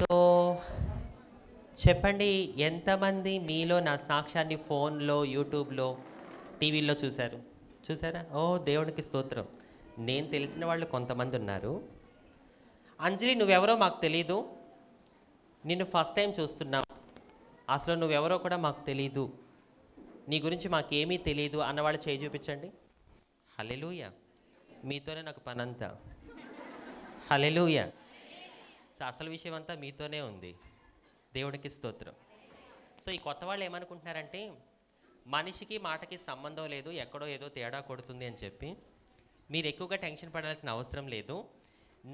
so చెప్పండి ఎంతమంది మీలో నా సాక్ష్యాన్ని ఫోన్లో యూట్యూబ్లో టీవీలో చూశారు చూసారా ఓ దేవుడికి స్తోత్రం నేను తెలిసిన వాళ్ళు కొంతమంది ఉన్నారు అంజలి నువ్వెవరో మాకు తెలీదు నిన్ను ఫస్ట్ టైం చూస్తున్నావు అసలు నువ్వెవరో కూడా మాకు తెలీదు నీ గురించి మాకేమీ తెలియదు అన్నవాళ్ళు చేయి చూపించండి హలెలూయ మీతోనే నాకు పనంతా హలెలుయా సో అసలు విషయం అంతా మీతోనే ఉంది దేవుడికి స్తోత్రం సో ఈ కొత్త వాళ్ళు ఏమనుకుంటున్నారంటే మనిషికి మాటకి సంబంధం లేదు ఎక్కడో ఏదో తేడా కొడుతుంది అని చెప్పి మీరు ఎక్కువగా టెన్షన్ పడాల్సిన అవసరం లేదు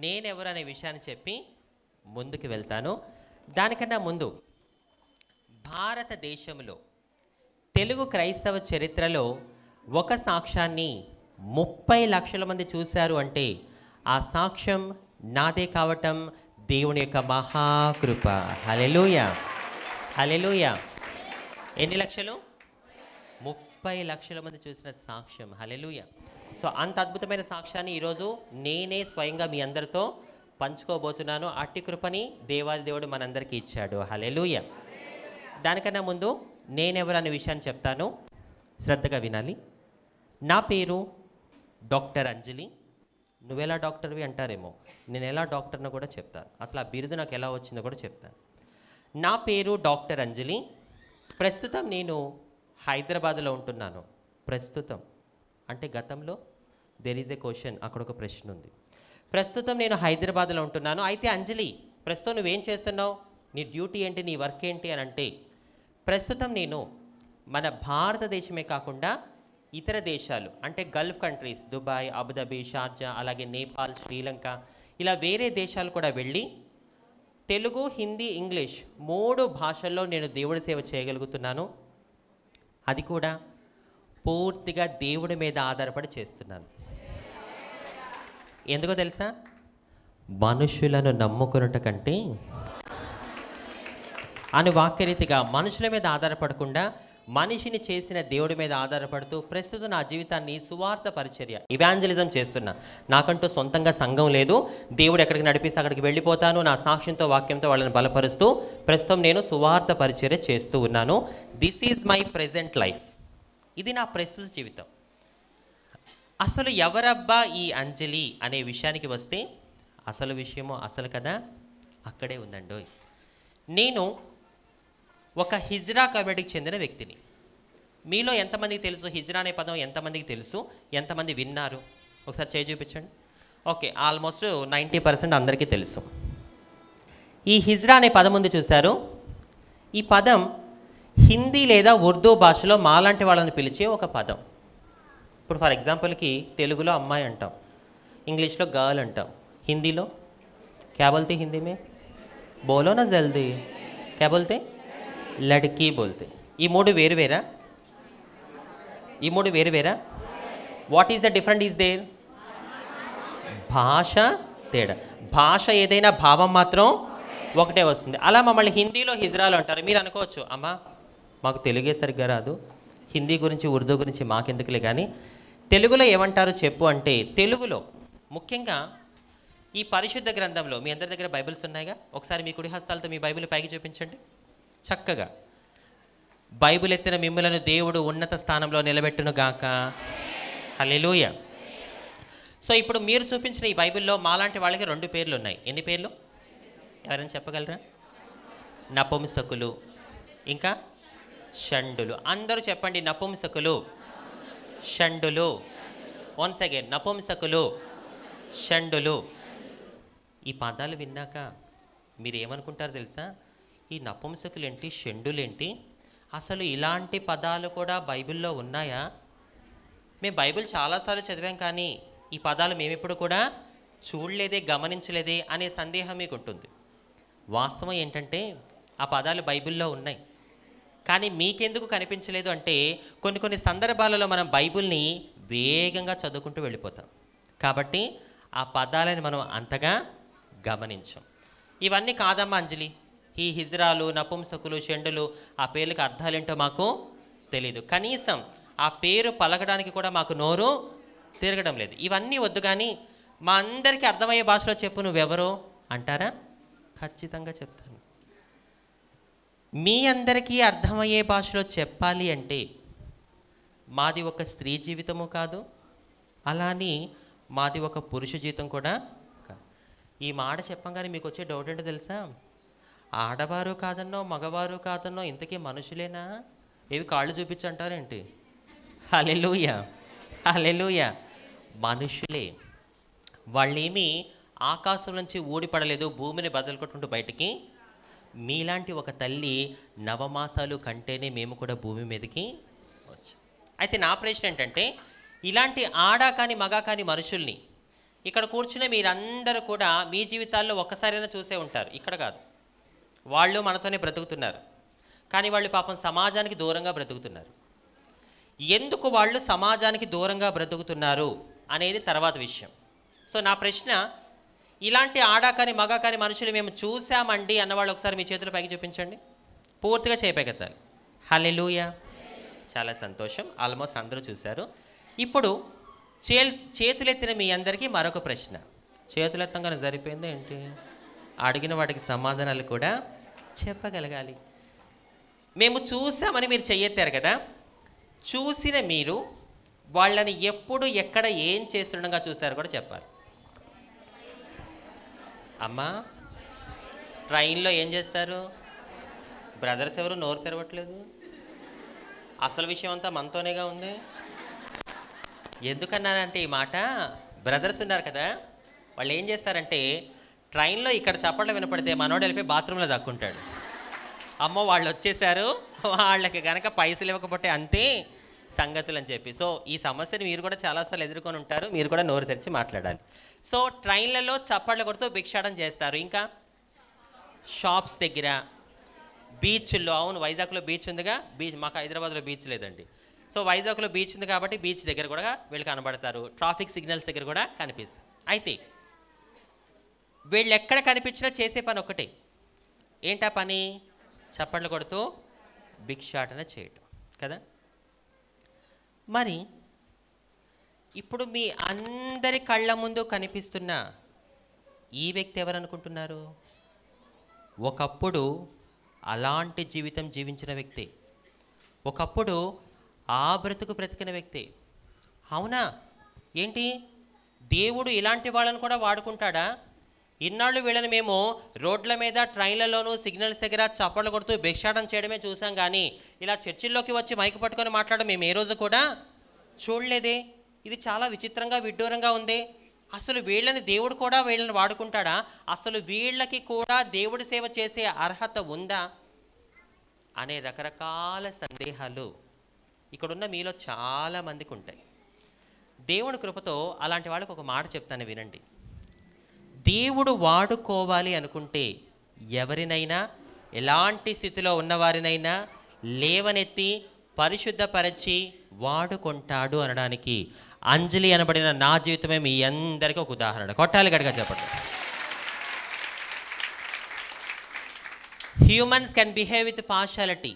నేనెవరు అనే విషయాన్ని చెప్పి ముందుకు వెళ్తాను దానికన్నా ముందు భారతదేశంలో తెలుగు క్రైస్తవ చరిత్రలో ఒక సాక్ష్యాన్ని ముప్పై లక్షల మంది చూశారు అంటే ఆ సాక్ష్యం నాదే కావటం దేవుని యొక్క మహాకృప హలెలుయ హలెలుయ ఎన్ని లక్షలు ముప్పై లక్షల మంది చూసిన సాక్ష్యం హలెలుయ సో అంత అద్భుతమైన సాక్ష్యాన్ని ఈరోజు నేనే స్వయంగా మీ అందరితో పంచుకోబోతున్నాను అట్టి కృపని దేవాది దేవుడు మనందరికీ ఇచ్చాడు హలెలుయ దానికన్నా ముందు నేనెవరు అనే విషయాన్ని చెప్తాను శ్రద్ధగా వినాలి నా పేరు డాక్టర్ అంజలి నువ్వెలా డాక్టర్వి అంటారేమో నేను ఎలా డాక్టర్నో కూడా చెప్తాను అసలు ఆ బిరుదు నాకు ఎలా వచ్చిందో కూడా చెప్తాను నా పేరు డాక్టర్ అంజలి ప్రస్తుతం నేను హైదరాబాద్లో ఉంటున్నాను ప్రస్తుతం అంటే గతంలో దెర్ ఈజ్ ఎ క్వశ్చన్ అక్కడ ఒక ప్రశ్న ఉంది ప్రస్తుతం నేను హైదరాబాద్లో ఉంటున్నాను అయితే అంజలి ప్రస్తుతం నువ్వేం చేస్తున్నావు నీ డ్యూటీ ఏంటి నీ వర్క్ ఏంటి అని అంటే ప్రస్తుతం నేను మన భారతదేశమే కాకుండా ఇతర దేశాలు అంటే Gulf countries Dubai Abu Dhabi Sharjah అలాగే నేపాల్ శ్రీలంక ఇలా వేరే దేశాలు కూడా వెళ్ళి తెలుగు హిందీ ఇంగ్లీష్ మూడు భాషల్లో నేను దేవుడి సేవ చేయగలుగుతున్నాను అది కూడా పూర్తిగా దేవుడి మీద ఆధారపడి చేస్తున్నాను ఎందుకో తెలుసా మనుషులను నమ్ముకున్నట కంటే అని వాక్యరీతిగా మనుషుల మీద ఆధారపడకుండా మనిషిని చేసిన దేవుడి మీద ఆధారపడుతూ ప్రస్తుతం నా జీవితాన్ని సువార్త పరిచర్య ఇవాంజలిజం చేస్తున్నా నాకంటూ సొంతంగా సంఘం లేదు దేవుడు ఎక్కడికి నడిపిస్తే అక్కడికి వెళ్ళిపోతాను నా సాక్ష్యంతో వాక్యంతో వాళ్ళని బలపరుస్తూ ప్రస్తుతం నేను సువార్త పరిచర్య చేస్తూ ఉన్నాను this is my present life ఇది నా ప్రస్తుత జీవితం అసలు ఎవరబ్బా ఈ అంజలి అనే విషయానికి వస్తే అసలు విషయమో అసలు కదా అక్కడే ఉందండి నేను ఒక హిజ్రా కమ్యూనిటీకి చెందిన వ్యక్తిని మీలో ఎంతమందికి తెలుసు హిజ్రా అనే పదం ఎంతమందికి తెలుసు ఎంతమంది విన్నారు ఒకసారి చేయి చూపించండి ఓకే ఆల్మోస్ట్ నైంటీ పర్సెంట్ అందరికీ తెలుసు ఈ హిజ్రా అనే పదం ఉంది చూశారు ఈ పదం హిందీ లేదా ఉర్దూ భాషలో మాలాంటి వాళ్ళని పిలిచే ఒక పదం ఇప్పుడు ఫర్ ఎగ్జాంపుల్కి తెలుగులో అమ్మాయి అంటాం ఇంగ్లీష్లో గర్ల్ అంటాం హిందీలో క్యాబల్తే హిందీమే హిందీ మే జల్దీ క్యాబల్తే లడ్కీ బోల్తే ఈ మూడు వేరు వేరా ఈ మూడు వేరు వేరా what is the different is there భాష తేడా భాష ఏదైనా భావం మాత్రం ఒకటే వస్తుంది అలా మమ్మల్ని హిందీలో హిజ్రాలు అంటారు మీరు అనుకోవచ్చు అమ్మా మాకు తెలుగే సరిగ్గా రాదు హిందీ గురించి ఉర్దూ గురించి మాకెందుకులే కానీ తెలుగులో ఏమంటారు చెప్పు అంటే తెలుగులో ముఖ్యంగా ఈ పరిశుద్ధ గ్రంథంలో మీ అందరి దగ్గర బైబిల్స్ ఉన్నాయిగా ఒకసారి మీ కుడి హస్తాలతో మీ బైబిల్ పైకి చూపించండి చక్కగా బైబిల్ ఎత్తిన మిమ్మలను దేవుడు ఉన్నత స్థానంలో నిలబెట్టును గాక హలెలూయ సో ఇప్పుడు మీరు చూపించిన ఈ బైబిల్లో మాలాంటి వాళ్ళకి రెండు పేర్లు ఉన్నాయి ఎన్ని పేర్లు ఎవరైనా చెప్పగలరా నపుంసకులు ఇంకా షండులు అందరూ చెప్పండి నపుంసకులు షండులు వన్స్ అగైన్ నపుంసకులు షండులు ఈ పదాలు విన్నాక మీరు ఏమనుకుంటారు తెలుసా ఈ నపుంసకులేంటి షెండులేంటి అసలు ఇలాంటి పదాలు కూడా బైబిల్లో ఉన్నాయా మేము బైబిల్ చాలాసార్లు చదివాం కానీ ఈ పదాలు మేమిప్పుడు కూడా చూడలేదే గమనించలేదే అనే సందేహం మీకు ఉంటుంది వాస్తవం ఏంటంటే ఆ పదాలు బైబిల్లో ఉన్నాయి కానీ మీకెందుకు కనిపించలేదు అంటే కొన్ని కొన్ని సందర్భాలలో మనం బైబిల్ని వేగంగా చదువుకుంటూ వెళ్ళిపోతాం కాబట్టి ఆ పదాలని మనం అంతగా గమనించాం ఇవన్నీ కాదమ్మా అంజలి ఈ హిజ్రాలు నపుంసకులు షెండులు ఆ పేర్లకు అర్థాలేంటో మాకు తెలియదు కనీసం ఆ పేరు పలకడానికి కూడా మాకు నోరు తిరగడం లేదు ఇవన్నీ వద్దు కానీ మా అందరికీ అర్థమయ్యే భాషలో చెప్పు నువ్వెవరు అంటారా ఖచ్చితంగా చెప్తాను మీ అందరికీ అర్థమయ్యే భాషలో చెప్పాలి అంటే మాది ఒక స్త్రీ జీవితము కాదు అలాని మాది ఒక పురుష జీవితం కూడా ఈ మాట చెప్పంగానే మీకు వచ్చే డౌట్ ఏంటో తెలుసా ఆడవారు కాదన్నో మగవారు కాదన్నో ఇంతకీ మనుషులేనా ఏవి కాళ్ళు చూపించంటారేంటి హలెలుయ హలెలుయ మనుషులే వాళ్ళేమీ ఆకాశం నుంచి ఊడిపడలేదు భూమిని బదులుకుంటుంటూ బయటికి మీలాంటి ఒక తల్లి నవమాసాలు కంటేనే మేము కూడా భూమి మీదకి వచ్చు అయితే నా ప్రశ్న ఏంటంటే ఇలాంటి ఆడ కానీ మగ కానీ మనుషుల్ని ఇక్కడ కూర్చునే మీరందరూ కూడా మీ జీవితాల్లో ఒక్కసారైనా చూసే ఉంటారు ఇక్కడ కాదు వాళ్ళు మనతోనే బ్రతుకుతున్నారు కానీ వాళ్ళు పాపం సమాజానికి దూరంగా బ్రతుకుతున్నారు ఎందుకు వాళ్ళు సమాజానికి దూరంగా బ్రతుకుతున్నారు అనేది తర్వాత విషయం సో నా ప్రశ్న ఇలాంటి ఆడా కానీ మగ కానీ మనుషులు మేము చూసామండి అన్నవాళ్ళు ఒకసారి మీ చేతులు పైకి చూపించండి పూర్తిగా చేపగతారు హలెలూయ చాలా సంతోషం ఆల్మోస్ట్ అందరూ చూశారు ఇప్పుడు చే చేతులెత్తిన మీ అందరికీ మరొక ప్రశ్న చేతులెత్తంగానే సరిపోయిందా ఏంటి అడిగిన వాటికి సమాధానాలు కూడా చెప్పగలగాలి మేము చూసామని మీరు చెయ్యెత్తారు కదా చూసిన మీరు వాళ్ళని ఎప్పుడు ఎక్కడ ఏం చేస్తుండగా చూశారు కూడా చెప్పాలి అమ్మా ట్రైన్లో ఏం చేస్తారు బ్రదర్స్ ఎవరు నోరు తెరవట్లేదు అసలు విషయం అంతా మనతోనేగా ఉంది ఎందుకన్నానంటే ఈ మాట బ్రదర్స్ ఉన్నారు కదా వాళ్ళు ఏం చేస్తారంటే ట్రైన్లో ఇక్కడ చప్పట్లు వినపడితే మనోడు వెళ్ళిపోయి బాత్రూంలో దక్కుంటాడు అమ్మ వాళ్ళు వచ్చేసారు వాళ్ళకి కనుక పైసలు ఇవ్వకపోతే అంతే సంగతులు అని చెప్పి సో ఈ సమస్యను మీరు కూడా చాలాసార్లు ఎదుర్కొని ఉంటారు మీరు కూడా నోరు తెరిచి మాట్లాడాలి సో ట్రైన్లలో చప్పట్లు కొడుతూ భిక్షాటం చేస్తారు ఇంకా షాప్స్ దగ్గర బీచ్లో అవును వైజాగ్లో బీచ్ ఉందిగా బీచ్ మాకు హైదరాబాద్లో బీచ్ లేదండి సో వైజాగ్లో బీచ్ ఉంది కాబట్టి బీచ్ దగ్గర కూడా వీళ్ళు కనబడతారు ట్రాఫిక్ సిగ్నల్స్ దగ్గర కూడా కనిపిస్తారు అయితే వీళ్ళు ఎక్కడ కనిపించినా చేసే పని ఒకటే ఏంటా పని చప్పట్లు కొడుతూ భిక్షాటన చేయటం కదా మరి ఇప్పుడు మీ అందరి కళ్ళ ముందు కనిపిస్తున్న ఈ వ్యక్తి ఎవరనుకుంటున్నారు ఒకప్పుడు అలాంటి జీవితం జీవించిన వ్యక్తి ఒకప్పుడు ఆ బ్రతుకు బ్రతికిన వ్యక్తి అవునా ఏంటి దేవుడు ఇలాంటి వాళ్ళని కూడా వాడుకుంటాడా ఇన్నాళ్ళు వీళ్ళని మేము రోడ్ల మీద ట్రైన్లలోనూ సిగ్నల్స్ దగ్గర చప్పట్లు కొడుతూ భిక్షాటం చేయడమే చూసాం కానీ ఇలా చర్చిల్లోకి వచ్చి మైకు పట్టుకొని మాట్లాడడం మేము ఏ రోజు కూడా చూడలేదే ఇది చాలా విచిత్రంగా విడ్డూరంగా ఉంది అసలు వీళ్ళని దేవుడు కూడా వీళ్ళని వాడుకుంటాడా అసలు వీళ్ళకి కూడా దేవుడి సేవ చేసే అర్హత ఉందా అనే రకరకాల సందేహాలు ఇక్కడున్న మీలో చాలామందికి ఉంటాయి దేవుడి కృపతో అలాంటి వాళ్ళకి ఒక మాట చెప్తాను వినండి దేవుడు వాడుకోవాలి అనుకుంటే ఎవరినైనా ఎలాంటి స్థితిలో ఉన్నవారినైనా లేవనెత్తి పరిశుద్ధపరచి వాడుకుంటాడు అనడానికి అంజలి అనబడిన నా జీవితమే మీ అందరికీ ఒక ఉదాహరణ కొట్టాలి గడిగా చెప్పండి humans can behave with partiality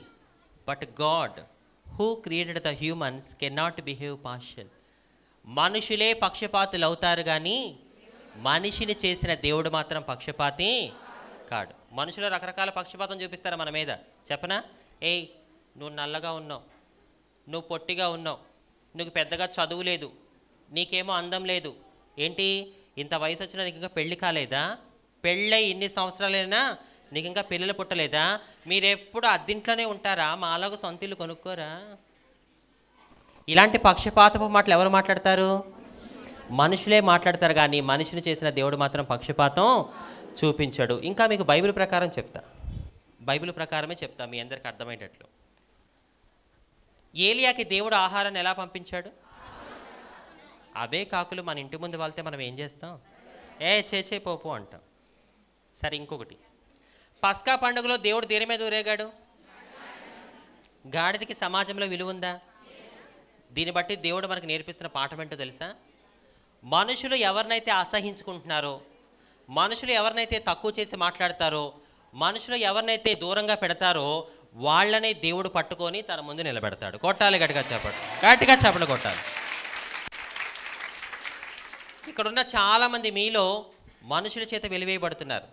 but God who created the humans can not behave partial మనుషులే పక్షపాతులు అవుతారు కానీ మనిషిని చేసిన దేవుడు మాత్రం పక్షపాతి కాడు మనుషులు రకరకాల పక్షపాతం చూపిస్తారా మన మీద చెప్పనా ఏయ్ నువ్వు నల్లగా ఉన్నావు నువ్వు పొట్టిగా ఉన్నావు నువ్వు పెద్దగా చదువు లేదు నీకేమో అందం లేదు ఏంటి ఇంత వయసు వచ్చినా నీకు ఇంకా పెళ్ళి కాలేదా పెళ్ళై ఇన్ని సంవత్సరాలైనా నీకు ఇంకా పిల్లలు పుట్టలేదా మీరెప్పుడు అద్దింట్లోనే ఉంటారా మాలాగా సొంత కొనుక్కోరా ఇలాంటి పక్షపాతపు మాటలు ఎవరు మాట్లాడతారు మనుషులే మాట్లాడతారు కానీ మనిషిని చేసిన దేవుడు మాత్రం పక్షపాతం చూపించాడు ఇంకా మీకు బైబిల్ ప్రకారం చెప్తా బైబిల్ ప్రకారమే చెప్తా మీ అందరికి అర్థమయ్యేటట్లు ఏలియాకి దేవుడు ఆహారాన్ని ఎలా పంపించాడు అవే కాకులు మన ఇంటి ముందు వాళ్ళతే మనం ఏం చేస్తాం ఏ చేచే పోపు అంటాం సరే ఇంకొకటి పస్కా పండుగలో దేవుడు దేని మీద ఊరేగాడు గాడిదకి సమాజంలో విలువ ఉందా దీన్ని బట్టి దేవుడు మనకు నేర్పిస్తున్న పాఠం ఏంటో తెలుసా మనుషులు ఎవరినైతే అసహించుకుంటున్నారో మనుషులు ఎవరినైతే తక్కువ చేసి మాట్లాడతారో మనుషులు ఎవరినైతే దూరంగా పెడతారో వాళ్ళనే దేవుడు పట్టుకొని తన ముందు నిలబెడతాడు కొట్టాలి గట్టిగా చేపడు గట్టిగా చేపలు కొట్టాలి ఇక్కడున్న చాలామంది మీలో మనుషుల చేత వెలివేయబడుతున్నారు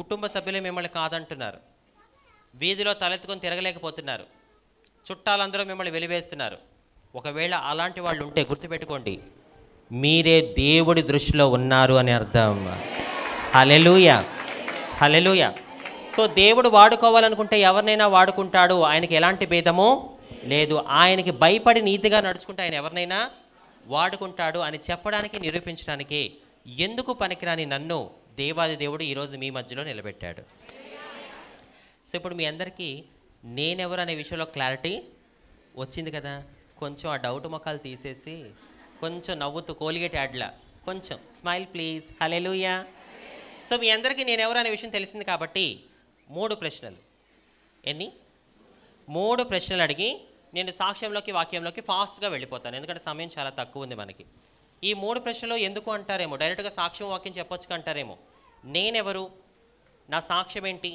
కుటుంబ సభ్యులు మిమ్మల్ని కాదంటున్నారు వీధిలో తలెత్తుకొని తిరగలేకపోతున్నారు చుట్టాలందరూ మిమ్మల్ని వెలివేస్తున్నారు ఒకవేళ అలాంటి వాళ్ళు ఉంటే గుర్తుపెట్టుకోండి మీరే దేవుడి దృష్టిలో ఉన్నారు అని అర్థం హలెలుయ హలెలుయ సో దేవుడు వాడుకోవాలనుకుంటే ఎవరినైనా వాడుకుంటాడు ఆయనకి ఎలాంటి భేదము లేదు ఆయనకి భయపడి నీతిగా నడుచుకుంటే ఆయన ఎవరినైనా వాడుకుంటాడు అని చెప్పడానికి నిరూపించడానికి ఎందుకు పనికిరాని నన్ను దేవాది దేవుడు ఈరోజు మీ మధ్యలో నిలబెట్టాడు సో ఇప్పుడు మీ అందరికీ నేనెవరు అనే విషయంలో క్లారిటీ వచ్చింది కదా కొంచెం ఆ డౌట్ మొక్కలు తీసేసి కొంచెం నవ్వుతూ కోలిగేట్ యాడ్లా కొంచెం స్మైల్ ప్లీజ్ హలెలుయా సో మీ అందరికీ నేను ఎవరు అనే విషయం తెలిసింది కాబట్టి మూడు ప్రశ్నలు ఎన్ని మూడు ప్రశ్నలు అడిగి నేను సాక్ష్యంలోకి వాక్యంలోకి ఫాస్ట్గా వెళ్ళిపోతాను ఎందుకంటే సమయం చాలా తక్కువ ఉంది మనకి ఈ మూడు ప్రశ్నలు ఎందుకు అంటారేమో డైరెక్ట్గా సాక్ష్యం వాక్యం చెప్పొచ్చు అంటారేమో నేనెవరు నా సాక్ష్యం ఏంటి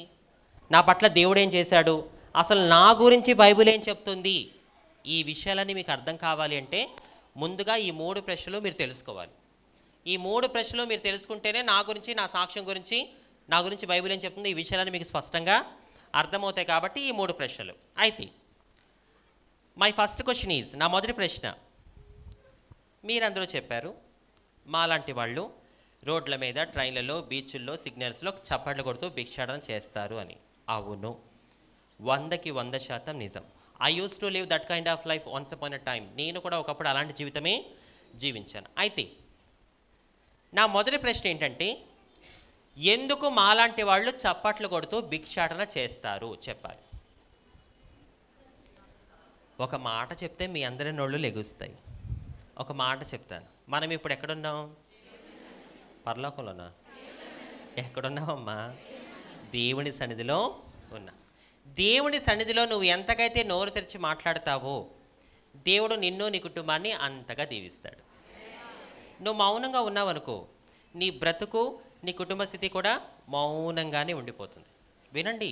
నా పట్ల దేవుడు ఏం చేశాడు అసలు నా గురించి బైబుల్ ఏం చెప్తుంది ఈ విషయాలన్నీ మీకు అర్థం కావాలి అంటే ముందుగా ఈ మూడు ప్రశ్నలు మీరు తెలుసుకోవాలి ఈ మూడు ప్రశ్నలు మీరు తెలుసుకుంటేనే నా గురించి నా సాక్ష్యం గురించి నా గురించి బైబిల్ ఏం చెప్తుంది ఈ విషయాలని మీకు స్పష్టంగా అర్థమవుతాయి కాబట్టి ఈ మూడు ప్రశ్నలు అయితే మై ఫస్ట్ క్వశ్చన్ ఈజ్ నా మొదటి ప్రశ్న మీరందరూ చెప్పారు మాలాంటి వాళ్ళు రోడ్ల మీద ట్రైన్లలో బీచ్ల్లో సిగ్నల్స్లో చప్పట్లు కొడుతూ భిక్షాటన చేస్తారు అని అవును వందకి వంద శాతం నిజం I use to live that kind of life once upon a time నేను కూడా ఒకప్పుడు అలాంటి జీవితమే జీవించాను అయితే నా మొదటి ప్రశ్న ఏంటంటే ఎందుకు మాలాంటి వాళ్ళు చప్పట్లు కొడుతూ భిక్షాటన చేస్తారు చెప్పాలి ఒక మాట చెప్తే మీ అందరి నోళ్ళు లెగుస్తాయి ఒక మాట చెప్తాను మనం ఇప్పుడు ఎక్కడున్నాం పరలోకంలోనా ఎక్కడున్నామమ్మా దేవుని సన్నిధిలో ఉన్నా దేవుని సన్నిధిలో నువ్వు ఎంతకైతే నోరు తెరిచి మాట్లాడతావో దేవుడు నిన్ను నీ కుటుంబాన్ని అంతగా దీవిస్తాడు నువ్వు మౌనంగా ఉన్నావనుకో నీ బ్రతుకు నీ కుటుంబ స్థితి కూడా మౌనంగానే ఉండిపోతుంది వినండి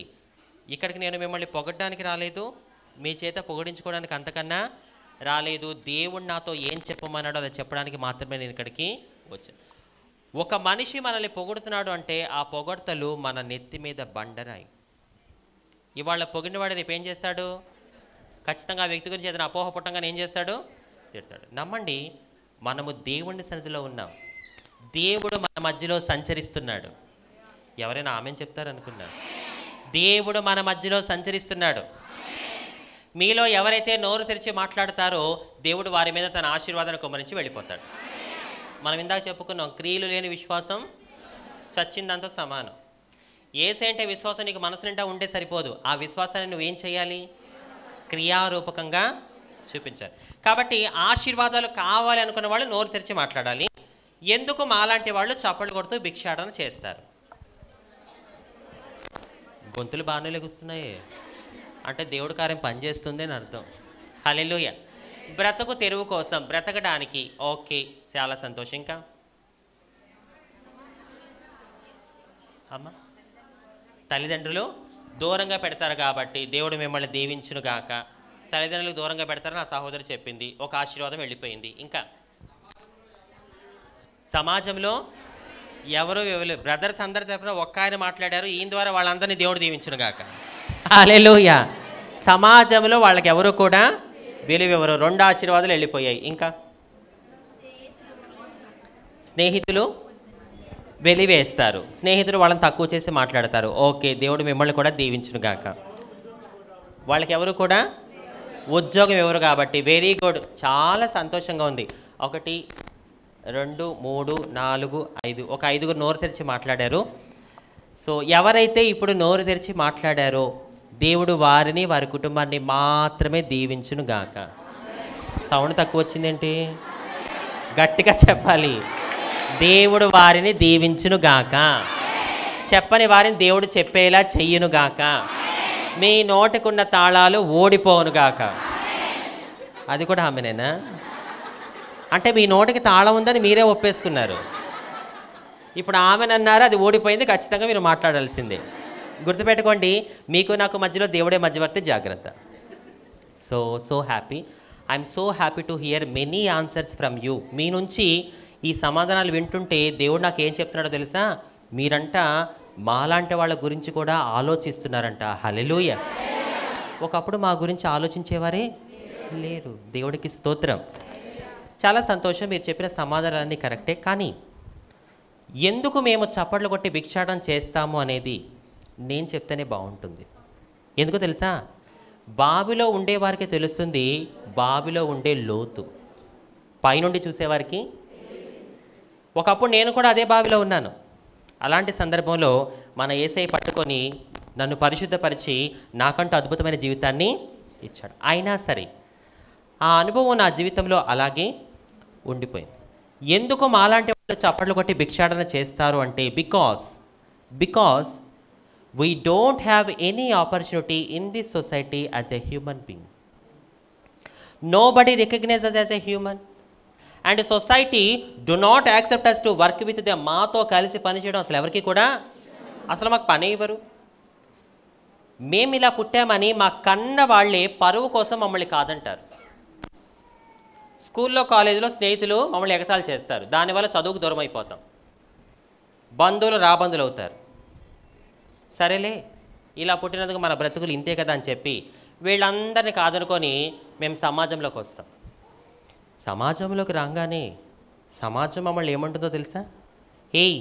ఇక్కడికి నేను మిమ్మల్ని పొగడ్డానికి రాలేదు మీ చేత పొగడించుకోవడానికి అంతకన్నా రాలేదు దేవుడు నాతో ఏం చెప్పమన్నాడో అది చెప్పడానికి మాత్రమే నేను ఇక్కడికి వచ్చాను ఒక మనిషి మనల్ని పొగుడుతున్నాడు అంటే ఆ పొగడ్తలు మన నెత్తి మీద బండరాయి ఇవాళ పొగిడినవాడు రేపు ఏం చేస్తాడు ఖచ్చితంగా ఆ వ్యక్తి గురించి ఏదైనా అపోహ పుట్టంగానే ఏం చేస్తాడు తిడతాడు నమ్మండి మనము దేవుని సన్నిధిలో ఉన్నాం దేవుడు మన మధ్యలో సంచరిస్తున్నాడు ఎవరైనా ఆమె చెప్తారనుకున్నాను దేవుడు మన మధ్యలో సంచరిస్తున్నాడు మీలో ఎవరైతే నోరు తెరిచి మాట్లాడతారో దేవుడు వారి మీద తన ఆశీర్వాదాన్ని కుమరించి వెళ్ళిపోతాడు మనం ఇందాక చెప్పుకున్నాం క్రియలు లేని విశ్వాసం చచ్చిందంతా సమానం ఏసే అంటే విశ్వాసం నీకు మనసు నిండా ఉంటే సరిపోదు ఆ విశ్వాసాన్ని నువ్వేం చేయాలి క్రియారూపకంగా చూపించాలి కాబట్టి ఆశీర్వాదాలు కావాలి అనుకున్న వాళ్ళు నోరు తెరిచి మాట్లాడాలి ఎందుకు మాలాంటి వాళ్ళు చప్పట్లు కొడుతూ భిక్షాటన చేస్తారు గొంతులు బాగానే లెగుస్తున్నాయి అంటే దేవుడి కార్యం పనిచేస్తుంది అని అర్థం హలెలుయ బ్రతకు తెరువు కోసం బ్రతకడానికి ఓకే చాలా సంతోషం ఇంకా అమ్మా తల్లిదండ్రులు దూరంగా పెడతారు కాబట్టి దేవుడు మిమ్మల్ని దీవించును గాక తల్లిదండ్రులు దూరంగా పెడతారని నా సహోదరు చెప్పింది ఒక ఆశీర్వాదం వెళ్ళిపోయింది ఇంకా సమాజంలో ఎవరు ఎవరు బ్రదర్స్ అందరి తరఫున ఒక్క ఆయన మాట్లాడారు ఈయన ద్వారా వాళ్ళందరినీ దేవుడు దీవించును గాక అలెలుయ సమాజంలో వాళ్ళకి ఎవరు కూడా ఎవరు రెండు ఆశీర్వాదాలు వెళ్ళిపోయాయి ఇంకా స్నేహితులు వెలివేస్తారు స్నేహితులు వాళ్ళని తక్కువ చేసి మాట్లాడతారు ఓకే దేవుడు మిమ్మల్ని కూడా దీవించును గాక వాళ్ళకి ఎవరు కూడా ఉద్యోగం ఎవరు కాబట్టి వెరీ గుడ్ చాలా సంతోషంగా ఉంది ఒకటి రెండు మూడు నాలుగు ఐదు ఒక ఐదుగురు నోరు తెరిచి మాట్లాడారు సో ఎవరైతే ఇప్పుడు నోరు తెరిచి మాట్లాడారో దేవుడు వారిని వారి కుటుంబాన్ని మాత్రమే దీవించును గాక సౌండ్ తక్కువ వచ్చిందేంటి గట్టిగా చెప్పాలి దేవుడు వారిని దీవించునుగాక చెప్పని వారిని దేవుడు చెప్పేలా చెయ్యునుగాక మీ నోటకున్న తాళాలు ఓడిపోనుగాక అది కూడా ఆమెనేనా అంటే మీ నోటికి తాళం ఉందని మీరే ఒప్పేసుకున్నారు ఇప్పుడు ఆమెనన్నారు అది ఓడిపోయింది ఖచ్చితంగా మీరు మాట్లాడాల్సిందే గుర్తుపెట్టుకోండి మీకు నాకు మధ్యలో దేవుడే మధ్యవర్తి జాగ్రత్త so so happy I'm so happy to hear many answers from you మీ నుంచి ఈ సమాధానాలు వింటుంటే దేవుడు నాకు ఏం చెప్తున్నాడో తెలుసా మీరంట మాలాంటి వాళ్ళ గురించి కూడా ఆలోచిస్తున్నారంట హలెలూయ ఒకప్పుడు మా గురించి ఆలోచించేవారే లేరు దేవుడికి స్తోత్రం చాలా సంతోషం మీరు చెప్పిన సమాధానాలన్నీ కరెక్టే కానీ ఎందుకు మేము చప్పట్లు కొట్టి భిక్షాటం చేస్తాము అనేది నేను చెప్తేనే బాగుంటుంది ఎందుకు తెలుసా బావిలో ఉండేవారికి తెలుస్తుంది బావిలో ఉండే లోతు పైనుండి చూసేవారికి ఒకప్పుడు నేను కూడా అదే బావిలో ఉన్నాను అలాంటి సందర్భంలో మన ఏసై పట్టుకొని నన్ను పరిశుద్ధపరిచి నాకంటూ అద్భుతమైన జీవితాన్ని ఇచ్చాడు అయినా సరే ఆ అనుభవం నా జీవితంలో అలాగే ఉండిపోయింది ఎందుకు మాలాంటి వాళ్ళు చప్పట్లు కొట్టి భిక్షాటన చేస్తారు అంటే because because we don't have any opportunity in this society as a human being nobody recognize as a human and society do not accept us to work with the మాతో కలిసి పనిచేయడం అసలు ఎవరికి కూడా అసలు మాకు పని ఇవ్వరు మేము ఇలా పుట్టామని మా కన్న వాళ్ళే పరువు కోసం మమ్మల్ని కాదంటారు స్కూల్లో కాలేజీలో స్నేహితులు మమ్మల్ని ఎగతాలు చేస్తారు దానివల్ల చదువుకు దూరం అయిపోతాం బంధువులు రాబందులు అవుతారు సరేలే ఇలా పుట్టినందుకు మన బ్రతుకులు ఇంతే కదా అని చెప్పి వీళ్ళందరినీ కాదనుకొని మేము సమాజంలోకి వస్తాం సమాజంలోకి రాగానే సమాజం మమ్మల్ని ఏమంటుందో తెలుసా ఏయ్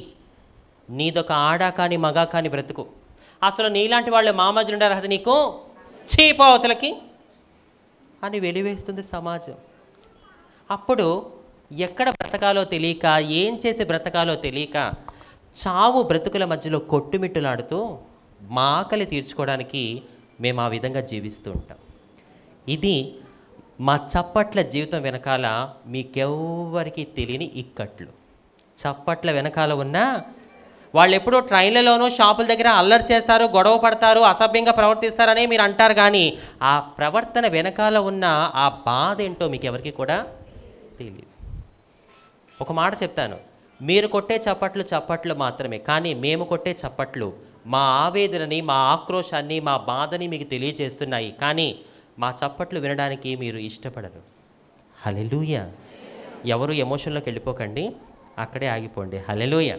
నీదొక ఆడ కానీ మగా కానీ బ్రతుకు అసలు నీలాంటి వాళ్ళు మామజు ఉండారు అర్హత నీకు చీపోవతలకి అని వెలివేస్తుంది సమాజం అప్పుడు ఎక్కడ బ్రతకాలో తెలియక ఏం చేసి బ్రతకాలో తెలియక చావు బ్రతుకుల మధ్యలో కొట్టుమిట్టులాడుతూ మాకలి తీర్చుకోవడానికి మేము ఆ విధంగా జీవిస్తూ ఉంటాం ఇది మా చప్పట్ల జీవితం వెనకాల మీకెవ్వరికి తెలియని ఇక్కట్లు చప్పట్ల వెనకాల ఉన్న వాళ్ళు ఎప్పుడో ట్రైన్లలోనూ షాపుల దగ్గర అల్లరి చేస్తారు గొడవ పడతారు అసభ్యంగా ప్రవర్తిస్తారని మీరు అంటారు కానీ ఆ ప్రవర్తన వెనకాల ఉన్న ఆ బాధ ఏంటో మీకు ఎవరికి కూడా తెలియదు ఒక మాట చెప్తాను మీరు కొట్టే చప్పట్లు చప్పట్లు మాత్రమే కానీ మేము కొట్టే చప్పట్లు మా ఆవేదనని మా ఆక్రోశాన్ని మా బాధని మీకు తెలియజేస్తున్నాయి కానీ మా చప్పట్లు వినడానికి మీరు ఇష్టపడరు హలెలూయ ఎవరు ఎమోషన్లోకి వెళ్ళిపోకండి అక్కడే ఆగిపోండి హలెలూయ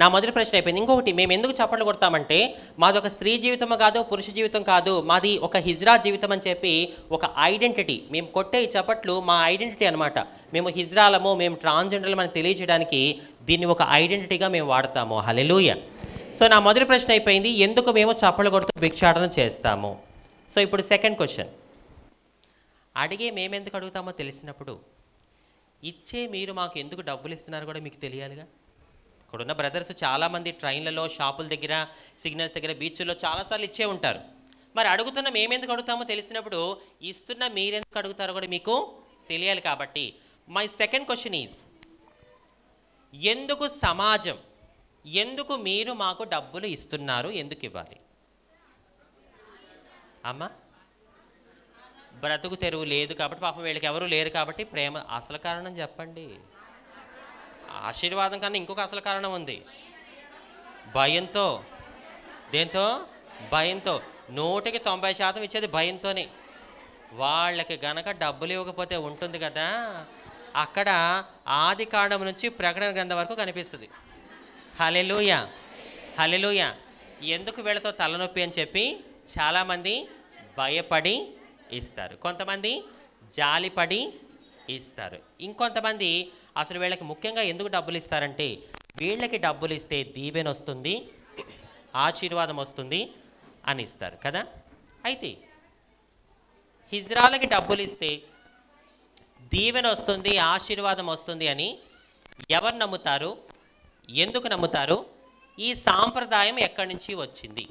నా మొదటి ప్రశ్న అయిపోయింది ఇంకొకటి మేము ఎందుకు చప్పట్లు కొడతామంటే మాది ఒక స్త్రీ జీవితం కాదు పురుష జీవితం కాదు మాది ఒక హిజ్రా జీవితం అని చెప్పి ఒక ఐడెంటిటీ మేము కొట్టే ఈ చప్పట్లు మా ఐడెంటిటీ అనమాట మేము హిజ్రాలము మేము ట్రాన్స్జెండర్లు అని తెలియజేయడానికి దీన్ని ఒక ఐడెంటిటీగా మేము వాడతాము హలెలూయ సో నా మొదటి ప్రశ్న అయిపోయింది ఎందుకు మేము చప్పలు కొడుతూ భిక్షాటన చేస్తాము సో ఇప్పుడు సెకండ్ క్వశ్చన్ అడిగే మేమెందుకు అడుగుతామో తెలిసినప్పుడు ఇచ్చే మీరు మాకు ఎందుకు డబ్బులు ఇస్తున్నారు కూడా మీకు తెలియాలిగా ఇక్కడున్న బ్రదర్స్ చాలామంది ట్రైన్లలో షాపుల దగ్గర సిగ్నల్స్ దగ్గర బీచ్ల్లో చాలాసార్లు ఇచ్చే ఉంటారు మరి అడుగుతున్న మేమెందుకు అడుగుతామో తెలిసినప్పుడు ఇస్తున్న మీరెందుకు అడుగుతారో కూడా మీకు తెలియాలి కాబట్టి మై సెకండ్ క్వశ్చన్ ఈజ్ ఎందుకు సమాజం ఎందుకు మీరు మాకు డబ్బులు ఇస్తున్నారు ఎందుకు ఇవ్వాలి అమ్మ బ్రతుకు తెరువు లేదు కాబట్టి పాపం వీళ్ళకి ఎవరు లేరు కాబట్టి ప్రేమ అసలు కారణం చెప్పండి ఆశీర్వాదం కన్నా ఇంకొక అసలు కారణం ఉంది భయంతో దేంతో భయంతో నూటికి తొంభై శాతం ఇచ్చేది భయంతోనే వాళ్ళకి గనక డబ్బులు ఇవ్వకపోతే ఉంటుంది కదా అక్కడ ఆది కాండం నుంచి ప్రకటన గ్రంథం వరకు కనిపిస్తుంది హలెలుయ హలెలుయ ఎందుకు వీళ్ళతో తలనొప్పి అని చెప్పి చాలామంది భయపడి ఇస్తారు కొంతమంది జాలిపడి ఇస్తారు ఇంకొంతమంది అసలు వీళ్ళకి ముఖ్యంగా ఎందుకు డబ్బులు ఇస్తారంటే వీళ్ళకి డబ్బులు ఇస్తే దీవెన వస్తుంది ఆశీర్వాదం వస్తుంది అని ఇస్తారు కదా అయితే హిజ్రాలకి డబ్బులు ఇస్తే దీవెన వస్తుంది ఆశీర్వాదం వస్తుంది అని ఎవరు నమ్ముతారు ఎందుకు నమ్ముతారు ఈ సాంప్రదాయం ఎక్కడి నుంచి వచ్చింది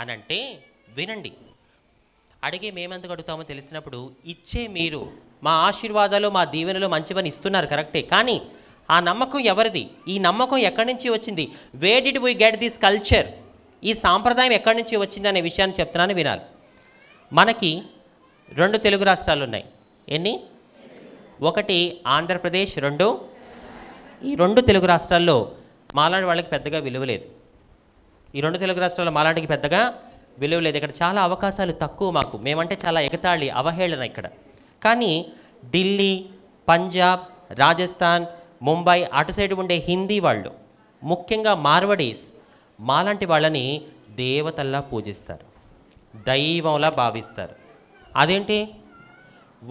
అని అంటే వినండి అడిగే మేమెందుకు అడుగుతామో తెలిసినప్పుడు ఇచ్చే మీరు మా ఆశీర్వాదాలు మా దీవెనలు మంచి పని ఇస్తున్నారు కరెక్టే కానీ ఆ నమ్మకం ఎవరిది ఈ నమ్మకం ఎక్కడి నుంచి వచ్చింది way did we get this culture ఈ సాంప్రదాయం ఎక్కడి నుంచి వచ్చింది అనే విషయాన్ని చెప్తున్నాను వినాలి మనకి రెండు తెలుగు రాష్ట్రాలు ఉన్నాయి ఎన్ని ఒకటి ఆంధ్రప్రదేశ్ రెండు ఈ రెండు తెలుగు రాష్ట్రాల్లో మాలాడి వాళ్ళకి పెద్దగా విలువ లేదు ఈ రెండు తెలుగు రాష్ట్రాల్లో మాలాంటికి పెద్దగా విలువ లేదు ఇక్కడ చాలా అవకాశాలు తక్కువ మాకు మేమంటే చాలా ఎగతాళి అవహేళన ఇక్కడ కానీ ఢిల్లీ పంజాబ్ రాజస్థాన్ ముంబై అటు సైడ్ ఉండే హిందీ వాళ్ళు ముఖ్యంగా మార్వడీస్ మాలాంటి వాళ్ళని దేవతల్లా పూజిస్తారు దైవంలా భావిస్తారు అదేంటి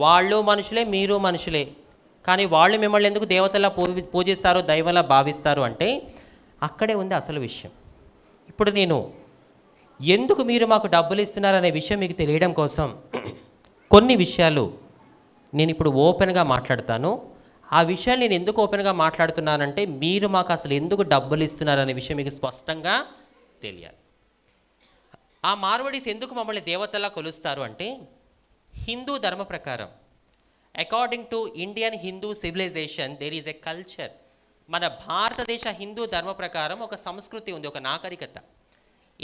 వాళ్ళు మనుషులే మీరు మనుషులే కానీ వాళ్ళు మిమ్మల్ని ఎందుకు దేవతల్లా పూజిస్తారు దైవంలా భావిస్తారు అంటే అక్కడే ఉంది అసలు విషయం ఇప్పుడు నేను ఎందుకు మీరు మాకు డబ్బులు ఇస్తున్నారనే విషయం మీకు తెలియడం కోసం కొన్ని విషయాలు నేను ఇప్పుడు ఓపెన్గా మాట్లాడతాను ఆ విషయాలు నేను ఎందుకు ఓపెన్గా మాట్లాడుతున్నానంటే మీరు మాకు అసలు ఎందుకు డబ్బులు ఇస్తున్నారనే విషయం మీకు స్పష్టంగా తెలియాలి ఆ మార్వడీస్ ఎందుకు మమ్మల్ని దేవతలా కొలుస్తారు అంటే హిందూ ధర్మ ప్రకారం according to Indian Hindu civilization there is a culture మన భారతదేశ హిందూ ధర్మ ప్రకారం ఒక సంస్కృతి ఉంది ఒక నాగరికత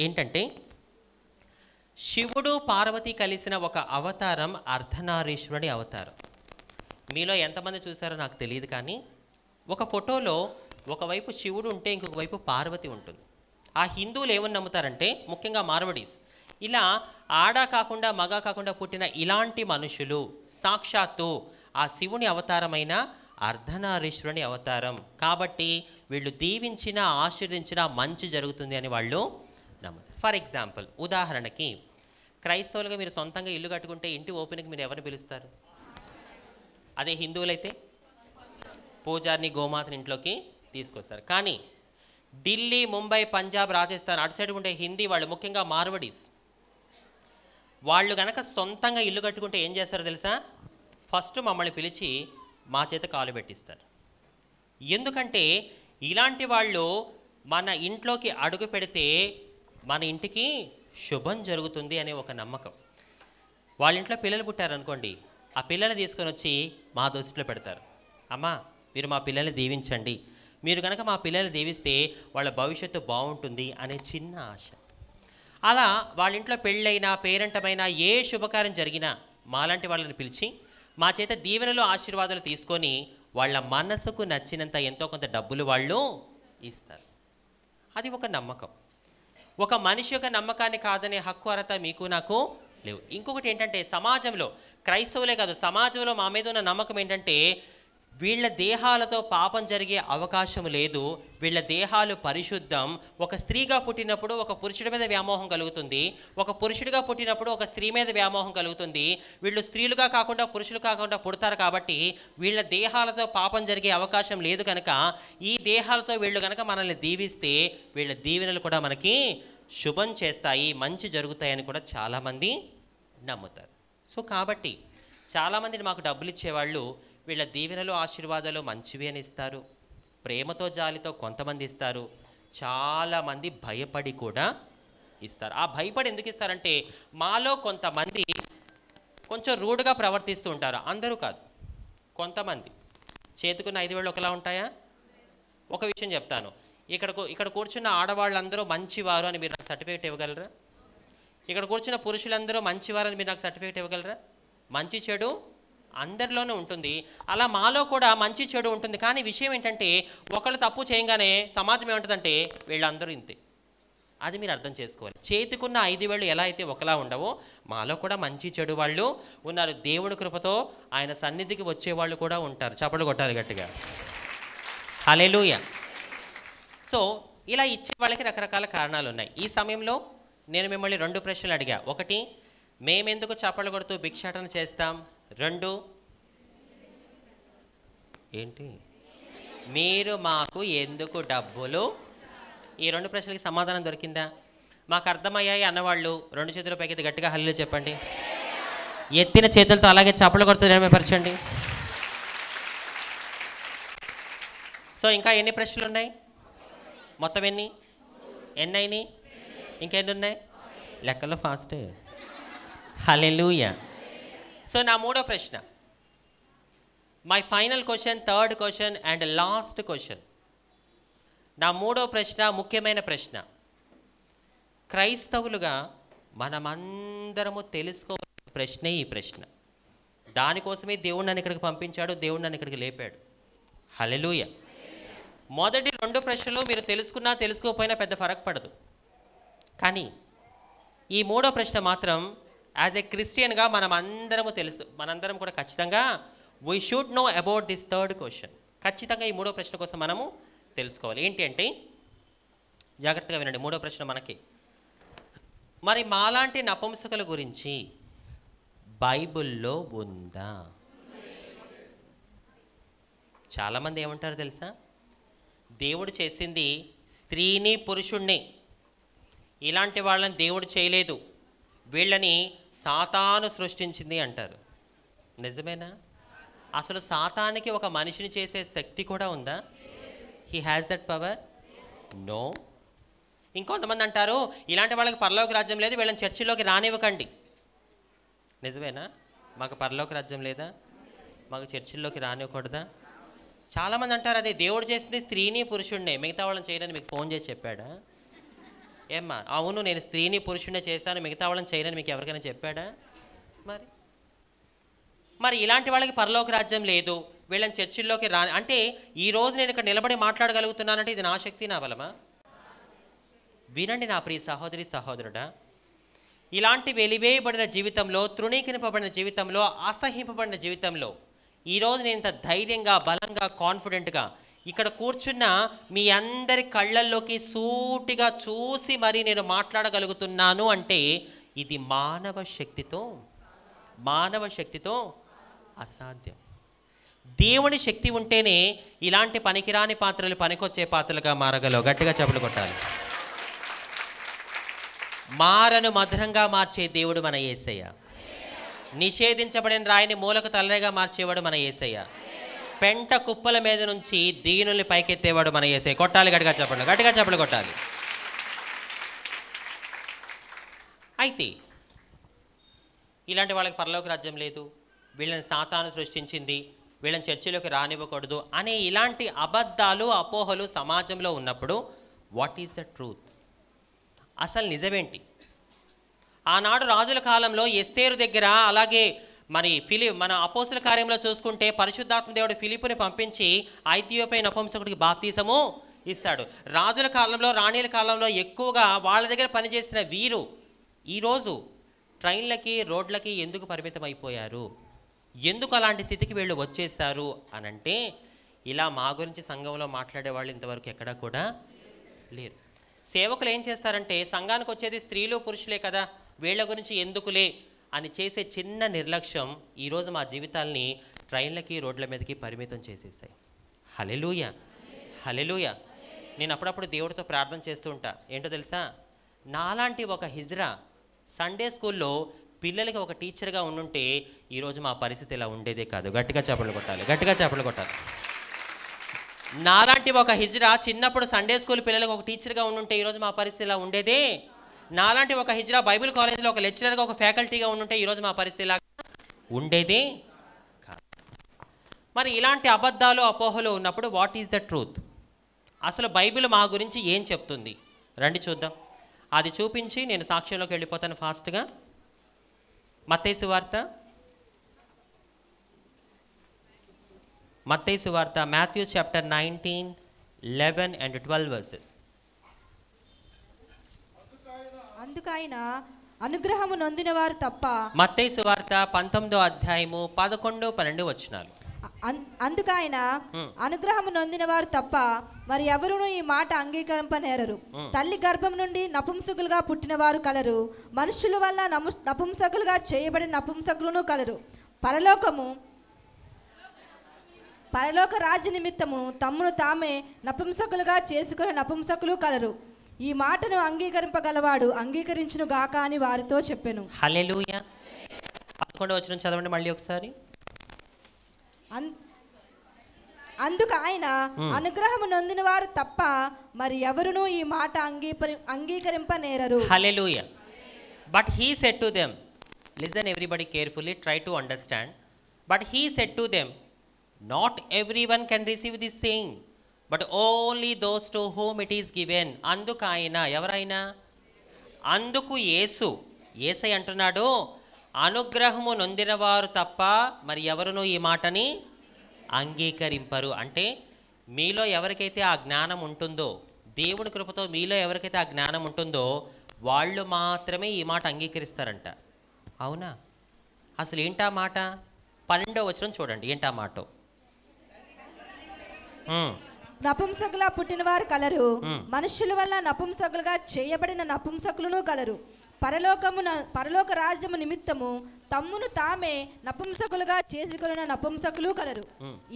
ఏంటంటే శివుడు పార్వతి కలిసిన ఒక అవతారం అర్ధనారీశ్వరుడి అవతారం మీలో ఎంతమంది చూసారో నాకు తెలియదు కానీ ఒక ఫోటోలో ఒకవైపు శివుడు ఉంటే ఇంకొక వైపు పార్వతి ఉంటుంది ఆ హిందువులు ఏమని నమ్ముతారంటే ముఖ్యంగా మార్వడీస్ ఇలా ఆడ కాకుండా మగ కాకుండా పుట్టిన ఇలాంటి మనుషులు సాక్షాత్తు ఆ శివుని అవతారమైన అర్ధనారీశ్వరుని అవతారం కాబట్టి వీళ్ళు దీవించిన ఆశీర్దించిన మంచి జరుగుతుంది అని వాళ్ళు నమ్ముతారు ఫర్ ఎగ్జాంపుల్ ఉదాహరణకి క్రైస్తవులుగా మీరు సొంతంగా ఇల్లు కట్టుకుంటే ఇంటి ఓపెనింగ్ మీరు ఎవరిని పిలుస్తారు అదే హిందువులైతే పూజారిని గోమాతని ఇంట్లోకి తీసుకొస్తారు కానీ ఢిల్లీ ముంబై పంజాబ్ రాజస్థాన్ అటు సైడ్ ఉండే హిందీ వాళ్ళు ముఖ్యంగా మార్వడీస్ వాళ్ళు కనుక సొంతంగా ఇల్లు కట్టుకుంటే ఏం చేస్తారో తెలుసా ఫస్ట్ మమ్మల్ని పిలిచి మా చేత కాలు పెట్టిస్తారు ఎందుకంటే ఇలాంటి వాళ్ళు మన ఇంట్లోకి అడుగు పెడితే మన ఇంటికి శుభం జరుగుతుంది అనే ఒక నమ్మకం వాళ్ళ ఇంట్లో పిల్లలు పుట్టారనుకోండి ఆ పిల్లల్ని తీసుకొని వచ్చి మా దృష్టిలో పెడతారు అమ్మా మీరు మా పిల్లల్ని దీవించండి మీరు కనుక మా పిల్లల్ని దీవిస్తే వాళ్ళ భవిష్యత్తు బాగుంటుంది అనే చిన్న ఆశ అలా వాళ్ళ ఇంట్లో పెళ్ళైనా పేరెంటమైనా ఏ శుభకార్యం జరిగినా మాలాంటి వాళ్ళని పిలిచి మా చేత దీవెనలు ఆశీర్వాదాలు తీసుకొని వాళ్ళ మనసుకు నచ్చినంత ఎంతో కొంత డబ్బులు వాళ్ళు ఇస్తారు అది ఒక నమ్మకం ఒక మనిషి యొక్క నమ్మకాన్ని కాదనే హక్కు అర్హత మీకు నాకు లేవు ఇంకొకటి ఏంటంటే సమాజంలో క్రైస్తవులే కాదు సమాజంలో మా మీద ఉన్న నమ్మకం ఏంటంటే వీళ్ళ దేహాలతో పాపం జరిగే అవకాశం లేదు వీళ్ళ దేహాలు పరిశుద్ధం ఒక స్త్రీగా పుట్టినప్పుడు ఒక పురుషుడి మీద వ్యామోహం కలుగుతుంది ఒక పురుషుడిగా పుట్టినప్పుడు ఒక స్త్రీ మీద వ్యామోహం కలుగుతుంది వీళ్ళు స్త్రీలుగా కాకుండా పురుషులు కాకుండా పుడతారు కాబట్టి వీళ్ళ దేహాలతో పాపం జరిగే అవకాశం లేదు కనుక ఈ దేహాలతో వీళ్ళు కనుక మనల్ని దీవిస్తే వీళ్ళ దీవెనలు కూడా మనకి శుభం చేస్తాయి మంచి జరుగుతాయని కూడా చాలామంది నమ్ముతారు సో కాబట్టి చాలామందిని మాకు డబ్బులు ఇచ్చేవాళ్ళు వీళ్ళ దీవెనలు ఆశీర్వాదాలు మంచివి అని ఇస్తారు ప్రేమతో జాలితో కొంతమంది ఇస్తారు చాలామంది భయపడి కూడా ఇస్తారు ఆ భయపడి ఎందుకు ఇస్తారంటే మాలో కొంతమంది కొంచెం రూడ్గా ప్రవర్తిస్తూ ఉంటారు అందరూ కాదు కొంతమంది చేతుకున్న ఐదు వేళ్ళు ఒకలా ఉంటాయా ఒక విషయం చెప్తాను ఇక్కడ ఇక్కడ కూర్చున్న ఆడవాళ్ళందరూ మంచివారు అని మీరు నాకు సర్టిఫికేట్ ఇవ్వగలరా ఇక్కడ కూర్చున్న పురుషులందరూ మంచివారు అని మీరు నాకు సర్టిఫికేట్ ఇవ్వగలరా మంచి చెడు అందరిలోనే ఉంటుంది అలా మాలో కూడా మంచి చెడు ఉంటుంది కానీ విషయం ఏంటంటే ఒకళ్ళు తప్పు చేయగానే సమాజం ఏముంటుందంటే వీళ్ళందరూ ఇంతే అది మీరు అర్థం చేసుకోవాలి చేతికున్న ఐదు వేళ్ళు ఎలా అయితే ఒకలా ఉండవో మాలో కూడా మంచి చెడు వాళ్ళు ఉన్నారు దేవుడి కృపతో ఆయన సన్నిధికి వచ్చేవాళ్ళు కూడా ఉంటారు చప్పలు కొట్టాలి గట్టిగా అలెలుయ సో ఇలా ఇచ్చే వాళ్ళకి రకరకాల కారణాలు ఉన్నాయి ఈ సమయంలో నేను మిమ్మల్ని రెండు ప్రశ్నలు అడిగా ఒకటి మేమెందుకు చప్పలు కొడుతూ భిక్షాటన చేస్తాం రెండు ఏంటి మీరు మాకు ఎందుకు డబ్బులు ఈ రెండు ప్రశ్నలకి సమాధానం దొరికిందా మాకు అర్థమయ్యాయి అన్నవాళ్ళు రెండు చేతుల పైకి గట్టిగా హల్లు చెప్పండి ఎత్తిన చేతులతో అలాగే చప్పలు కొడుతూ నిలమపరచండి సో ఇంకా ఎన్ని ప్రశ్నలు ఉన్నాయి మొత్తం ఎన్ని ఎన్ని అయినాయి ఇంకెన్ని ఉన్నాయి లెక్కలో ఫాస్ట్ హలెలుయా సో నా మూడో ప్రశ్న my final question third question and last question నా మూడో ప్రశ్న ముఖ్యమైన ప్రశ్న క్రైస్తవులుగా మనమందరము తెలుసుకోవాల్సిన ప్రశ్నే ఈ ప్రశ్న దానికోసమే దేవుడు నన్ను ఇక్కడికి పంపించాడు దేవుడు నన్ను ఇక్కడికి లేపాడు హలెలూయ మొదటి రెండు ప్రశ్నలు మీరు తెలుసుకున్నా తెలుసుకోకపోయినా పెద్ద ఫరక్ పడదు కానీ ఈ మూడో ప్రశ్న మాత్రం యాజ్ ఏ క్రిస్టియన్గా మనం అందరము తెలుసు మనందరం కూడా ఖచ్చితంగా we should know about this third question ఖచ్చితంగా ఈ మూడో ప్రశ్న కోసం మనము తెలుసుకోవాలి ఏంటి అంటే జాగ్రత్తగా వినండి మూడో ప్రశ్న మనకి మరి మాలాంటి నపంసకుల గురించి బైబిల్లో ఉందా చాలామంది ఏమంటారు తెలుసా దేవుడు చేసింది స్త్రీని పురుషుణ్ణి ఇలాంటి వాళ్ళని దేవుడు చేయలేదు వీళ్ళని సాతాను సృష్టించింది అంటారు నిజమేనా అసలు సాతానికి ఒక మనిషిని చేసే శక్తి కూడా ఉందా he has that power no ఇంకొంతమంది అంటారు ఇలాంటి వాళ్ళకి పరలోక రాజ్యం లేదు వీళ్ళని చర్చిలోకి రానివ్వకండి నిజమేనా మాకు పరలోక రాజ్యం లేదా మాకు చర్చిల్లోకి రానివ్వకూడదా చాలామంది అంటారు అదే దేవుడు చేసింది స్త్రీని పురుషుడినే మిగతా వాళ్ళని చేయడానికి మీకు ఫోన్ చేసి చెప్పాడా ఏమ్మా అవును నేను స్త్రీని పురుషుని చేశాను మిగతా వాళ్ళని చేయనని మీకు ఎవరికైనా చెప్పాడా మరి మరి ఇలాంటి వాళ్ళకి పరలోక రాజ్యం లేదు వీళ్ళని చర్చిల్లోకి రా అంటే ఈరోజు నేను ఇక్కడ నిలబడి మాట్లాడగలుగుతున్నానంటే ఇది నా శక్తి నా బలమా వినండి నా ప్రియ సహోదరి సహోదరుడా ఇలాంటి వెలివేయబడిన జీవితంలో తృణీకరింపబడిన జీవితంలో అసహింపబడిన జీవితంలో ఈరోజు నేను ఇంత ధైర్యంగా బలంగా కాన్ఫిడెంట్గా ఇక్కడ కూర్చున్న మీ అందరి కళ్ళల్లోకి సూటిగా చూసి మరి నేను మాట్లాడగలుగుతున్నాను అంటే ఇది మానవ శక్తితో మానవ శక్తితో అసాధ్యం దేవుని శక్తి ఉంటేనే ఇలాంటి పనికిరాని పాత్రలు పనికొచ్చే పాత్రలుగా మారగలవు గట్టిగా చెప్పులు కొట్టాలి మారను మధురంగా మార్చే దేవుడు మన ఏసయ్య నిషేధించబడిన రాయిని మూలకు తల్లగా మార్చేవాడు మన ఏసయ్య పెంట కుప్పల మీద నుంచి దీనుల్ని పైకెత్తేవాడు మన చేసే కొట్టాలి గట్టిగా చెప్పండి గట్టిగా చెప్పలు కొట్టాలి అయితే ఇలాంటి వాళ్ళకి పరలోక రాజ్యం లేదు వీళ్ళని సాతాను సృష్టించింది వీళ్ళని చర్చిలోకి రానివ్వకూడదు అనే ఇలాంటి అబద్ధాలు అపోహలు సమాజంలో ఉన్నప్పుడు వాట్ ఈస్ ద ట్రూత్ అసలు నిజమేంటి ఆనాడు రాజుల కాలంలో ఎస్తేరు దగ్గర అలాగే మరి ఫిలి మన అపోసుల కార్యంలో చూసుకుంటే పరిశుద్ధాత్మ దేవుడు ఫిలిపుని పంపించి ఐతియోపై నపంసకుడికి బాప్తీసము ఇస్తాడు రాజుల కాలంలో రాణిల కాలంలో ఎక్కువగా వాళ్ళ దగ్గర పనిచేసిన వీరు ఈరోజు ట్రైన్లకి రోడ్లకి ఎందుకు పరిమితం అయిపోయారు ఎందుకు అలాంటి స్థితికి వీళ్ళు వచ్చేసారు అనంటే ఇలా మా గురించి సంఘంలో మాట్లాడే వాళ్ళు ఇంతవరకు ఎక్కడా కూడా లేరు సేవకులు ఏం చేస్తారంటే సంఘానికి వచ్చేది స్త్రీలు పురుషులే కదా వీళ్ళ గురించి ఎందుకులే అని చేసే చిన్న నిర్లక్ష్యం ఈరోజు మా జీవితాల్ని ట్రైన్లకి రోడ్ల మీదకి పరిమితం చేసేసాయి హలెలుయ హలెలుయ నేను అప్పుడప్పుడు దేవుడితో ప్రార్థన చేస్తూ ఉంటా ఏంటో తెలుసా నాలాంటి ఒక హిజ్రా సండే స్కూల్లో పిల్లలకి ఒక టీచర్గా ఉండుంటే ఈరోజు మా పరిస్థితి ఇలా ఉండేదే కాదు గట్టిగా చేపలు కొట్టాలి గట్టిగా చేపలు కొట్టాలి నాలాంటి ఒక హిజ్రా చిన్నప్పుడు సండే స్కూల్ పిల్లలకు ఒక టీచర్గా ఉండుంటే ఈరోజు మా పరిస్థితి ఇలా ఉండేదే నాలాంటి ఒక హిజ్రా బైబుల్ కాలేజీలో ఒక లెక్చరర్గా ఒక ఫ్యాకల్టీగా ఉండుంటే ఈరోజు మా పరిస్థితి లాగా ఉండేది మరి ఇలాంటి అబద్ధాలు అపోహలు ఉన్నప్పుడు వాట్ ఈజ్ ద ట్రూత్ అసలు బైబిల్ మా గురించి ఏం చెప్తుంది రండి చూద్దాం అది చూపించి నేను సాక్ష్యంలోకి వెళ్ళిపోతాను ఫాస్ట్గా మత్తేసు వార్త మత్తేసు వార్త Matthews chapter nineteen eleven and twelve verses అందుకైన అనుగ్రహము నొందిన వారు తప్ప మత్తే సువార్త పంతొమ్మిదో అధ్యాయము పదకొండు పన్నెండు వచ్చినారు అందుకైన అనుగ్రహము నొందిన వారు తప్ప మరి ఎవరును ఈ మాట అంగీకరింపనేరరు తల్లి గర్భం నుండి నపుంసకులుగా పుట్టిన వారు కలరు మనుషుల వల్ల నపుంసకులుగా చేయబడిన నపుంసకులను కలరు పరలోకము పరలోక రాజు నిమిత్తము తమ్మును తామే నపుంసకులుగా చేసుకుని నపుంసకులు కలరు ఈ మాటను అంగీకరింపగలవాడు అంగీకరించును గాక అని వారితో చెప్పాను హలెలుయ వచ్చిన చదవండి మళ్ళీ ఒకసారి అందుకు ఆయన అనుగ్రహము నొందిన వారు తప్ప మరి ఎవరునూ ఈ మాట అంగీకరింప అంగీకరింపనేరరు hallelujah but he said to them listen everybody carefully try to understand but he said to them not every one can receive this saying but only those to whom it is given అందుకు ఆయన ఎవరైనా అందుకు యేసు ఏసై అంటున్నాడు అనుగ్రహము నొందిన వారు తప్ప మరి ఎవరునూ ఈ మాటని అంగీకరింపరు అంటే మీలో ఎవరికైతే ఆ జ్ఞానం ఉంటుందో దేవుని కృపతో మీలో ఎవరికైతే ఆ జ్ఞానం ఉంటుందో వాళ్ళు మాత్రమే ఈ మాట అంగీకరిస్తారంట అవునా అసలు ఏంటా మాట పన్నెండో వచ్చిన చూడండి ఏంటా మాట నపుంసకుల పుట్టినవారు కలరు మనుషుల వల్ల నపుంసకులుగా చేయబడిన నపుంసకులను కలరు పరలోకమున పరలోక రాజ్యము నిమిత్తము తమ్మును తామే నపుంసకులుగా చేసుకున్న నపుంసకులు కలరు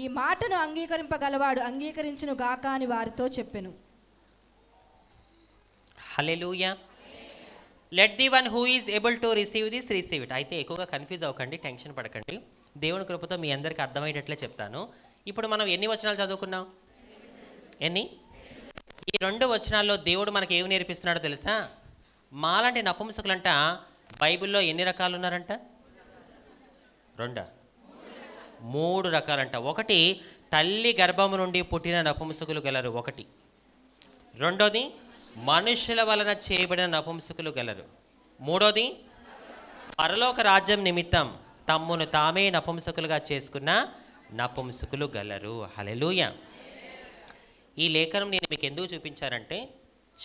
ఈ మాటను అంగీకరింపగలవాడు అంగీకరించును గాక అని వారితో చెప్పెను let the one who is able to receive this receive it అయితే ఎక్కువగా కన్ఫ్యూజ్ అవ్వకండి టెన్షన్ పడకండి దేవుని కృపతో మీ అందరికీ అర్థమయ్యేటట్లే చెప్తాను ఇప్పుడు మనం ఎన్ని వచనాలు చదువుకున్నాం ఎన్ని ఈ రెండు వచనాల్లో దేవుడు మనకి ఏమి నేర్పిస్తున్నాడో తెలుసా మాలాంటి నపుంసకులంట బైబిల్లో ఎన్ని రకాలు ఉన్నారంట రెండా మూడు రకాలంట ఒకటి తల్లి గర్భము నుండి పుట్టిన నపుంసకులు గలరు ఒకటి రెండోది మనుషుల వలన చేయబడిన నపుంసకులు గలరు మూడోది పరలోక రాజ్యం నిమిత్తం తమ్మును తామే నపుంసకులుగా చేసుకున్న నపుంసకులు గలరు హలెలుయా ఈ లేఖనం నేను మీకు ఎందుకు చూపించారంటే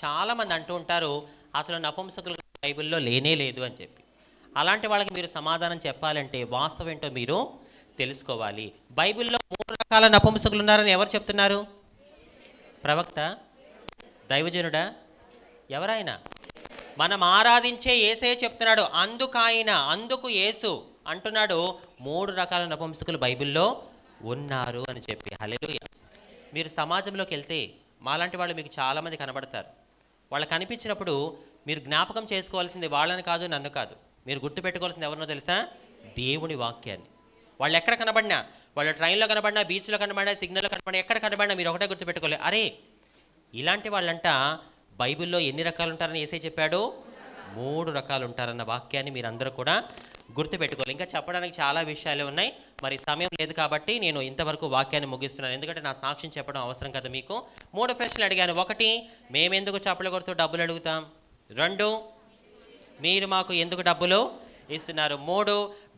చాలామంది అంటూ ఉంటారు అసలు నపుంసకులు బైబిల్లో లేనే లేదు అని చెప్పి అలాంటి వాళ్ళకి మీరు సమాధానం చెప్పాలంటే వాస్తవం ఏంటో మీరు తెలుసుకోవాలి బైబిల్లో మూడు రకాల నపుంసకులు ఉన్నారని ఎవరు చెప్తున్నారు ప్రవక్త దైవజనుడా ఎవరైనా మనం ఆరాధించే ఏసే చెప్తున్నాడు అందుకు ఆయన అందుకు ఏసు అంటున్నాడు మూడు రకాల నపుంసకులు బైబిల్లో ఉన్నారు అని చెప్పి హలెలుయా మీరు సమాజంలోకి వెళ్తే మాలాంటి వాళ్ళు మీకు చాలామంది కనబడతారు వాళ్ళు కనిపించినప్పుడు మీరు జ్ఞాపకం చేసుకోవాల్సింది వాళ్ళని కాదు నన్ను కాదు మీరు గుర్తుపెట్టుకోవాల్సింది ఎవరినో తెలుసా దేవుని వాక్యాన్ని వాళ్ళు ఎక్కడ కనబడినా వాళ్ళు ట్రైన్లో కనబడినా బీచ్లో కనబడినా సిగ్నల్లో కనబడినా ఎక్కడ కనబడినా మీరు ఒకటే గుర్తుపెట్టుకోలేదు అరే ఇలాంటి వాళ్ళంట బైబిల్లో ఎన్ని రకాలు ఉంటారని ఏసై చెప్పాడు మూడు రకాలు ఉంటారన్న వాక్యాన్ని మీరందరూ కూడా గుర్తుపెట్టుకోవాలి ఇంకా చెప్పడానికి చాలా విషయాలు ఉన్నాయి మరి సమయం లేదు కాబట్టి నేను ఇంతవరకు వాక్యాన్ని ముగిస్తున్నాను ఎందుకంటే నా సాక్ష్యం చెప్పడం అవసరం కదా మీకు మూడు ప్రశ్నలు అడిగాను ఒకటి మేమెందుకు చప్పలు కొడుతూ డబ్బులు అడుగుతాం రెండు మీరు మాకు ఎందుకు డబ్బులు ఇస్తున్నారు మూడు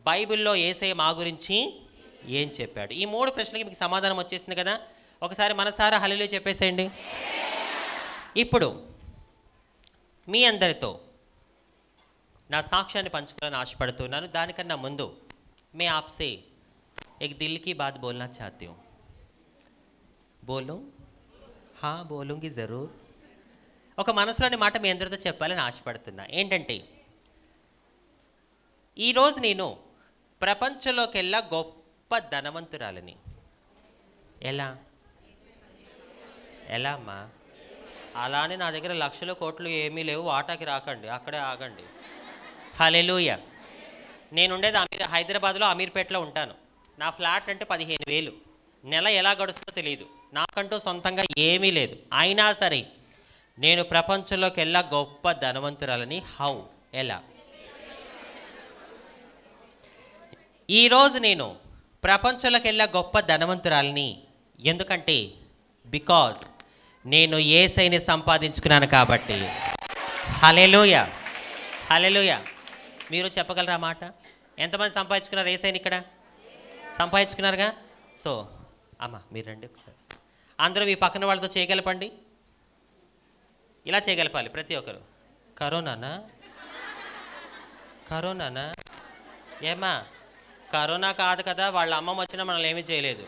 బైబిల్లో ఏసే మా గురించి ఏం చెప్పాడు ఈ మూడు ప్రశ్నలకి మీకు సమాధానం వచ్చేసింది కదా ఒకసారి మనసారా హలీలో చెప్పేసేయండి ఇప్పుడు మీ అందరితో నా సాక్ష్యాన్ని పంచుకోవాలని ఆశపడుతున్నాను దానికన్నా ముందు మే ఆప్సే एक దిల్కి బాత్ బోల్నా చాతి బోలు హా బోలుంగి జరూర్ ఒక మనసులోని మాట మీ అందరితో చెప్పాలని ఆశపడుతున్నా ఏంటంటే ఈరోజు నేను ప్రపంచంలోకెల్లా గొప్ప ధనవంతురాలని ఎలా ఎలా అమ్మా అలానే నా దగ్గర లక్షల కోట్లు ఏమీ లేవు వాటాకి రాకండి అక్కడే ఆగండి హలెలూయ నేనుండేది అమీర్ హైదరాబాద్లో అమీర్పేటలో ఉంటాను నా ఫ్లాట్ అంటే పదిహేను వేలు నెల ఎలా గడుస్తుందో తెలియదు నాకంటూ సొంతంగా ఏమీ లేదు అయినా సరే నేను ప్రపంచంలోకి వెళ్ళా గొప్ప ధనవంతురాలని హౌ ఎలా ఈరోజు నేను ప్రపంచంలోకి వెళ్ళా గొప్ప ధనవంతురాలని ఎందుకంటే బికాజ్ నేను ఏ సైని సంపాదించుకున్నాను కాబట్టి హలెలుయ హలెలుయ మీరు చెప్పగలరా మాట ఎంతమంది సంపాదించుకున్నారు సైన్ ఇక్కడ సంపాదించుకున్నారుగా సో అమ్మ మీరు రండి ఒకసారి అందరూ మీ పక్కన వాళ్ళతో చేయగలపండి ఇలా చేయగలపాలి ప్రతి ఒక్కరు కరోనానా కరోనానా ఏమా కరోనా కాదు కదా వాళ్ళ అమ్మమ్మ వచ్చినా మనల్ని ఏమీ చేయలేదు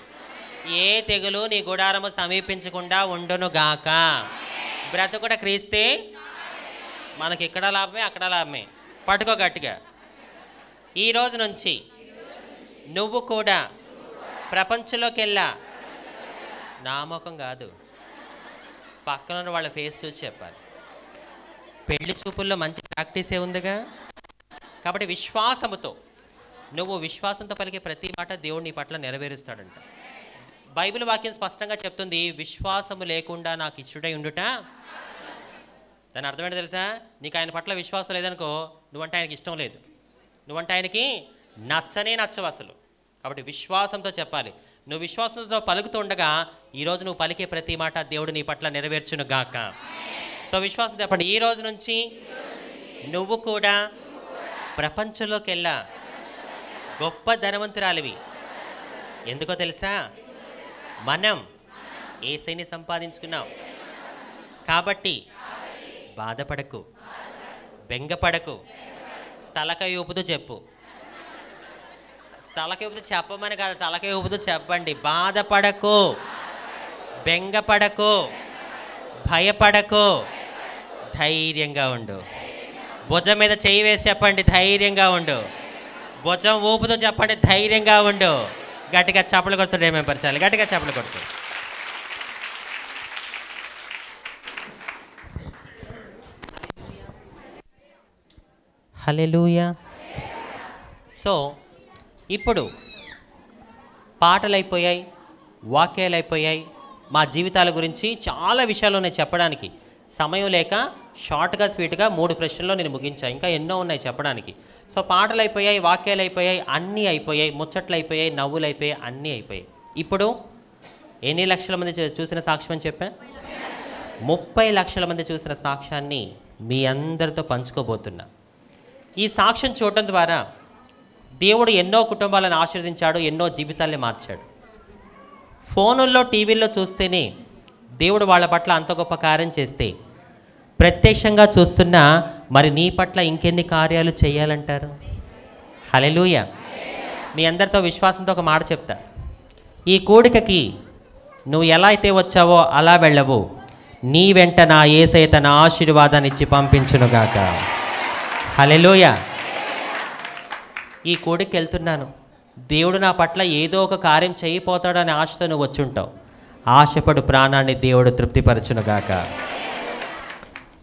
ఏ తెగులు నీ గుడారము సమీపించకుండా ఉండును గాక బ్రతుకుట క్రీస్తే మనకి ఇక్కడ లాభమే అక్కడ లాభమే పట్టుకో గట్టిగా ఈ రోజు నుంచి నువ్వు కూడా నా నామకం కాదు పక్కన ఉన్న వాళ్ళ ఫేస్ చూసి చెప్పాలి పెళ్లి చూపుల్లో మంచి ప్రాక్టీసే ఉందిగా కాబట్టి విశ్వాసముతో నువ్వు విశ్వాసంతో పలికే ప్రతి మాట దేవుడు నీ పట్ల నెరవేరుస్తాడంట బైబిల్ వాక్యం స్పష్టంగా చెప్తుంది విశ్వాసము లేకుండా నాకు ఇచ్చుడై ఉండుట దాని అర్థమేంటి తెలుసా నీకు ఆయన పట్ల విశ్వాసం లేదనుకో నువ్వంటే ఆయనకి ఇష్టం లేదు నువ్వంటే ఆయనకి నచ్చనే నచ్చవు అసలు కాబట్టి విశ్వాసంతో చెప్పాలి నువ్వు విశ్వాసంతో పలుకుతూ ఉండగా ఈరోజు నువ్వు పలికే ప్రతి మాట దేవుడు నీ పట్ల నెరవేర్చును గాక సో విశ్వాసం చెప్పండి ఈ రోజు నుంచి నువ్వు కూడా వెళ్ళా గొప్ప ధనవంతురాలివి ఎందుకో తెలుసా మనం ఏసైని సంపాదించుకున్నాం కాబట్టి బాధపడకు బెంగపడకు తలక ఊపుతూ చెప్పు తలకాయ ఊపుతూ చెప్పమని కాదు తలక ఊపుతూ చెప్పండి బాధపడకు బెంగపడకు భయపడకు ధైర్యంగా ఉండు భుజం మీద చేయి వేసి చెప్పండి ధైర్యంగా ఉండు భుజం ఊపుతో చెప్పండి ధైర్యంగా ఉండు గట్టిగా చేపలు కొడుతుండే మేము పరిచయాలు గట్టిగా చేపలు కొడుతుంది హలెలూయా సో ఇప్పుడు పాటలు అయిపోయాయి వాక్యాలు అయిపోయాయి మా జీవితాల గురించి చాలా విషయాలు ఉన్నాయి చెప్పడానికి సమయం లేక షార్ట్గా స్వీట్గా మూడు ప్రశ్నల్లో నేను ముగించాను ఇంకా ఎన్నో ఉన్నాయి చెప్పడానికి సో పాటలు అయిపోయాయి వాక్యాలు అయిపోయాయి అన్నీ అయిపోయాయి ముచ్చట్లు అయిపోయాయి నవ్వులు అయిపోయాయి అన్నీ అయిపోయాయి ఇప్పుడు ఎన్ని లక్షల మంది చూసిన సాక్ష్యం అని చెప్పా ముప్పై లక్షల మంది చూసిన సాక్ష్యాన్ని మీ అందరితో పంచుకోబోతున్నా ఈ సాక్ష్యం చూడటం ద్వారా దేవుడు ఎన్నో కుటుంబాలను ఆశీర్వదించాడు ఎన్నో జీవితాలని మార్చాడు ఫోనుల్లో టీవీల్లో చూస్తేనే దేవుడు వాళ్ళ పట్ల అంత గొప్ప కార్యం చేస్తే ప్రత్యక్షంగా చూస్తున్నా మరి నీ పట్ల ఇంకెన్ని కార్యాలు చేయాలంటారు హలెలూయ మీ అందరితో విశ్వాసంతో ఒక మాట చెప్తా ఈ కోడికకి నువ్వు ఎలా అయితే వచ్చావో అలా వెళ్ళవు నీ వెంట నా ఏసై తన ఆశీర్వాదాన్ని ఇచ్చి పంపించునుగాక హలెలోయ ఈ కోడికి వెళ్తున్నాను దేవుడు నా పట్ల ఏదో ఒక కార్యం చేయిపోతాడని ఆశతో నువ్వు వచ్చుంటావు ఆశపడు ప్రాణాన్ని దేవుడు తృప్తిపరచునుగాక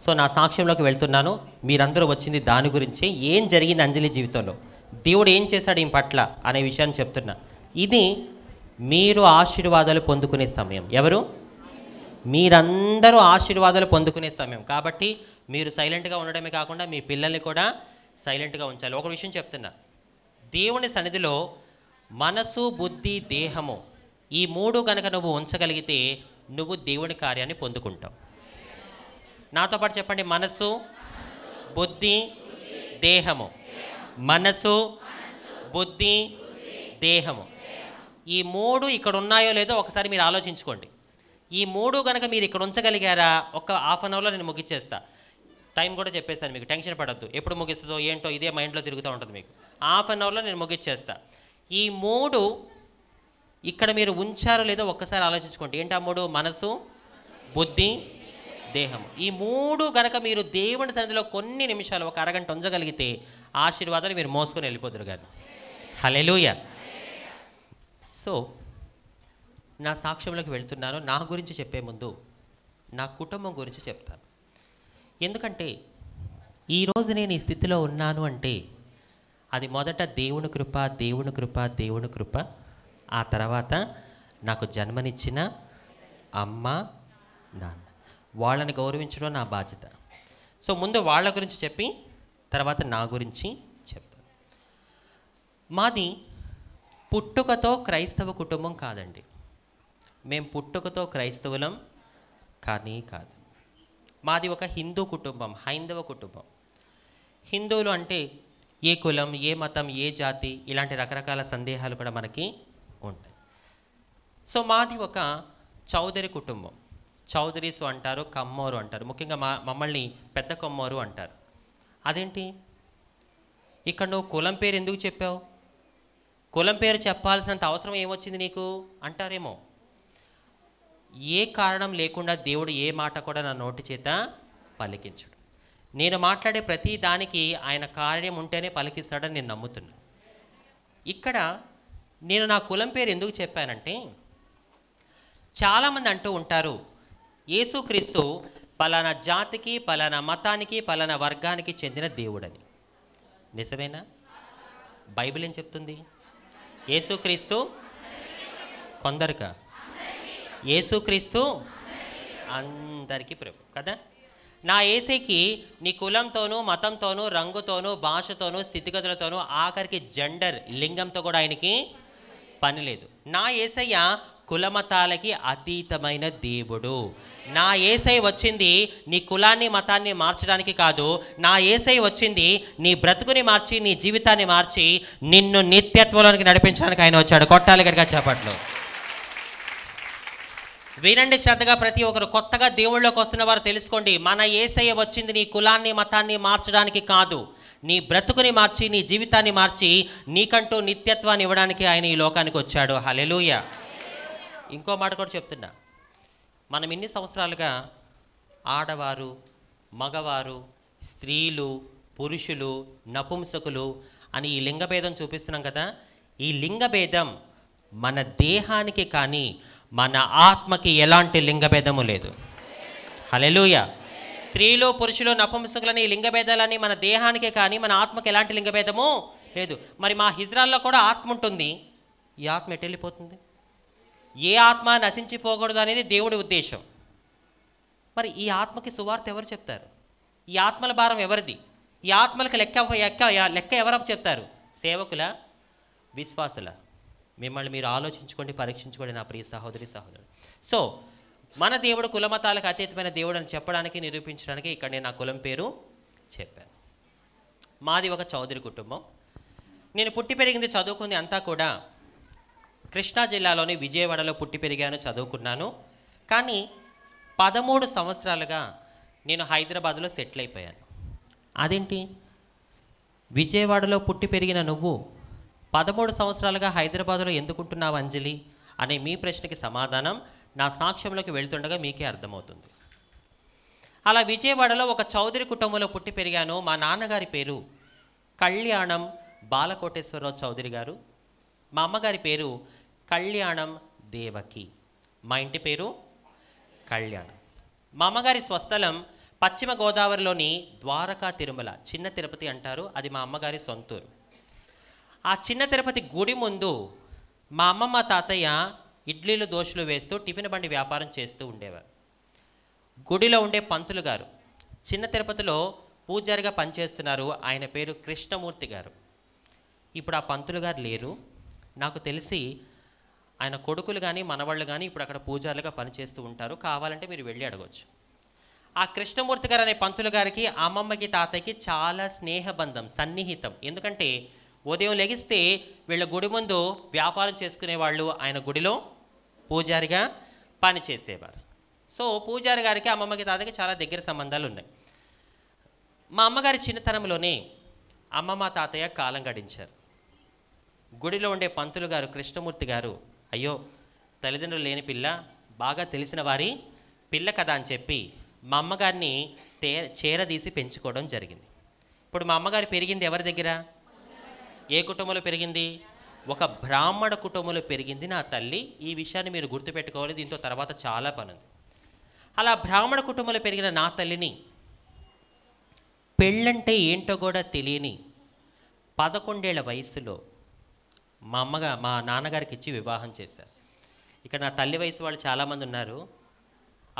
సో నా సాక్ష్యంలోకి వెళ్తున్నాను మీరందరూ వచ్చింది దాని గురించి ఏం జరిగింది అంజలి జీవితంలో దేవుడు ఏం చేశాడు ఈ పట్ల అనే విషయాన్ని చెప్తున్నా ఇది మీరు ఆశీర్వాదాలు పొందుకునే సమయం ఎవరు మీరందరూ ఆశీర్వాదాలు పొందుకునే సమయం కాబట్టి మీరు సైలెంట్గా ఉండడమే కాకుండా మీ పిల్లల్ని కూడా సైలెంట్గా ఉంచాలి ఒక విషయం చెప్తున్నా దేవుని సన్నిధిలో మనసు బుద్ధి దేహము ఈ మూడు కనుక నువ్వు ఉంచగలిగితే నువ్వు దేవుని కార్యాన్ని పొందుకుంటావు నాతో పాటు చెప్పండి మనసు బుద్ధి దేహము మనసు బుద్ధి దేహము ఈ మూడు ఇక్కడ ఉన్నాయో లేదో ఒకసారి మీరు ఆలోచించుకోండి ఈ మూడు కనుక మీరు ఇక్కడ ఉంచగలిగారా ఒక హాఫ్ అన్ అవర్లో నేను ముగిచ్చేస్తా టైం కూడా చెప్పేస్తాను మీకు టెన్షన్ పడద్దు ఎప్పుడు ముగిస్తుందో ఏంటో ఇదే మైండ్లో తిరుగుతూ ఉంటుంది మీకు హాఫ్ అన్ అవర్లో నేను ముగిచ్చేస్తా ఈ మూడు ఇక్కడ మీరు ఉంచారో లేదో ఒక్కసారి ఆలోచించుకోండి ఏంటి ఆ మూడు మనసు బుద్ధి దేహం ఈ మూడు గనక మీరు దేవుని సన్నిధిలో కొన్ని నిమిషాలు ఒక అరగంట ఉంచగలిగితే ఆశీర్వాదాన్ని మీరు మోసుకొని వెళ్ళిపోతారు గారు హలెలుయ సో నా సాక్ష్యంలోకి వెళ్తున్నాను నా గురించి చెప్పే ముందు నా కుటుంబం గురించి చెప్తాను ఎందుకంటే ఈరోజు నేను ఈ స్థితిలో ఉన్నాను అంటే అది మొదట దేవుని కృప దేవుని కృప దేవుని కృప ఆ తర్వాత నాకు జన్మనిచ్చిన అమ్మ నాన్న వాళ్ళని గౌరవించడం నా బాధ్యత సో ముందు వాళ్ళ గురించి చెప్పి తర్వాత నా గురించి చెప్తాను మాది పుట్టుకతో క్రైస్తవ కుటుంబం కాదండి మేము పుట్టుకతో క్రైస్తవులం కానీ కాదు మాది ఒక హిందూ కుటుంబం హైందవ కుటుంబం హిందువులు అంటే ఏ కులం ఏ మతం ఏ జాతి ఇలాంటి రకరకాల సందేహాలు కూడా మనకి ఉంటాయి సో మాది ఒక చౌదరి కుటుంబం చౌదరీస్ అంటారు కమ్మోరు అంటారు ముఖ్యంగా మా మమ్మల్ని పెద్ద కొమ్మోరు అంటారు అదేంటి ఇక్కడ నువ్వు కులం పేరు ఎందుకు చెప్పావు కులం పేరు చెప్పాల్సినంత అవసరం ఏమొచ్చింది నీకు అంటారేమో ఏ కారణం లేకుండా దేవుడు ఏ మాట కూడా నా నోటి చేత పలికించడు నేను మాట్లాడే ప్రతి దానికి ఆయన కార్యం ఉంటేనే పలికిస్తాడని నేను నమ్ముతున్నాను ఇక్కడ నేను నా కులం పేరు ఎందుకు చెప్పానంటే చాలామంది అంటూ ఉంటారు యేసుక్రీస్తు పలానా జాతికి పలానా మతానికి పలానా వర్గానికి చెందిన దేవుడని నిజమేనా బైబిల్ ఏం చెప్తుంది యేసుక్రీస్తు కొందరుగా యేసుక్రీస్తు అందరికీ ప్రభు కదా నా ఏసీకి నీ కులంతోనూ మతంతోనూ రంగుతోనూ భాషతోనూ స్థితిగతులతోనూ ఆఖరికి జెండర్ లింగంతో కూడా ఆయనకి పని లేదు నా ఏసయ్య కులమతాలకి అతీతమైన దేవుడు నా ఏసై వచ్చింది నీ కులాన్ని మతాన్ని మార్చడానికి కాదు నా ఏసై వచ్చింది నీ బ్రతుకుని మార్చి నీ జీవితాన్ని మార్చి నిన్ను నిత్యత్వంలోనికి నడిపించడానికి ఆయన వచ్చాడు కొట్టాలి గడిగా చేపట్లు వినండి శ్రద్ధగా ప్రతి ఒక్కరు కొత్తగా దేవుళ్ళకి వస్తున్న వారు తెలుసుకోండి మన ఏసయ్య వచ్చింది నీ కులాన్ని మతాన్ని మార్చడానికి కాదు నీ బ్రతుకుని మార్చి నీ జీవితాన్ని మార్చి నీకంటూ నిత్యత్వాన్ని ఇవ్వడానికి ఆయన ఈ లోకానికి వచ్చాడు హలెలూయ ఇంకో మాట కూడా చెప్తున్నా మనం ఇన్ని సంవత్సరాలుగా ఆడవారు మగవారు స్త్రీలు పురుషులు నపుంసకులు అని ఈ లింగభేదం చూపిస్తున్నాం కదా ఈ లింగభేదం మన దేహానికి కానీ మన ఆత్మకి ఎలాంటి లింగభేదము లేదు హలెలుయ స్త్రీలు పురుషులు నపుంసకులని లింగభేదాలని మన దేహానికే కానీ మన ఆత్మకి ఎలాంటి లింగభేదము లేదు మరి మా హిజ్రాల్లో కూడా ఆత్మ ఉంటుంది ఈ ఆత్మ ఎటు వెళ్ళిపోతుంది ఏ ఆత్మ నశించిపోకూడదు అనేది దేవుడి ఉద్దేశం మరి ఈ ఆత్మకి సువార్త ఎవరు చెప్తారు ఈ ఆత్మల భారం ఎవరిది ఈ ఆత్మలకు లెక్క లెక్క లెక్క ఎవరు చెప్తారు సేవకుల విశ్వాసుల మిమ్మల్ని మీరు ఆలోచించుకోండి పరీక్షించుకోండి నా ప్రియ సహోదరి సహోదరుడు సో మన దేవుడు కులమతాలకు అతీతమైన దేవుడు అని చెప్పడానికి నిరూపించడానికి ఇక్కడ నేను నా కులం పేరు చెప్పాను మాది ఒక చౌదరి కుటుంబం నేను పుట్టి పెరిగింది చదువుకుంది అంతా కూడా కృష్ణా జిల్లాలోని విజయవాడలో పుట్టి పెరిగాను చదువుకున్నాను కానీ పదమూడు సంవత్సరాలుగా నేను హైదరాబాద్లో సెటిల్ అయిపోయాను అదేంటి విజయవాడలో పుట్టి పెరిగిన నువ్వు పదమూడు సంవత్సరాలుగా హైదరాబాద్లో ఎందుకుంటున్నావు అంజలి అనే మీ ప్రశ్నకి సమాధానం నా సాక్ష్యంలోకి వెళ్తుండగా మీకే అర్థమవుతుంది అలా విజయవాడలో ఒక చౌదరి కుటుంబంలో పుట్టి పెరిగాను మా నాన్నగారి పేరు కళ్యాణం బాలకోటేశ్వరరావు చౌదరి గారు మా అమ్మగారి పేరు కళ్యాణం దేవకి మా ఇంటి పేరు కళ్యాణం మా అమ్మగారి స్వస్థలం పశ్చిమ గోదావరిలోని ద్వారకా తిరుమల చిన్న తిరుపతి అంటారు అది మా అమ్మగారి సొంతూరు ఆ చిన్న తిరుపతి గుడి ముందు మా అమ్మమ్మ తాతయ్య ఇడ్లీలు దోశలు వేస్తూ టిఫిన్ బండి వ్యాపారం చేస్తూ ఉండేవారు గుడిలో ఉండే పంతులు గారు చిన్న తిరుపతిలో పూజారిగా పనిచేస్తున్నారు ఆయన పేరు కృష్ణమూర్తి గారు ఇప్పుడు ఆ పంతులు గారు లేరు నాకు తెలిసి ఆయన కొడుకులు కానీ మనవాళ్ళు కానీ ఇప్పుడు అక్కడ పూజారులుగా పనిచేస్తూ ఉంటారు కావాలంటే మీరు వెళ్ళి అడగవచ్చు ఆ కృష్ణమూర్తి గారు అనే పంతులు గారికి అమ్మమ్మకి తాతయ్యకి చాలా స్నేహబంధం సన్నిహితం ఎందుకంటే ఉదయం లెగిస్తే వీళ్ళ గుడి ముందు వ్యాపారం చేసుకునేవాళ్ళు ఆయన గుడిలో పూజారిగా పనిచేసేవారు సో పూజారి గారికి అమ్మమ్మకి తాతకి చాలా దగ్గర సంబంధాలు ఉన్నాయి మా అమ్మగారి చిన్నతనంలోనే అమ్మమ్మ తాతయ్య కాలం గడించారు గుడిలో ఉండే పంతులు గారు కృష్ణమూర్తి గారు అయ్యో తల్లిదండ్రులు లేని పిల్ల బాగా తెలిసిన వారి పిల్ల కదా అని చెప్పి మా అమ్మగారిని తే చేరదీసి పెంచుకోవడం జరిగింది ఇప్పుడు మా అమ్మగారు పెరిగింది ఎవరి దగ్గర ఏ కుటుంబంలో పెరిగింది ఒక బ్రాహ్మణ కుటుంబంలో పెరిగింది నా తల్లి ఈ విషయాన్ని మీరు గుర్తుపెట్టుకోవాలి దీంతో తర్వాత చాలా పనుంది అలా బ్రాహ్మణ కుటుంబంలో పెరిగిన నా తల్లిని పెళ్ళంటే ఏంటో కూడా తెలియని పదకొండేళ్ల వయసులో మా అమ్మగా మా నాన్నగారికి ఇచ్చి వివాహం చేశారు ఇక్కడ నా తల్లి వయసు వాళ్ళు చాలామంది ఉన్నారు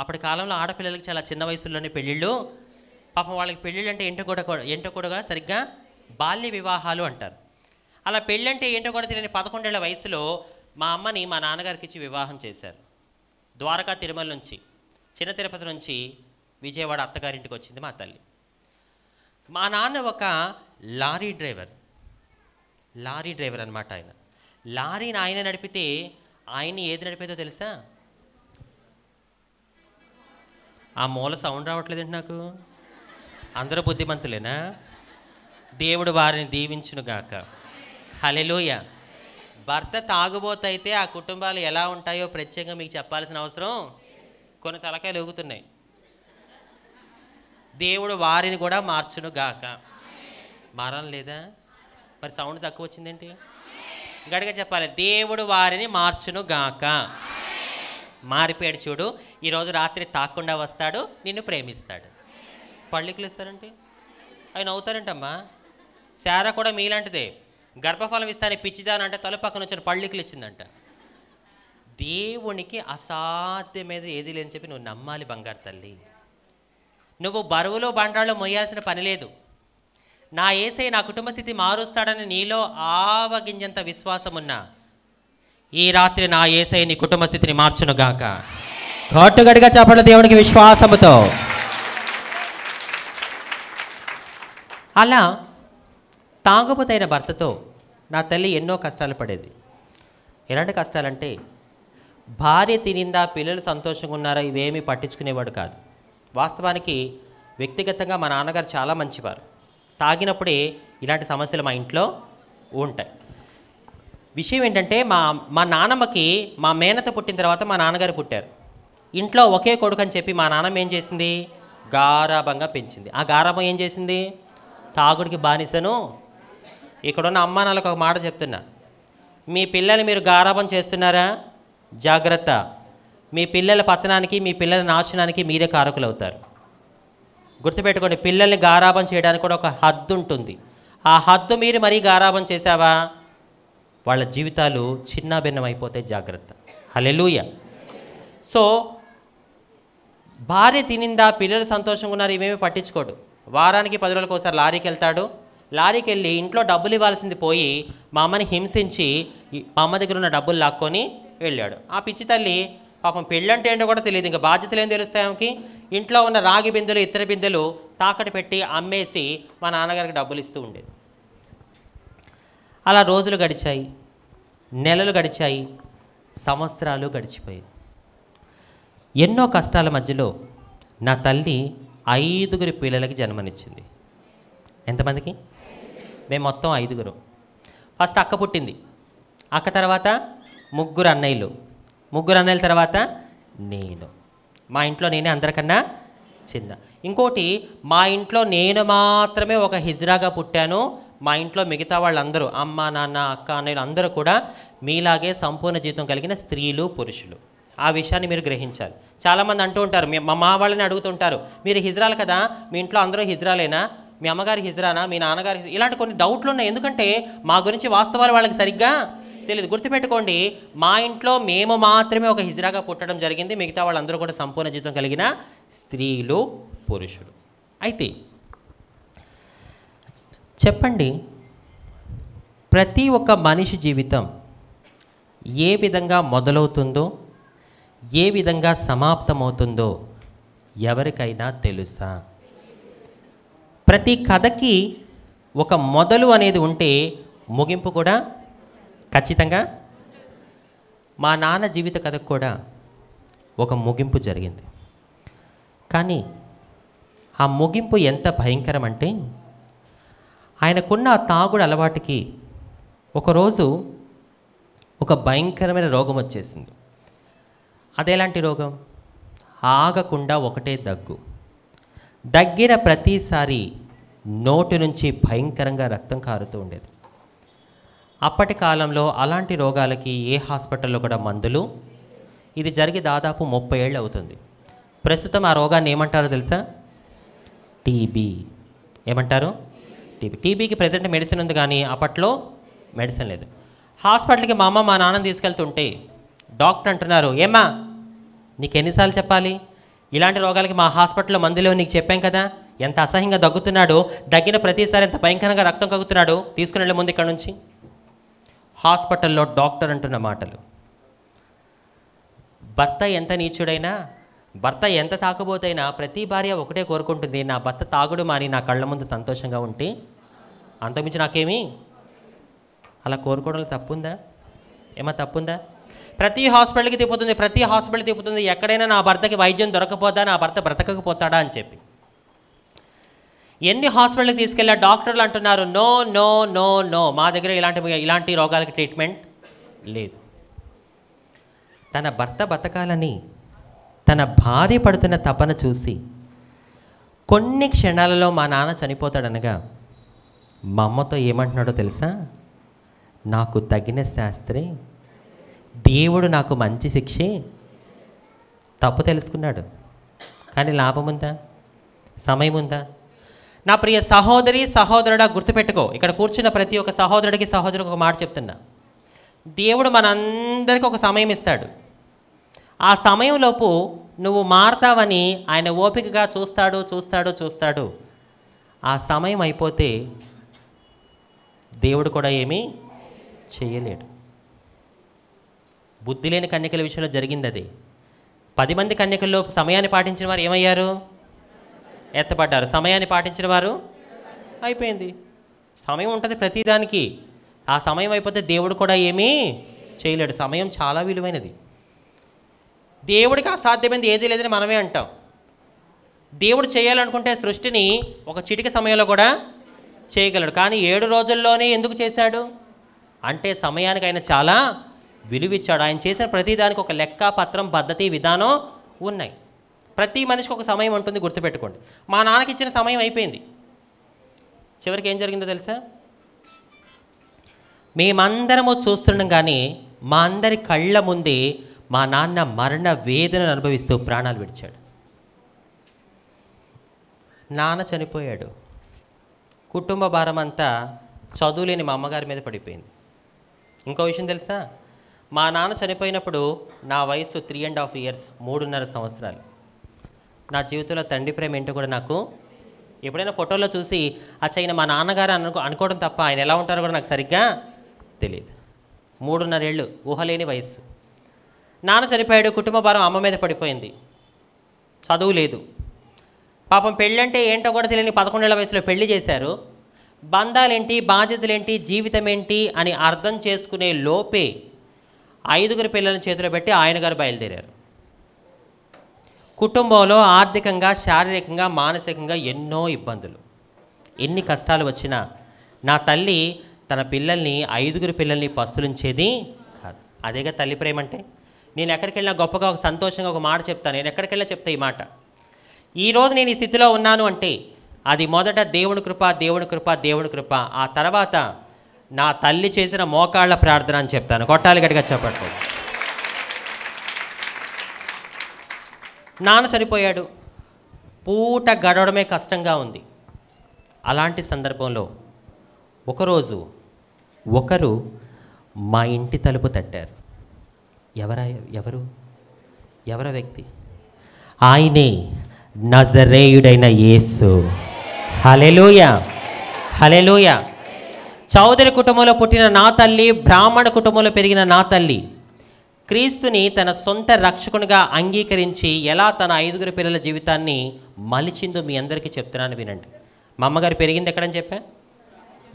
అప్పటి కాలంలో ఆడపిల్లలకి చాలా చిన్న వయసులోనే పెళ్ళిళ్ళు పాపం వాళ్ళకి పెళ్ళిళ్ళు అంటే ఏంటో కూడా ఏంటో కూడా సరిగ్గా బాల్య వివాహాలు అంటారు అలా పెళ్ళంటే ఏంటో కూడా తెలియని పదకొండేళ్ల వయసులో మా అమ్మని మా నాన్నగారికి ఇచ్చి వివాహం చేశారు ద్వారకా తిరుమల నుంచి చిన్న తిరుపతి నుంచి విజయవాడ అత్తగారింటికి వచ్చింది మా తల్లి మా నాన్న ఒక లారీ డ్రైవర్ లారీ డ్రైవర్ అనమాట ఆయన లారీని ఆయన నడిపితే ఆయన్ని ఏది నడిపేదో తెలుసా ఆ మూల సౌండ్ రావట్లేదండి నాకు అందరూ బుద్ధిమంతులేనా దేవుడు వారిని దీవించునుగాక గాక హలెలుయ భర్త తాగుబోతైతే ఆ కుటుంబాలు ఎలా ఉంటాయో ప్రత్యేకంగా మీకు చెప్పాల్సిన అవసరం కొన్ని తలకాయలు ఊగుతున్నాయి దేవుడు వారిని కూడా మార్చును గాక మారాలి లేదా మరి సౌండ్ తక్కువ వచ్చిందేంటి గడిగా చెప్పాలి దేవుడు వారిని మార్చును గాక మారిపోయాడు చూడు ఈరోజు రాత్రి తాకుండా వస్తాడు నిన్ను ప్రేమిస్తాడు పళ్ళికులు ఇస్తారంటే ఆయన అవుతారంటమ్మా శారా కూడా మీలాంటిదే గర్భఫలం ఇస్తానే పిచ్చిదానంటే అంటే తల పక్కన వచ్చిన పళ్ళికలు ఇచ్చిందంట దేవునికి అసాధ్యమేది ఏది లేని చెప్పి నువ్వు నమ్మాలి బంగారు తల్లి నువ్వు బరువులో బండాలో మొయ్యాల్సిన పని లేదు నా ఏసై నా కుటుంబ స్థితి మారుస్తాడని నీలో ఆవగింజంత విశ్వాసమున్నా ఈ రాత్రి నా ఏసై నీ కుటుంబ స్థితిని మార్చునుగాక గట్టుగడిగా చెప్పండి దేవునికి విశ్వాసముతో అలా తాగుబోతైన భర్తతో నా తల్లి ఎన్నో కష్టాలు పడేది ఎలాంటి కష్టాలంటే భార్య తినిందా పిల్లలు సంతోషంగా ఉన్నారా ఇవేమీ పట్టించుకునేవాడు కాదు వాస్తవానికి వ్యక్తిగతంగా మా నాన్నగారు చాలా మంచివారు తాగినప్పుడే ఇలాంటి సమస్యలు మా ఇంట్లో ఉంటాయి విషయం ఏంటంటే మా మా నాన్నమ్మకి మా మేనత పుట్టిన తర్వాత మా నాన్నగారు పుట్టారు ఇంట్లో ఒకే కొడుకు అని చెప్పి మా నాన్నమ్మ ఏం చేసింది గారాభంగా పెంచింది ఆ గారాభం ఏం చేసింది తాగుడికి బానిసను ఇక్కడున్న అమ్మానాలకు ఒక మాట చెప్తున్నా మీ పిల్లల్ని మీరు గారాబం చేస్తున్నారా జాగ్రత్త మీ పిల్లల పతనానికి మీ పిల్లల నాశనానికి మీరే కారకులు అవుతారు గుర్తుపెట్టుకోండి పిల్లల్ని గారాబం చేయడానికి కూడా ఒక హద్దు ఉంటుంది ఆ హద్దు మీరు మరీ గారాబం చేశావా వాళ్ళ జీవితాలు చిన్న చిన్నాభిన్నమైపోతే జాగ్రత్త హలెలూయ సో భార్య తినిందా పిల్లలు సంతోషంగా ఉన్నారు ఇవేమీ పట్టించుకోడు వారానికి పది రోజులకు ఒకసారి లారీకి వెళ్తాడు లారీకి వెళ్ళి ఇంట్లో డబ్బులు ఇవ్వాల్సింది పోయి మా అమ్మని హింసించి మా అమ్మ దగ్గర ఉన్న డబ్బులు లాక్కొని వెళ్ళాడు ఆ పిచ్చి తల్లి పాపం పెళ్ళంటే ఏంటో కూడా తెలియదు ఇంకా బాధ్యతలు ఏం తెలుస్తాయి ఆమెకి ఇంట్లో ఉన్న రాగి బిందెలు ఇతర బిందెలు తాకట్టు పెట్టి అమ్మేసి మా నాన్నగారికి డబ్బులు ఇస్తూ ఉండేది అలా రోజులు గడిచాయి నెలలు గడిచాయి సంవత్సరాలు గడిచిపోయాయి ఎన్నో కష్టాల మధ్యలో నా తల్లి ఐదుగురి పిల్లలకి జన్మనిచ్చింది ఎంతమందికి మేము మొత్తం ఐదుగురు ఫస్ట్ అక్క పుట్టింది అక్క తర్వాత ముగ్గురు అన్నయ్యలు ముగ్గురు అన్నయ్యల తర్వాత నేను మా ఇంట్లో నేనే అందరికన్నా చిన్న ఇంకోటి మా ఇంట్లో నేను మాత్రమే ఒక హిజ్రాగా పుట్టాను మా ఇంట్లో మిగతా వాళ్ళందరూ అమ్మ నాన్న అక్క అన్నయ్యలు అందరూ కూడా మీలాగే సంపూర్ణ జీవితం కలిగిన స్త్రీలు పురుషులు ఆ విషయాన్ని మీరు గ్రహించాలి చాలామంది అంటూ ఉంటారు మా మా వాళ్ళని అడుగుతుంటారు మీరు హిజ్రాలు కదా మీ ఇంట్లో అందరూ హిజ్రాలేనా మీ అమ్మగారి హిజరానా మీ నాన్నగారి ఇలాంటి కొన్ని డౌట్లు ఉన్నాయి ఎందుకంటే మా గురించి వాస్తవాలు వాళ్ళకి సరిగ్గా తెలియదు గుర్తుపెట్టుకోండి మా ఇంట్లో మేము మాత్రమే ఒక హిజరాగా పుట్టడం జరిగింది మిగతా వాళ్ళందరూ కూడా సంపూర్ణ జీవితం కలిగిన స్త్రీలు పురుషులు అయితే చెప్పండి ప్రతి ఒక్క మనిషి జీవితం ఏ విధంగా మొదలవుతుందో ఏ విధంగా సమాప్తమవుతుందో ఎవరికైనా తెలుసా ప్రతి కథకి ఒక మొదలు అనేది ఉంటే ముగింపు కూడా ఖచ్చితంగా మా నాన్న జీవిత కథకు కూడా ఒక ముగింపు జరిగింది కానీ ఆ ముగింపు ఎంత భయంకరం అంటే ఆయనకున్న ఆ తాగుడు అలవాటుకి ఒకరోజు ఒక భయంకరమైన రోగం వచ్చేసింది అదేలాంటి రోగం ఆగకుండా ఒకటే దగ్గు దగ్గిన ప్రతిసారి నోటి నుంచి భయంకరంగా రక్తం కారుతూ ఉండేది అప్పటి కాలంలో అలాంటి రోగాలకి ఏ హాస్పిటల్లో కూడా మందులు ఇది జరిగి దాదాపు ముప్పై ఏళ్ళు అవుతుంది ప్రస్తుతం ఆ రోగాన్ని ఏమంటారో తెలుసా టీబీ ఏమంటారు టీబీ టీబీకి ప్రజెంట్ మెడిసిన్ ఉంది కానీ అప్పట్లో మెడిసిన్ లేదు హాస్పిటల్కి మా అమ్మ మా నాన్న తీసుకెళ్తుంటే డాక్టర్ అంటున్నారు ఏమ్మా నీకు ఎన్నిసార్లు చెప్పాలి ఇలాంటి రోగాలకి మా హాస్పిటల్లో మందులు నీకు చెప్పాం కదా ఎంత అసహ్యంగా దగ్గుతున్నాడు దగ్గిన ప్రతిసారి ఎంత భయంకరంగా రక్తం కగ్గుతున్నాడు తీసుకుని వెళ్ళే ముందు ఇక్కడ నుంచి హాస్పిటల్లో డాక్టర్ అంటున్న మాటలు భర్త ఎంత నీచుడైనా భర్త ఎంత తాకబోతైనా ప్రతి భార్య ఒకటే కోరుకుంటుంది నా భర్త తాగుడు మాని నా కళ్ళ ముందు సంతోషంగా ఉంటే అంతమించి నాకేమి అలా కోరుకోవడంలో తప్పుందా ఏమో తప్పుందా ప్రతి హాస్పిటల్కి తిప్పుతుంది ప్రతి హాస్పిటల్ తిప్పుతుంది ఎక్కడైనా నా భర్తకి వైద్యం దొరకపోతా నా భర్త బ్రతకకపోతాడా అని చెప్పి ఎన్ని హాస్పిటల్కి తీసుకెళ్ళా డాక్టర్లు అంటున్నారు నో నో నో నో మా దగ్గర ఇలాంటి ఇలాంటి రోగాలకి ట్రీట్మెంట్ లేదు తన భర్త బతకాలని తన భార్య పడుతున్న తపన చూసి కొన్ని క్షణాలలో మా నాన్న చనిపోతాడనగా మా అమ్మతో ఏమంటున్నాడో తెలుసా నాకు తగిన శాస్త్రి దేవుడు నాకు మంచి శిక్షే తప్పు తెలుసుకున్నాడు కానీ లాభం ఉందా సమయం ఉందా నా ప్రియ సహోదరి సహోదరుడా గుర్తుపెట్టుకో ఇక్కడ కూర్చున్న ప్రతి ఒక్క సహోదరుడికి సహోదరుడికి ఒక మాట చెప్తున్నా దేవుడు మనందరికీ ఒక సమయం ఇస్తాడు ఆ సమయంలోపు నువ్వు మారతావని ఆయన ఓపికగా చూస్తాడు చూస్తాడు చూస్తాడు ఆ సమయం అయిపోతే దేవుడు కూడా ఏమీ చేయలేడు బుద్ధి లేని కన్యకల విషయంలో జరిగింది అది పది మంది కన్యకల్లో సమయాన్ని పాటించిన వారు ఏమయ్యారు ఎత్తబడ్డారు సమయాన్ని పాటించిన వారు అయిపోయింది సమయం ఉంటుంది ప్రతిదానికి ఆ సమయం అయిపోతే దేవుడు కూడా ఏమీ చేయలేడు సమయం చాలా విలువైనది దేవుడికి అసాధ్యమైనది ఏది లేదని మనమే అంటాం దేవుడు చేయాలనుకుంటే సృష్టిని ఒక చిటిక సమయంలో కూడా చేయగలడు కానీ ఏడు రోజుల్లోనే ఎందుకు చేశాడు అంటే సమయానికి ఆయన చాలా విలువిచ్చాడు ఆయన చేసిన ప్రతిదానికి ఒక లెక్క పత్రం పద్ధతి విధానం ఉన్నాయి ప్రతి మనిషికి ఒక సమయం ఉంటుంది గుర్తుపెట్టుకోండి మా నాన్నకి ఇచ్చిన సమయం అయిపోయింది చివరికి ఏం జరిగిందో తెలుసా మేమందరము చూస్తున్నాం కానీ మా అందరి కళ్ళ ముందే మా నాన్న మరణ వేదనను అనుభవిస్తూ ప్రాణాలు విడిచాడు నాన్న చనిపోయాడు కుటుంబ భారం అంతా చదువులేని మా అమ్మగారి మీద పడిపోయింది ఇంకో విషయం తెలుసా మా నాన్న చనిపోయినప్పుడు నా వయసు త్రీ అండ్ హాఫ్ ఇయర్స్ మూడున్నర సంవత్సరాలు నా జీవితంలో తండ్రి ప్రేమ ఏంటో కూడా నాకు ఎప్పుడైనా ఫోటోలో చూసి అచ్చయిన మా నాన్నగారు అనుకో అనుకోవడం తప్ప ఆయన ఎలా ఉంటారో కూడా నాకు సరిగ్గా తెలియదు మూడున్నరేళ్ళు ఊహలేని వయస్సు నాన్న చనిపోయాడు కుటుంబ భారం అమ్మ మీద పడిపోయింది చదువు లేదు పాపం పెళ్ళంటే ఏంటో కూడా తెలియని పదకొండేళ్ల వయసులో పెళ్లి చేశారు బంధాలేంటి బాధ్యతలేంటి జీవితం ఏంటి అని అర్థం చేసుకునే లోపే ఐదుగురు పిల్లలను చేతిలో పెట్టి ఆయన గారు బయలుదేరారు కుటుంబంలో ఆర్థికంగా శారీరకంగా మానసికంగా ఎన్నో ఇబ్బందులు ఎన్ని కష్టాలు వచ్చినా నా తల్లి తన పిల్లల్ని ఐదుగురు పిల్లల్ని పస్తులుంచేది కాదు అదేగా తల్లి ప్రేమ అంటే నేను ఎక్కడికి వెళ్ళినా గొప్పగా ఒక సంతోషంగా ఒక మాట చెప్తాను నేను ఎక్కడికి వెళ్ళినా చెప్తా ఈ మాట ఈరోజు నేను ఈ స్థితిలో ఉన్నాను అంటే అది మొదట దేవుని కృప దేవుని కృప దేవుని కృప ఆ తర్వాత నా తల్లి చేసిన మోకాళ్ళ ప్రార్థన అని చెప్తాను కొట్టాలి గట్టిగా చెప్పట్టు నాన్న చనిపోయాడు పూట గడవడమే కష్టంగా ఉంది అలాంటి సందర్భంలో ఒకరోజు ఒకరు మా ఇంటి తలుపు తట్టారు ఎవరా ఎవరు ఎవర వ్యక్తి ఆయనే నజరేయుడైన యేసు హలెలుయా హలెలుయా చౌదరి కుటుంబంలో పుట్టిన నా తల్లి బ్రాహ్మణ కుటుంబంలో పెరిగిన నా తల్లి క్రీస్తుని తన సొంత రక్షకునిగా అంగీకరించి ఎలా తన ఐదుగురు పిల్లల జీవితాన్ని మలిచిందో మీ అందరికీ చెప్తున్నాను వినండి మా అమ్మగారు పెరిగింది ఎక్కడని చెప్పా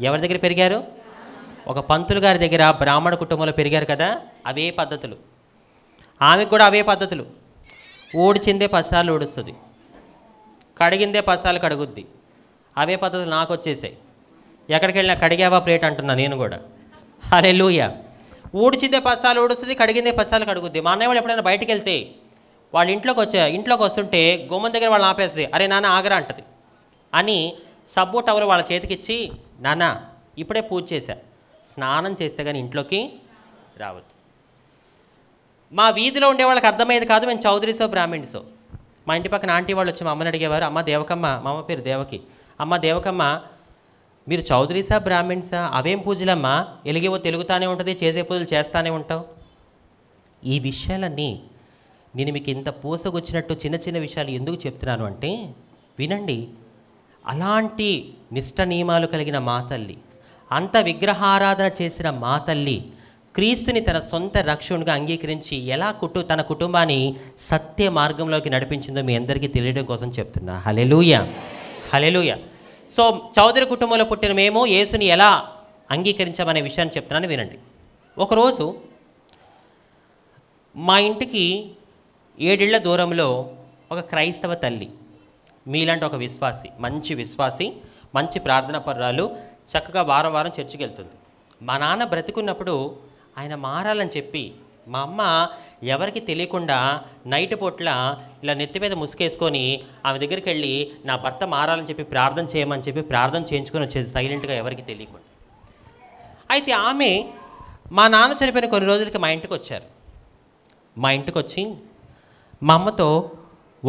ఎవరి దగ్గర పెరిగారు ఒక పంతులు గారి దగ్గర బ్రాహ్మణ కుటుంబంలో పెరిగారు కదా అవే పద్ధతులు ఆమెకు కూడా అవే పద్ధతులు ఓడిచిందే పసాలు ఓడుస్తుంది కడిగిందే పసాలు కడుగుద్ది అవే పద్ధతులు నాకు వచ్చేసాయి ఎక్కడికి వెళ్ళినా కడిగావా ప్లేట్ అంటున్నా నేను కూడా అరే లూయ ఊడిచిందే పస్తాలు ఊడుస్తుంది కడిగిందే పస్తాలు కడుగుద్ది మా అన్నయ్య వాళ్ళు ఎప్పుడైనా బయటకు వెళ్తే వాళ్ళ ఇంట్లోకి వచ్చే ఇంట్లోకి వస్తుంటే గుమ్మం దగ్గర వాళ్ళని ఆపేస్తుంది అరే నాన్న ఆగరా అంటది అని సబ్బు టవర్ వాళ్ళ చేతికిచ్చి నాన్న ఇప్పుడే పూజ చేశా స్నానం చేస్తే కానీ ఇంట్లోకి రావద్దు మా వీధిలో ఉండే వాళ్ళకి అర్థమయ్యేది కాదు మేము చౌదరీసో బ్రాహ్మిణ్సో మా ఇంటి పక్కన ఆంటీ వాళ్ళు వచ్చి మా అమ్మని అడిగేవారు అమ్మ దేవకమ్మ మా అమ్మ పేరు దేవకి అమ్మ దేవకమ్మ మీరు చౌదరీసా బ్రాహ్మిన్సా అవేం పూజలమ్మా ఎలిగేవో తెలుగుతానే ఉంటుంది చేసే పూజలు చేస్తానే ఉంటావు ఈ విషయాలన్నీ నేను మీకు ఇంత పూసగొచ్చినట్టు చిన్న చిన్న విషయాలు ఎందుకు చెప్తున్నాను అంటే వినండి అలాంటి నిష్ట నియమాలు కలిగిన మా తల్లి అంత విగ్రహారాధన చేసిన మా తల్లి క్రీస్తుని తన సొంత రక్షణగా అంగీకరించి ఎలా కుటు తన కుటుంబాన్ని సత్య మార్గంలోకి నడిపించిందో మీ అందరికీ తెలియడం కోసం చెప్తున్నా హలే హలెలూయ సో చౌదరి కుటుంబంలో పుట్టిన మేము యేసుని ఎలా అంగీకరించామనే విషయాన్ని చెప్తున్నాను వినండి ఒకరోజు మా ఇంటికి ఏడేళ్ల దూరంలో ఒక క్రైస్తవ తల్లి మీలాంటి ఒక విశ్వాసి మంచి విశ్వాసి మంచి ప్రార్థన పర్రాలు చక్కగా వారం వారం చర్చికి వెళ్తుంది మా నాన్న బ్రతికున్నప్పుడు ఆయన మారాలని చెప్పి మా అమ్మ ఎవరికి తెలియకుండా నైట్ పొట్ల ఇలా నెత్తి మీద ముసుకేసుకొని ఆమె దగ్గరికి వెళ్ళి నా భర్త మారాలని చెప్పి ప్రార్థన చేయమని చెప్పి ప్రార్థన చేయించుకొని వచ్చేది సైలెంట్గా ఎవరికి తెలియకుండా అయితే ఆమె మా నాన్న చనిపోయిన కొన్ని రోజులకి మా ఇంటికి వచ్చారు మా ఇంటికి వచ్చి మా అమ్మతో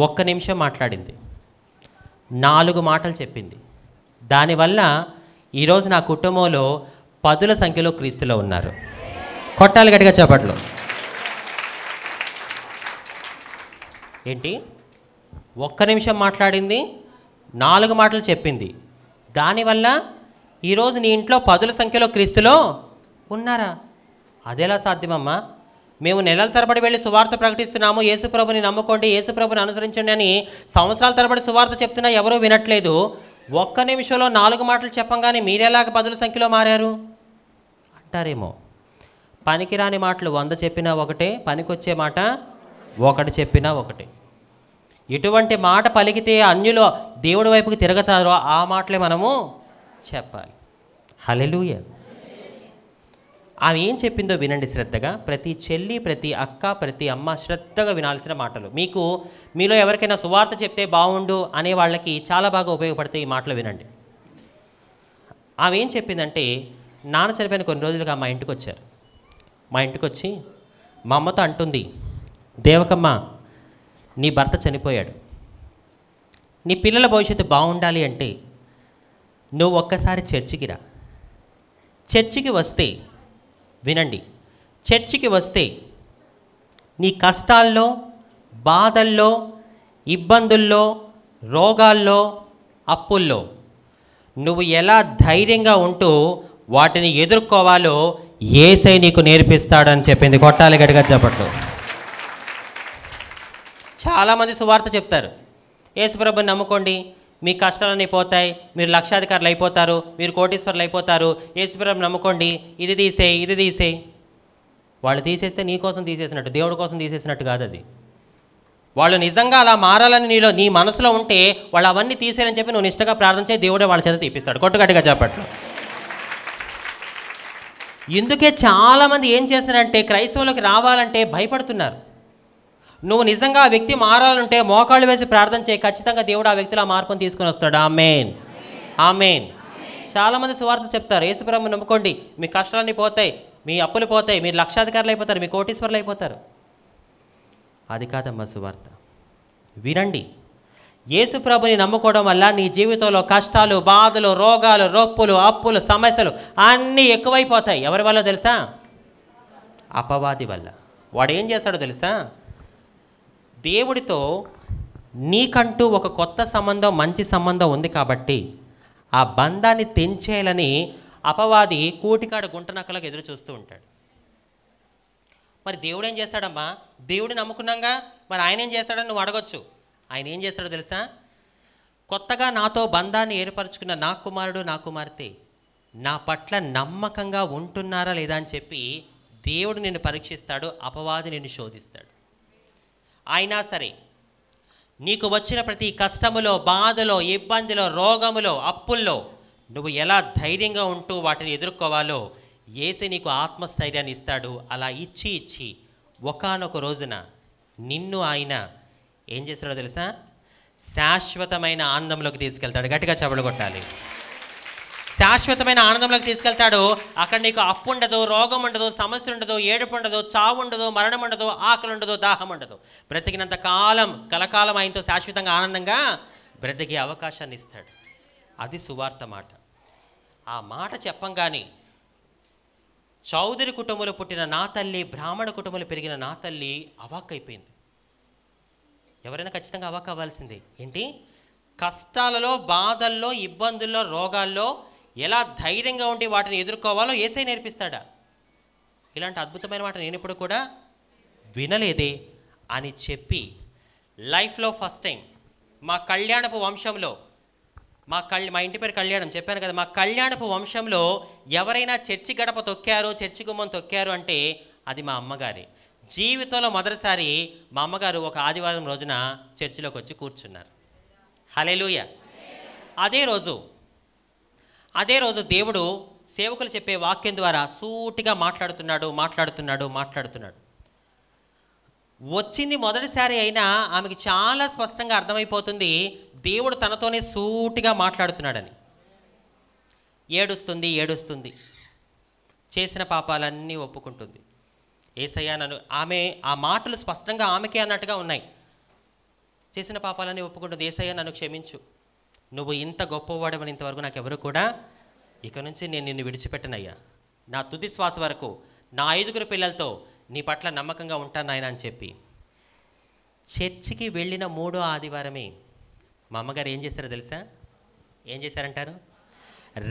ఒక్క నిమిషం మాట్లాడింది నాలుగు మాటలు చెప్పింది దానివల్ల ఈరోజు నా కుటుంబంలో పదుల సంఖ్యలో క్రీస్తులో ఉన్నారు కొట్టాలి గట్టిగా చేపట్లు ఏంటి ఒక్క నిమిషం మాట్లాడింది నాలుగు మాటలు చెప్పింది దానివల్ల ఈరోజు నీ ఇంట్లో పదుల సంఖ్యలో క్రీస్తులో ఉన్నారా అదేలా సాధ్యమమ్మా మేము నెలల తరబడి వెళ్ళి సువార్త ప్రకటిస్తున్నాము యేసుప్రభుని నమ్ముకోండి యేసుప్రభుని అనుసరించండి అని సంవత్సరాల తరబడి సువార్త చెప్తున్నా ఎవరూ వినట్లేదు ఒక్క నిమిషంలో నాలుగు మాటలు చెప్పంగానే మీరేలాగ పదుల సంఖ్యలో మారారు అంటారేమో పనికిరాని మాటలు వంద చెప్పినా ఒకటే పనికొచ్చే మాట ఒకటి చెప్పినా ఒకటే ఎటువంటి మాట పలికితే అన్యులు దేవుడి వైపుకి తిరగతారో ఆ మాటలే మనము చెప్పాలి హలెలూయ ఆమె ఏం చెప్పిందో వినండి శ్రద్ధగా ప్రతి చెల్లి ప్రతి అక్క ప్రతి అమ్మ శ్రద్ధగా వినాల్సిన మాటలు మీకు మీలో ఎవరికైనా సువార్త చెప్తే బాగుండు అనే వాళ్ళకి చాలా బాగా ఉపయోగపడతాయి ఈ మాటలు వినండి ఆమె ఏం చెప్పిందంటే నాన్న చనిపోయిన కొన్ని రోజులుగా మా ఇంటికి వచ్చారు మా ఇంటికి వచ్చి మా అమ్మతో అంటుంది దేవకమ్మ నీ భర్త చనిపోయాడు నీ పిల్లల భవిష్యత్తు బాగుండాలి అంటే నువ్వు ఒక్కసారి చర్చికి రా చర్చికి వస్తే వినండి చర్చికి వస్తే నీ కష్టాల్లో బాధల్లో ఇబ్బందుల్లో రోగాల్లో అప్పుల్లో నువ్వు ఎలా ధైర్యంగా ఉంటూ వాటిని ఎదుర్కోవాలో ఏసై నీకు నేర్పిస్తాడని చెప్పింది కొట్టాలి గడిగా చెప్పట్టు చాలామంది సువార్త చెప్తారు యేసుప్రభుని నమ్ముకోండి మీ కష్టాలన్నీ పోతాయి మీరు లక్షాధికారులు అయిపోతారు మీరు కోటీశ్వరులు అయిపోతారు యేసుప్రభు నమ్ముకోండి ఇది తీసేయి ఇది తీసేయి వాళ్ళు తీసేస్తే నీ కోసం తీసేసినట్టు దేవుడి కోసం తీసేసినట్టు కాదు అది వాళ్ళు నిజంగా అలా మారాలని నీలో నీ మనసులో ఉంటే వాళ్ళు అవన్నీ తీసేయని చెప్పి నువ్వు ఇష్టంగా ప్రార్థన చేయి దేవుడే వాళ్ళ చేత తీపిస్తాడు కొట్టుగట్టిగా చెప్పట్లు ఇందుకే చాలామంది ఏం చేస్తున్నారంటే క్రైస్తవులకు రావాలంటే భయపడుతున్నారు నువ్వు నిజంగా ఆ వ్యక్తి మారాలంటే మోకాళ్ళు వేసి ప్రార్థన చేయి ఖచ్చితంగా దేవుడు ఆ వ్యక్తిలో ఆ మార్పును తీసుకుని వస్తాడు ఆ మెయిన్ ఆ మెయిన్ చాలామంది సువార్త చెప్తారు యేసుప్రభు నమ్ముకోండి మీ కష్టాలన్నీ పోతాయి మీ అప్పులు పోతాయి మీరు లక్షాధికారులు అయిపోతారు మీ కోటీశ్వరులు అయిపోతారు అది కాదమ్మా సువార్త వినండి యేసుప్రభుని నమ్ముకోవడం వల్ల నీ జీవితంలో కష్టాలు బాధలు రోగాలు రొప్పులు అప్పులు సమస్యలు అన్నీ ఎక్కువైపోతాయి ఎవరి వల్ల తెలుసా అపవాది వల్ల వాడు ఏం చేస్తాడో తెలుసా దేవుడితో నీకంటూ ఒక కొత్త సంబంధం మంచి సంబంధం ఉంది కాబట్టి ఆ బంధాన్ని తెంచేయాలని అపవాది కూటికాడ నక్కలకు ఎదురు చూస్తూ ఉంటాడు మరి దేవుడు ఏం చేస్తాడమ్మా దేవుడు నమ్ముకున్నాగా మరి ఆయన ఏం చేస్తాడని నువ్వు అడగొచ్చు ఆయన ఏం చేస్తాడో తెలుసా కొత్తగా నాతో బంధాన్ని ఏర్పరచుకున్న నా కుమారుడు నా కుమార్తె నా పట్ల నమ్మకంగా ఉంటున్నారా లేదా అని చెప్పి దేవుడు నిన్ను పరీక్షిస్తాడు అపవాది నిన్ను శోధిస్తాడు అయినా సరే నీకు వచ్చిన ప్రతి కష్టములో బాధలో ఇబ్బందిలో రోగములో అప్పుల్లో నువ్వు ఎలా ధైర్యంగా ఉంటూ వాటిని ఎదుర్కోవాలో ఏసి నీకు ఆత్మస్థైర్యాన్ని ఇస్తాడు అలా ఇచ్చి ఇచ్చి ఒకనొక రోజున నిన్ను ఆయన ఏం చేస్తాడో తెలుసా శాశ్వతమైన ఆనందంలోకి తీసుకెళ్తాడు గట్టిగా చెబలు కొట్టాలి శాశ్వతమైన ఆనందంలోకి తీసుకెళ్తాడు అక్కడ నీకు అప్పు ఉండదు రోగం ఉండదు సమస్య ఉండదు ఏడుపు ఉండదు చావు ఉండదు మరణం ఉండదు ఆకలి ఉండదు దాహం ఉండదు బ్రతికినంత కాలం కలకాలం ఆయనతో శాశ్వతంగా ఆనందంగా బ్రతికే అవకాశాన్ని ఇస్తాడు అది సువార్త మాట ఆ మాట చెప్పంగానే చౌదరి కుటుంబంలో పుట్టిన నా తల్లి బ్రాహ్మణ కుటుంబంలో పెరిగిన నా తల్లి అవాక్కైపోయింది ఎవరైనా ఖచ్చితంగా అవాక్ అవ్వాల్సిందే ఏంటి కష్టాలలో బాధల్లో ఇబ్బందుల్లో రోగాల్లో ఎలా ధైర్యంగా ఉండి వాటిని ఎదుర్కోవాలో ఏసై నేర్పిస్తాడా ఇలాంటి అద్భుతమైన మాట నేను ఇప్పుడు కూడా వినలేదే అని చెప్పి లైఫ్లో ఫస్ట్ టైం మా కళ్యాణపు వంశంలో మా కళ్ మా ఇంటి పేరు కళ్యాణం చెప్పాను కదా మా కళ్యాణపు వంశంలో ఎవరైనా చర్చి గడప తొక్కారు చర్చి గుమ్మం తొక్కారు అంటే అది మా అమ్మగారి జీవితంలో మొదటిసారి మా అమ్మగారు ఒక ఆదివారం రోజున చర్చిలోకి వచ్చి కూర్చున్నారు హలేలుయ అదే రోజు అదే రోజు దేవుడు సేవకులు చెప్పే వాక్యం ద్వారా సూటిగా మాట్లాడుతున్నాడు మాట్లాడుతున్నాడు మాట్లాడుతున్నాడు వచ్చింది మొదటిసారి అయినా ఆమెకి చాలా స్పష్టంగా అర్థమైపోతుంది దేవుడు తనతోనే సూటిగా మాట్లాడుతున్నాడని ఏడుస్తుంది ఏడుస్తుంది చేసిన పాపాలన్నీ ఒప్పుకుంటుంది ఏసయ్యా నన్ను ఆమె ఆ మాటలు స్పష్టంగా ఆమెకే అన్నట్టుగా ఉన్నాయి చేసిన పాపాలన్నీ ఒప్పుకుంటుంది ఏసయ్యా నన్ను క్షమించు నువ్వు ఇంత గొప్పవాడమని ఇంతవరకు నాకు ఎవరు కూడా ఇక నుంచి నేను నిన్ను విడిచిపెట్టనయ్యా నా తుది శ్వాస వరకు నా ఐదుగురు పిల్లలతో నీ పట్ల నమ్మకంగా ఉంటాను నాయన అని చెప్పి చర్చికి వెళ్ళిన మూడో ఆదివారమే మా అమ్మగారు ఏం చేశారో తెలుసా ఏం చేశారంటారు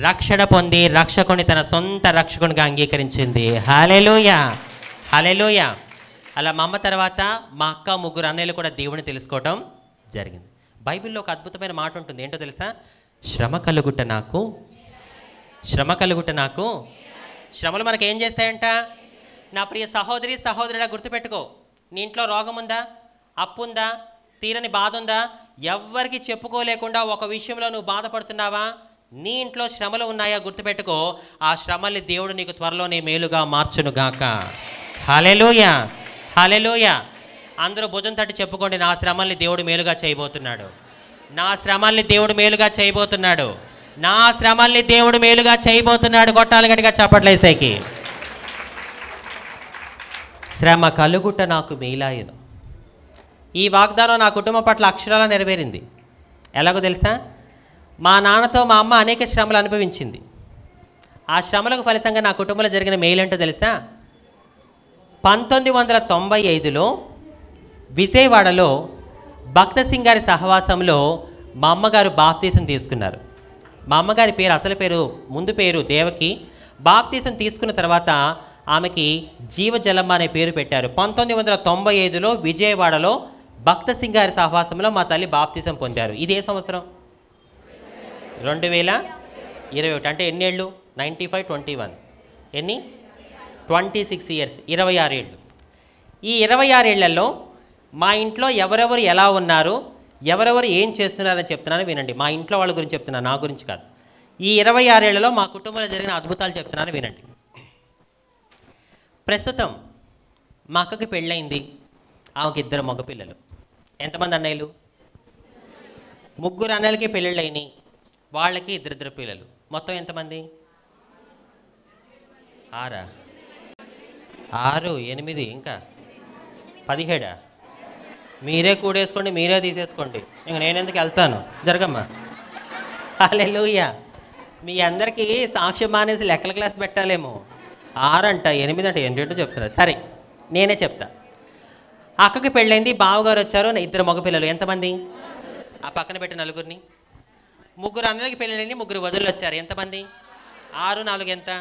రక్షణ పొంది రక్షకుని తన సొంత రక్షకునిగా అంగీకరించింది హలెలోయ హలెలోయ అలా మా అమ్మ తర్వాత మా అక్క ముగ్గురు అన్నయ్యలు కూడా దేవుని తెలుసుకోవటం జరిగింది బైబిల్లో ఒక అద్భుతమైన మాట ఉంటుంది ఏంటో తెలుసా శ్రమ కలుగుట నాకు శ్రమ కలుగుట నాకు శ్రమలు మనకు ఏం చేస్తాయంట నా ప్రియ సహోదరి సహోదరుడా గుర్తుపెట్టుకో నీ ఇంట్లో రోగం ఉందా అప్పు ఉందా తీరని బాధ ఉందా ఎవరికి చెప్పుకోలేకుండా ఒక విషయంలో నువ్వు బాధపడుతున్నావా నీ ఇంట్లో శ్రమలు ఉన్నాయా గుర్తుపెట్టుకో ఆ శ్రమల్ని దేవుడు నీకు త్వరలోనే మేలుగా మార్చునుగాక హాలెలోయ హాలెలోయ అందరూ భుజం తట్టి చెప్పుకోండి నా శ్రమల్ని దేవుడు మేలుగా చేయబోతున్నాడు నా శ్రమల్ని దేవుడు మేలుగా చేయబోతున్నాడు నా శ్రమల్ని దేవుడు మేలుగా చేయబోతున్నాడు కొట్టాలి గట్టిగా చెప్పట్లేసాకి శ్రమ కలుగుట నాకు మేలాయను ఈ వాగ్దానం నా కుటుంబం పట్ల అక్షరాల నెరవేరింది ఎలాగో తెలుసా మా నాన్నతో మా అమ్మ అనేక శ్రమలు అనుభవించింది ఆ శ్రమలకు ఫలితంగా నా కుటుంబంలో జరిగిన మేలు ఏంటో తెలుసా పంతొమ్మిది వందల తొంభై ఐదులో విజయవాడలో భక్త సింగ్ గారి సహవాసంలో మా అమ్మగారు బాప్తీసం తీసుకున్నారు మా అమ్మగారి పేరు అసలు పేరు ముందు పేరు దేవకి బాప్తీసం తీసుకున్న తర్వాత ఆమెకి జీవజలమ్మ అనే పేరు పెట్టారు పంతొమ్మిది వందల తొంభై ఐదులో విజయవాడలో భక్త సింగ్ గారి సహవాసంలో మా తల్లి బాప్తీసం పొందారు ఇది ఏ సంవత్సరం రెండు వేల ఇరవై ఒకటి అంటే ఎన్ని ఏళ్ళు నైంటీ ఫైవ్ ట్వంటీ వన్ ఎన్ని ట్వంటీ సిక్స్ ఇయర్స్ ఇరవై ఆరు ఏళ్ళు ఈ ఇరవై ఆరు ఏళ్లలో మా ఇంట్లో ఎవరెవరు ఎలా ఉన్నారు ఎవరెవరు ఏం చేస్తున్నారని చెప్తున్నాను వినండి మా ఇంట్లో వాళ్ళ గురించి చెప్తున్నాను నా గురించి కాదు ఈ ఇరవై ఆరేళ్లలో మా కుటుంబంలో జరిగిన అద్భుతాలు చెప్తున్నాను వినండి ప్రస్తుతం మా అక్కకి పెళ్ళైంది ఆమెకి ఇద్దరు మగపిల్లలు ఎంతమంది అన్నయ్యలు ముగ్గురు అన్నయ్యలకి పెళ్ళిళ్ళైనవి వాళ్ళకి ఇద్దరిద్దరు పిల్లలు మొత్తం ఎంతమంది ఆరా ఆరు ఎనిమిది ఇంకా పదిహేడా మీరే కూడేసుకోండి మీరే తీసేసుకోండి ఇంక నేనెందుకు వెళ్తాను జరగమ్మా లూయా మీ అందరికీ సాక్ష్యం మానేసి లెక్కల క్లాస్ పెట్టాలేమో ఆరంట ఎనిమిది అంటే ఏంటో చెప్తున్నారు సరే నేనే చెప్తా అక్కకి పెళ్ళైంది బావగారు వచ్చారు ఇద్దరు మగపిల్లలు ఎంతమంది ఆ పక్కన పెట్టి నలుగురిని ముగ్గురు అన్నలకి పెళ్ళైంది ముగ్గురు వదులు వచ్చారు ఎంతమంది ఆరు నాలుగు ఎంత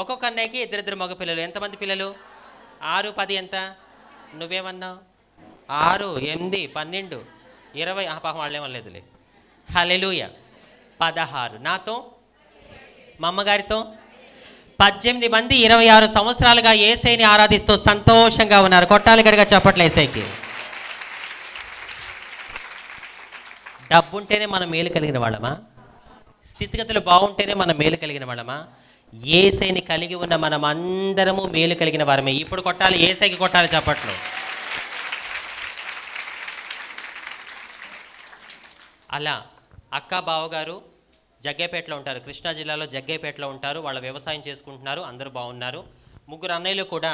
ఒక్కొక్క అన్నయ్యకి ఇద్దరిద్దరు మగపిల్లలు ఎంతమంది పిల్లలు ఆరు పది ఎంత నువ్వేమన్నావు ఆరు ఎనిమిది పన్నెండు ఇరవై పాపం వాళ్ళేమనలేదులే హలెలుయ పదహారు నాతో మా అమ్మగారితో పద్దెనిమిది మంది ఇరవై ఆరు సంవత్సరాలుగా ఏసైని ఆరాధిస్తూ సంతోషంగా ఉన్నారు కొట్టాలి గడిగా చెప్పట్లే ఏసైకి డబ్బుంటేనే మనం మేలు కలిగిన వాళ్ళమా స్థితిగతులు బాగుంటేనే మనం మేలు కలిగిన వాళ్ళమా ఏసైని కలిగి ఉన్న మనం అందరము మేలు కలిగిన వారమే ఇప్పుడు కొట్టాలి ఏసైకి కొట్టాలి చెప్పట్లు అలా అక్క బావగారు జగ్గేపేటలో ఉంటారు కృష్ణా జిల్లాలో జగ్గేపేటలో ఉంటారు వాళ్ళ వ్యవసాయం చేసుకుంటున్నారు అందరూ బాగున్నారు ముగ్గురు అన్నయ్యలు కూడా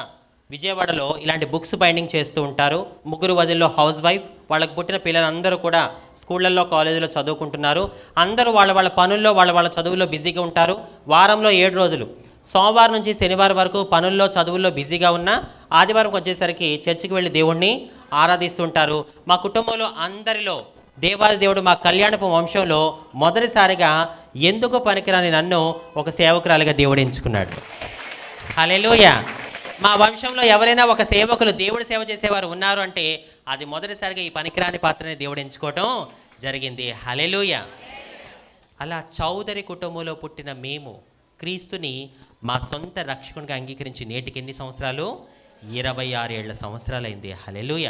విజయవాడలో ఇలాంటి బుక్స్ బైండింగ్ చేస్తూ ఉంటారు ముగ్గురు వదిల్లో హౌస్ వైఫ్ వాళ్ళకు పుట్టిన పిల్లలందరూ కూడా స్కూళ్ళల్లో కాలేజీలో చదువుకుంటున్నారు అందరూ వాళ్ళ వాళ్ళ పనుల్లో వాళ్ళ వాళ్ళ చదువుల్లో బిజీగా ఉంటారు వారంలో ఏడు రోజులు సోమవారం నుంచి శనివారం వరకు పనుల్లో చదువుల్లో బిజీగా ఉన్న ఆదివారం వచ్చేసరికి చర్చికి వెళ్ళి దేవుణ్ణి ఆరాధిస్తుంటారు మా కుటుంబంలో అందరిలో దేవాది దేవుడు మా కళ్యాణపు వంశంలో మొదటిసారిగా ఎందుకు పనికిరాని నన్ను ఒక సేవకురాలుగా దేవుడు ఎంచుకున్నాడు హలెలుయ మా వంశంలో ఎవరైనా ఒక సేవకులు దేవుడు సేవ చేసేవారు ఉన్నారు అంటే అది మొదటిసారిగా ఈ పనికిరాని పాత్రని దేవుడు ఎంచుకోవటం జరిగింది హలెలుయ అలా చౌదరి కుటుంబంలో పుట్టిన మేము క్రీస్తుని మా సొంత రక్షకునిగా అంగీకరించి నేటికి ఎన్ని సంవత్సరాలు ఇరవై ఆరు ఏళ్ల సంవత్సరాలైంది హలెలుయ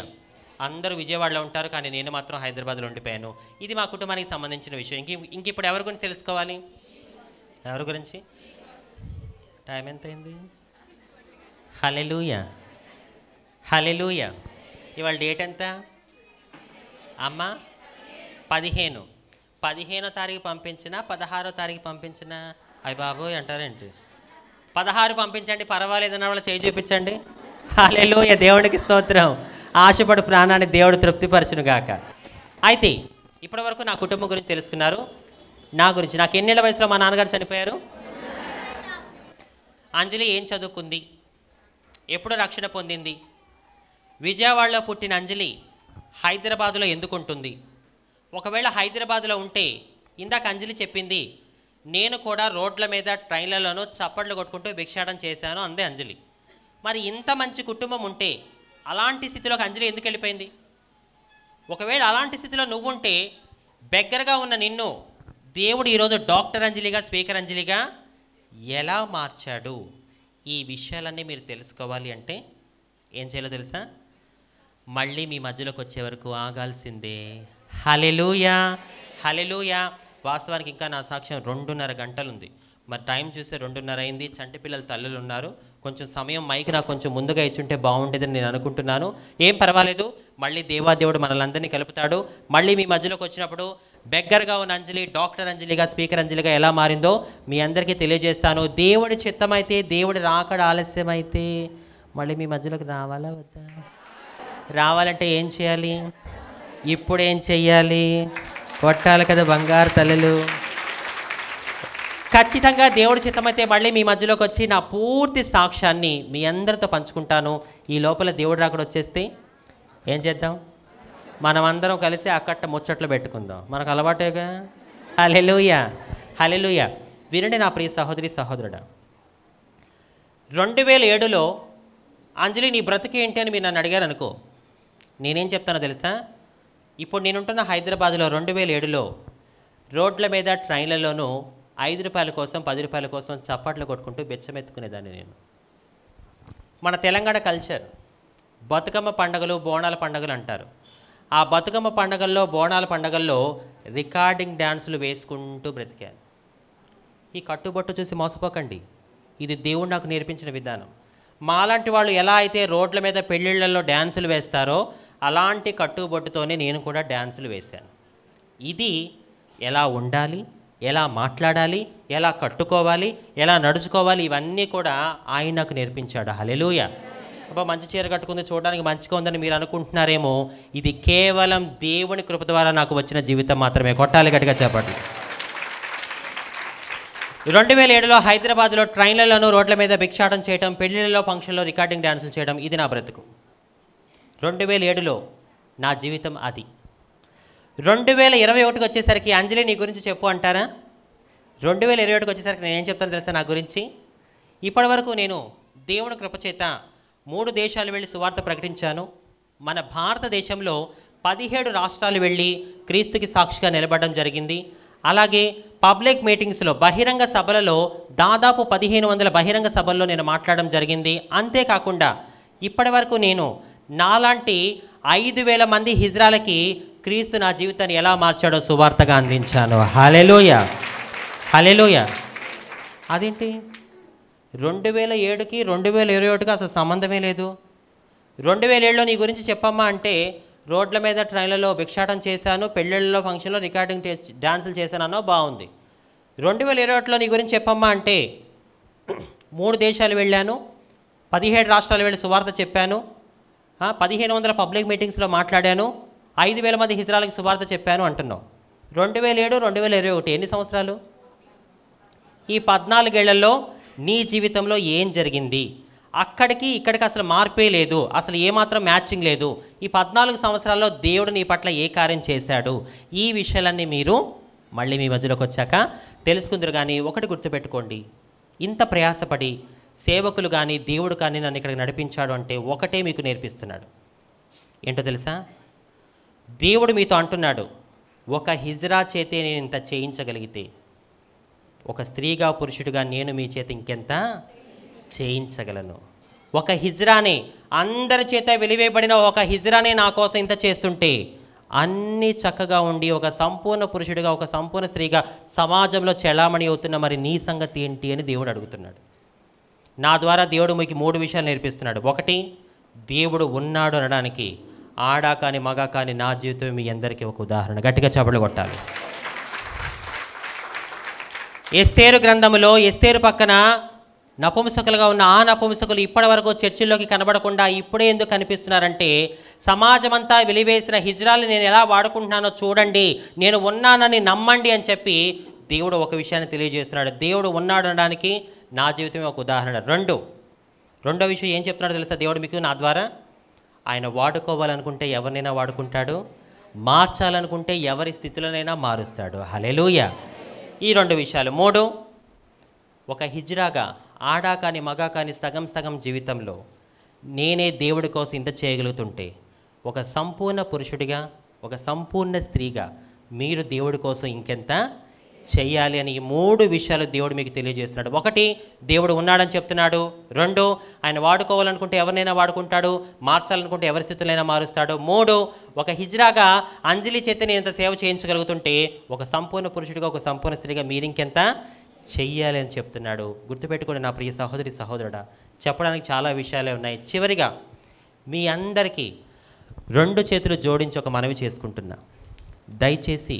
అందరూ విజయవాడలో ఉంటారు కానీ నేను మాత్రం హైదరాబాద్లో ఉండిపోయాను ఇది మా కుటుంబానికి సంబంధించిన విషయం ఇంక ఇంక ఇప్పుడు ఎవరి గురించి తెలుసుకోవాలి ఎవరి గురించి టైం ఎంత అయింది హలెలూయ హలెలూయ ఇవాళ డేట్ ఎంత అమ్మ పదిహేను పదిహేనో తారీఖు పంపించిన పదహారో తారీఖు పంపించిన అవి బాబు అంటారేంటి పదహారు పంపించండి పర్వాలేదన్న వాళ్ళు చేయి చూపించండి హాలేలోయ దేవుడికి స్తోత్రం ఆశపడి ప్రాణాన్ని దేవుడు తృప్తిపరచును గాక అయితే ఇప్పటి వరకు నా కుటుంబం గురించి తెలుసుకున్నారు నా గురించి నాకు ఎన్నేళ్ల వయసులో మా నాన్నగారు చనిపోయారు అంజలి ఏం చదువుకుంది ఎప్పుడు రక్షణ పొందింది విజయవాడలో పుట్టిన అంజలి హైదరాబాదులో ఎందుకుంటుంది ఒకవేళ హైదరాబాదులో ఉంటే ఇందాక అంజలి చెప్పింది నేను కూడా రోడ్ల మీద ట్రైన్లలోనూ చప్పట్లు కొట్టుకుంటూ భిక్షాటం చేశాను అందే అంజలి మరి ఇంత మంచి కుటుంబం ఉంటే అలాంటి స్థితిలోకి అంజలి ఎందుకు వెళ్ళిపోయింది ఒకవేళ అలాంటి స్థితిలో నువ్వు ఉంటే బెగ్గరగా ఉన్న నిన్ను దేవుడు ఈరోజు డాక్టర్ అంజలిగా స్పీకర్ అంజలిగా ఎలా మార్చాడు ఈ విషయాలన్నీ మీరు తెలుసుకోవాలి అంటే ఏం చేయాలో తెలుసా మళ్ళీ మీ మధ్యలోకి వచ్చే వరకు ఆగాల్సిందే హలెలుయా హలెలుయా వాస్తవానికి ఇంకా నా సాక్ష్యం రెండున్నర గంటలుంది మరి టైం చూస్తే రెండున్నర అయింది చంటి తల్లులు ఉన్నారు కొంచెం సమయం మైక్ నాకు కొంచెం ముందుగా ఇచ్చుంటే బాగుండేదని నేను అనుకుంటున్నాను ఏం పర్వాలేదు మళ్ళీ దేవాదేవుడు మనలందరినీ కలుపుతాడు మళ్ళీ మీ మధ్యలోకి వచ్చినప్పుడు బెగ్గర్గా ఉన్న అంజలి డాక్టర్ అంజలిగా స్పీకర్ అంజలిగా ఎలా మారిందో మీ అందరికీ తెలియజేస్తాను దేవుడి చిత్తమైతే దేవుడి రాకడ ఆలస్యమైతే మళ్ళీ మీ మధ్యలోకి రావాలా వద్దా రావాలంటే ఏం చేయాలి ఇప్పుడు ఏం చెయ్యాలి కొట్టాలి కదా బంగారు తల్లులు ఖచ్చితంగా దేవుడి చిత్తమైతే మళ్ళీ మీ మధ్యలోకి వచ్చి నా పూర్తి సాక్ష్యాన్ని మీ అందరితో పంచుకుంటాను ఈ లోపల దేవుడు రాకడ వచ్చేస్తే ఏం చేద్దాం మనం అందరం కలిసి అక్కట్ట ముచ్చట్లు పెట్టుకుందాం మనకు అలవాటేగా హలెలుయ హలెలుయ వినండి నా ప్రియ సహోదరి సహోదరుడా రెండు వేల ఏడులో అంజలి నీ బ్రతికి ఏంటి అని మీరు నన్ను అడిగారు అనుకో నేనేం చెప్తానో తెలుసా ఇప్పుడు నేనుంటున్న హైదరాబాద్లో రెండు వేల ఏడులో రోడ్ల మీద ట్రైన్లలోనూ ఐదు రూపాయల కోసం పది రూపాయల కోసం చప్పట్లు కొట్టుకుంటూ బెచ్చమెత్తుకునేదాన్ని నేను మన తెలంగాణ కల్చర్ బతుకమ్మ పండుగలు బోనాల పండుగలు అంటారు ఆ బతుకమ్మ పండుగల్లో బోనాల పండుగల్లో రికార్డింగ్ డ్యాన్సులు వేసుకుంటూ బ్రతికాను ఈ కట్టుబట్టు చూసి మోసపోకండి ఇది దేవుడు నాకు నేర్పించిన విధానం మాలాంటి వాళ్ళు ఎలా అయితే రోడ్ల మీద పెళ్ళిళ్ళల్లో డ్యాన్సులు వేస్తారో అలాంటి కట్టుబొట్టుతోనే నేను కూడా డ్యాన్సులు వేశాను ఇది ఎలా ఉండాలి ఎలా మాట్లాడాలి ఎలా కట్టుకోవాలి ఎలా నడుచుకోవాలి ఇవన్నీ కూడా ఆయన నాకు నేర్పించాడు హలెలుయ అబ్బా మంచి చీర కట్టుకుంది చూడడానికి మంచిగా ఉందని మీరు అనుకుంటున్నారేమో ఇది కేవలం దేవుని కృప ద్వారా నాకు వచ్చిన జీవితం మాత్రమే కొట్టాలి గట్టిగా చెప్పండి రెండు వేల ఏడులో హైదరాబాద్లో ట్రైన్లలోనూ రోడ్ల మీద భిక్షాటం చేయడం పెళ్లిళ్ళలో ఫంక్షన్లో రికార్డింగ్ డ్యాన్సులు చేయడం ఇది నా బ్రతుకు రెండు వేల ఏడులో నా జీవితం అది రెండు వేల ఇరవై ఒకటికి వచ్చేసరికి అంజలి నీ గురించి చెప్పు అంటారా రెండు వేల ఇరవై ఒకటికి వచ్చేసరికి నేనేం చెప్తాను తెలుసా నా గురించి ఇప్పటి వరకు నేను దేవుని కృపచేత మూడు దేశాలు వెళ్ళి సువార్త ప్రకటించాను మన భారతదేశంలో పదిహేడు రాష్ట్రాలు వెళ్ళి క్రీస్తుకి సాక్షిగా నిలబడడం జరిగింది అలాగే పబ్లిక్ మీటింగ్స్లో బహిరంగ సభలలో దాదాపు పదిహేను వందల బహిరంగ సభల్లో నేను మాట్లాడడం జరిగింది అంతేకాకుండా ఇప్పటి వరకు నేను నాలాంటి ఐదు వేల మంది హిజ్రాలకి క్రీస్తు నా జీవితాన్ని ఎలా మార్చాడో సువార్తగా అందించాను హలెలోయ హలెలోయ అదేంటి రెండు వేల ఏడుకి రెండు వేల ఇరవై ఒకటికి అసలు సంబంధమే లేదు రెండు వేల ఏడులో నీ గురించి చెప్పమ్మా అంటే రోడ్ల మీద ట్రైన్లలో భిక్షాటం చేశాను పెళ్ళిళ్ళలో ఫంక్షన్లో రికార్డింగ్ డాన్సులు చేశానో బాగుంది రెండు వేల ఇరవై ఒకటిలో నీ గురించి చెప్పమ్మా అంటే మూడు దేశాలు వెళ్ళాను పదిహేడు రాష్ట్రాలు వెళ్ళి సువార్త చెప్పాను పదిహేను వందల పబ్లిక్ మీటింగ్స్లో మాట్లాడాను ఐదు వేల మంది హిజ్రాలకు శుభార్త చెప్పాను అంటున్నావు రెండు వేల ఏడు రెండు వేల ఇరవై ఒకటి ఎన్ని సంవత్సరాలు ఈ పద్నాలుగేళ్లలో నీ జీవితంలో ఏం జరిగింది అక్కడికి ఇక్కడికి అసలు మార్పే లేదు అసలు ఏమాత్రం మ్యాచింగ్ లేదు ఈ పద్నాలుగు సంవత్సరాల్లో దేవుడు నీ పట్ల ఏ కార్యం చేశాడు ఈ విషయాలన్నీ మీరు మళ్ళీ మీ మధ్యలోకి వచ్చాక తెలుసుకుందరు కానీ ఒకటి గుర్తుపెట్టుకోండి ఇంత ప్రయాసపడి సేవకులు కానీ దేవుడు కానీ నన్ను ఇక్కడికి నడిపించాడు అంటే ఒకటే మీకు నేర్పిస్తున్నాడు ఏంటో తెలుసా దేవుడు మీతో అంటున్నాడు ఒక హిజ్రా చేతే నేను ఇంత చేయించగలిగితే ఒక స్త్రీగా పురుషుడిగా నేను మీ చేత ఇంకెంత చేయించగలను ఒక హిజ్రానే అందరి చేత వెలివేయబడిన ఒక హిజ్రానే నా కోసం ఇంత చేస్తుంటే అన్నీ చక్కగా ఉండి ఒక సంపూర్ణ పురుషుడిగా ఒక సంపూర్ణ స్త్రీగా సమాజంలో చెలామణి అవుతున్న మరి నీ సంగతి ఏంటి అని దేవుడు అడుగుతున్నాడు నా ద్వారా దేవుడు మీకు మూడు విషయాలు నేర్పిస్తున్నాడు ఒకటి దేవుడు ఉన్నాడు అనడానికి ఆడా కానీ మగ కానీ నా జీవితం మీ అందరికీ ఒక ఉదాహరణ గట్టిగా చపలు కొట్టాలి ఎస్తేరు గ్రంథములో ఎస్తేరు పక్కన నపుంసకులుగా ఉన్న ఆ నపుంసకులు ఇప్పటి వరకు చర్చిల్లోకి కనబడకుండా ఇప్పుడే ఎందుకు కనిపిస్తున్నారంటే సమాజమంతా వెలివేసిన హిజ్రాలు నేను ఎలా వాడుకుంటున్నానో చూడండి నేను ఉన్నానని నమ్మండి అని చెప్పి దేవుడు ఒక విషయాన్ని తెలియజేస్తున్నాడు దేవుడు ఉన్నాడు అనడానికి నా జీవితమే ఒక ఉదాహరణ రెండు రెండో విషయం ఏం చెప్తున్నాడు తెలుసా దేవుడు మీకు నా ద్వారా ఆయన వాడుకోవాలనుకుంటే ఎవరినైనా వాడుకుంటాడు మార్చాలనుకుంటే ఎవరి స్థితిలోనైనా మారుస్తాడు హలెలూయ ఈ రెండు విషయాలు మూడు ఒక హిజ్రాగా ఆడా కానీ మగా కానీ సగం సగం జీవితంలో నేనే దేవుడి కోసం ఇంత చేయగలుగుతుంటే ఒక సంపూర్ణ పురుషుడిగా ఒక సంపూర్ణ స్త్రీగా మీరు దేవుడి కోసం ఇంకెంత చేయాలి అని ఈ మూడు విషయాలు దేవుడు మీకు తెలియజేస్తున్నాడు ఒకటి దేవుడు ఉన్నాడని చెప్తున్నాడు రెండు ఆయన వాడుకోవాలనుకుంటే ఎవరినైనా వాడుకుంటాడు మార్చాలనుకుంటే ఎవరి స్థితిలోనైనా మారుస్తాడు మూడు ఒక హిజ్రాగా అంజలి చేత నేను ఇంత సేవ చేయించగలుగుతుంటే ఒక సంపూర్ణ పురుషుడిగా ఒక సంపూర్ణ స్త్రీగా మీరింకెంత చెయ్యాలి అని చెప్తున్నాడు గుర్తుపెట్టుకోండి నా ప్రియ సహోదరి సహోదరుడ చెప్పడానికి చాలా విషయాలే ఉన్నాయి చివరిగా మీ అందరికీ రెండు చేతులు జోడించి ఒక మనవి చేసుకుంటున్నా దయచేసి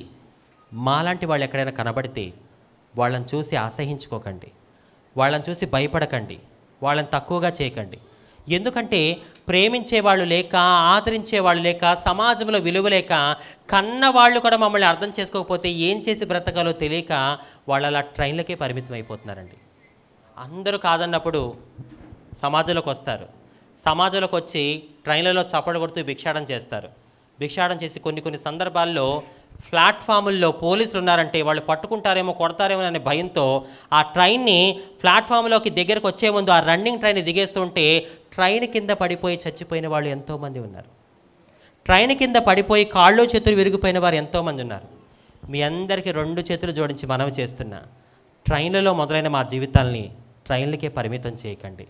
మాలాంటి వాళ్ళు ఎక్కడైనా కనబడితే వాళ్ళని చూసి అసహించుకోకండి వాళ్ళని చూసి భయపడకండి వాళ్ళని తక్కువగా చేయకండి ఎందుకంటే ప్రేమించేవాళ్ళు లేక ఆదరించేవాళ్ళు లేక సమాజంలో విలువ లేక కన్న వాళ్ళు కూడా మమ్మల్ని అర్థం చేసుకోకపోతే ఏం చేసి బ్రతకాలో తెలియక వాళ్ళు అలా ట్రైన్లకే పరిమితం అయిపోతున్నారండి అందరూ కాదన్నప్పుడు సమాజంలోకి వస్తారు సమాజంలోకి వచ్చి ట్రైన్లలో చప్పడగొడుతూ భిక్షాటం చేస్తారు భిక్షాటం చేసి కొన్ని కొన్ని సందర్భాల్లో ప్లాట్ఫాముల్లో పోలీసులు ఉన్నారంటే వాళ్ళు పట్టుకుంటారేమో కొడతారేమో అనే భయంతో ఆ ట్రైన్ని ప్లాట్ఫామ్లోకి దగ్గరకు వచ్చే ముందు ఆ రన్నింగ్ ట్రైన్ దిగేస్తుంటే ట్రైన్ కింద పడిపోయి చచ్చిపోయిన వాళ్ళు ఎంతోమంది ఉన్నారు ట్రైన్ కింద పడిపోయి కాళ్ళు చేతులు విరిగిపోయిన వారు ఎంతోమంది ఉన్నారు మీ అందరికీ రెండు చేతులు జోడించి మనవి చేస్తున్నా ట్రైన్లలో మొదలైన మా జీవితాల్ని ట్రైన్లకే పరిమితం చేయకండి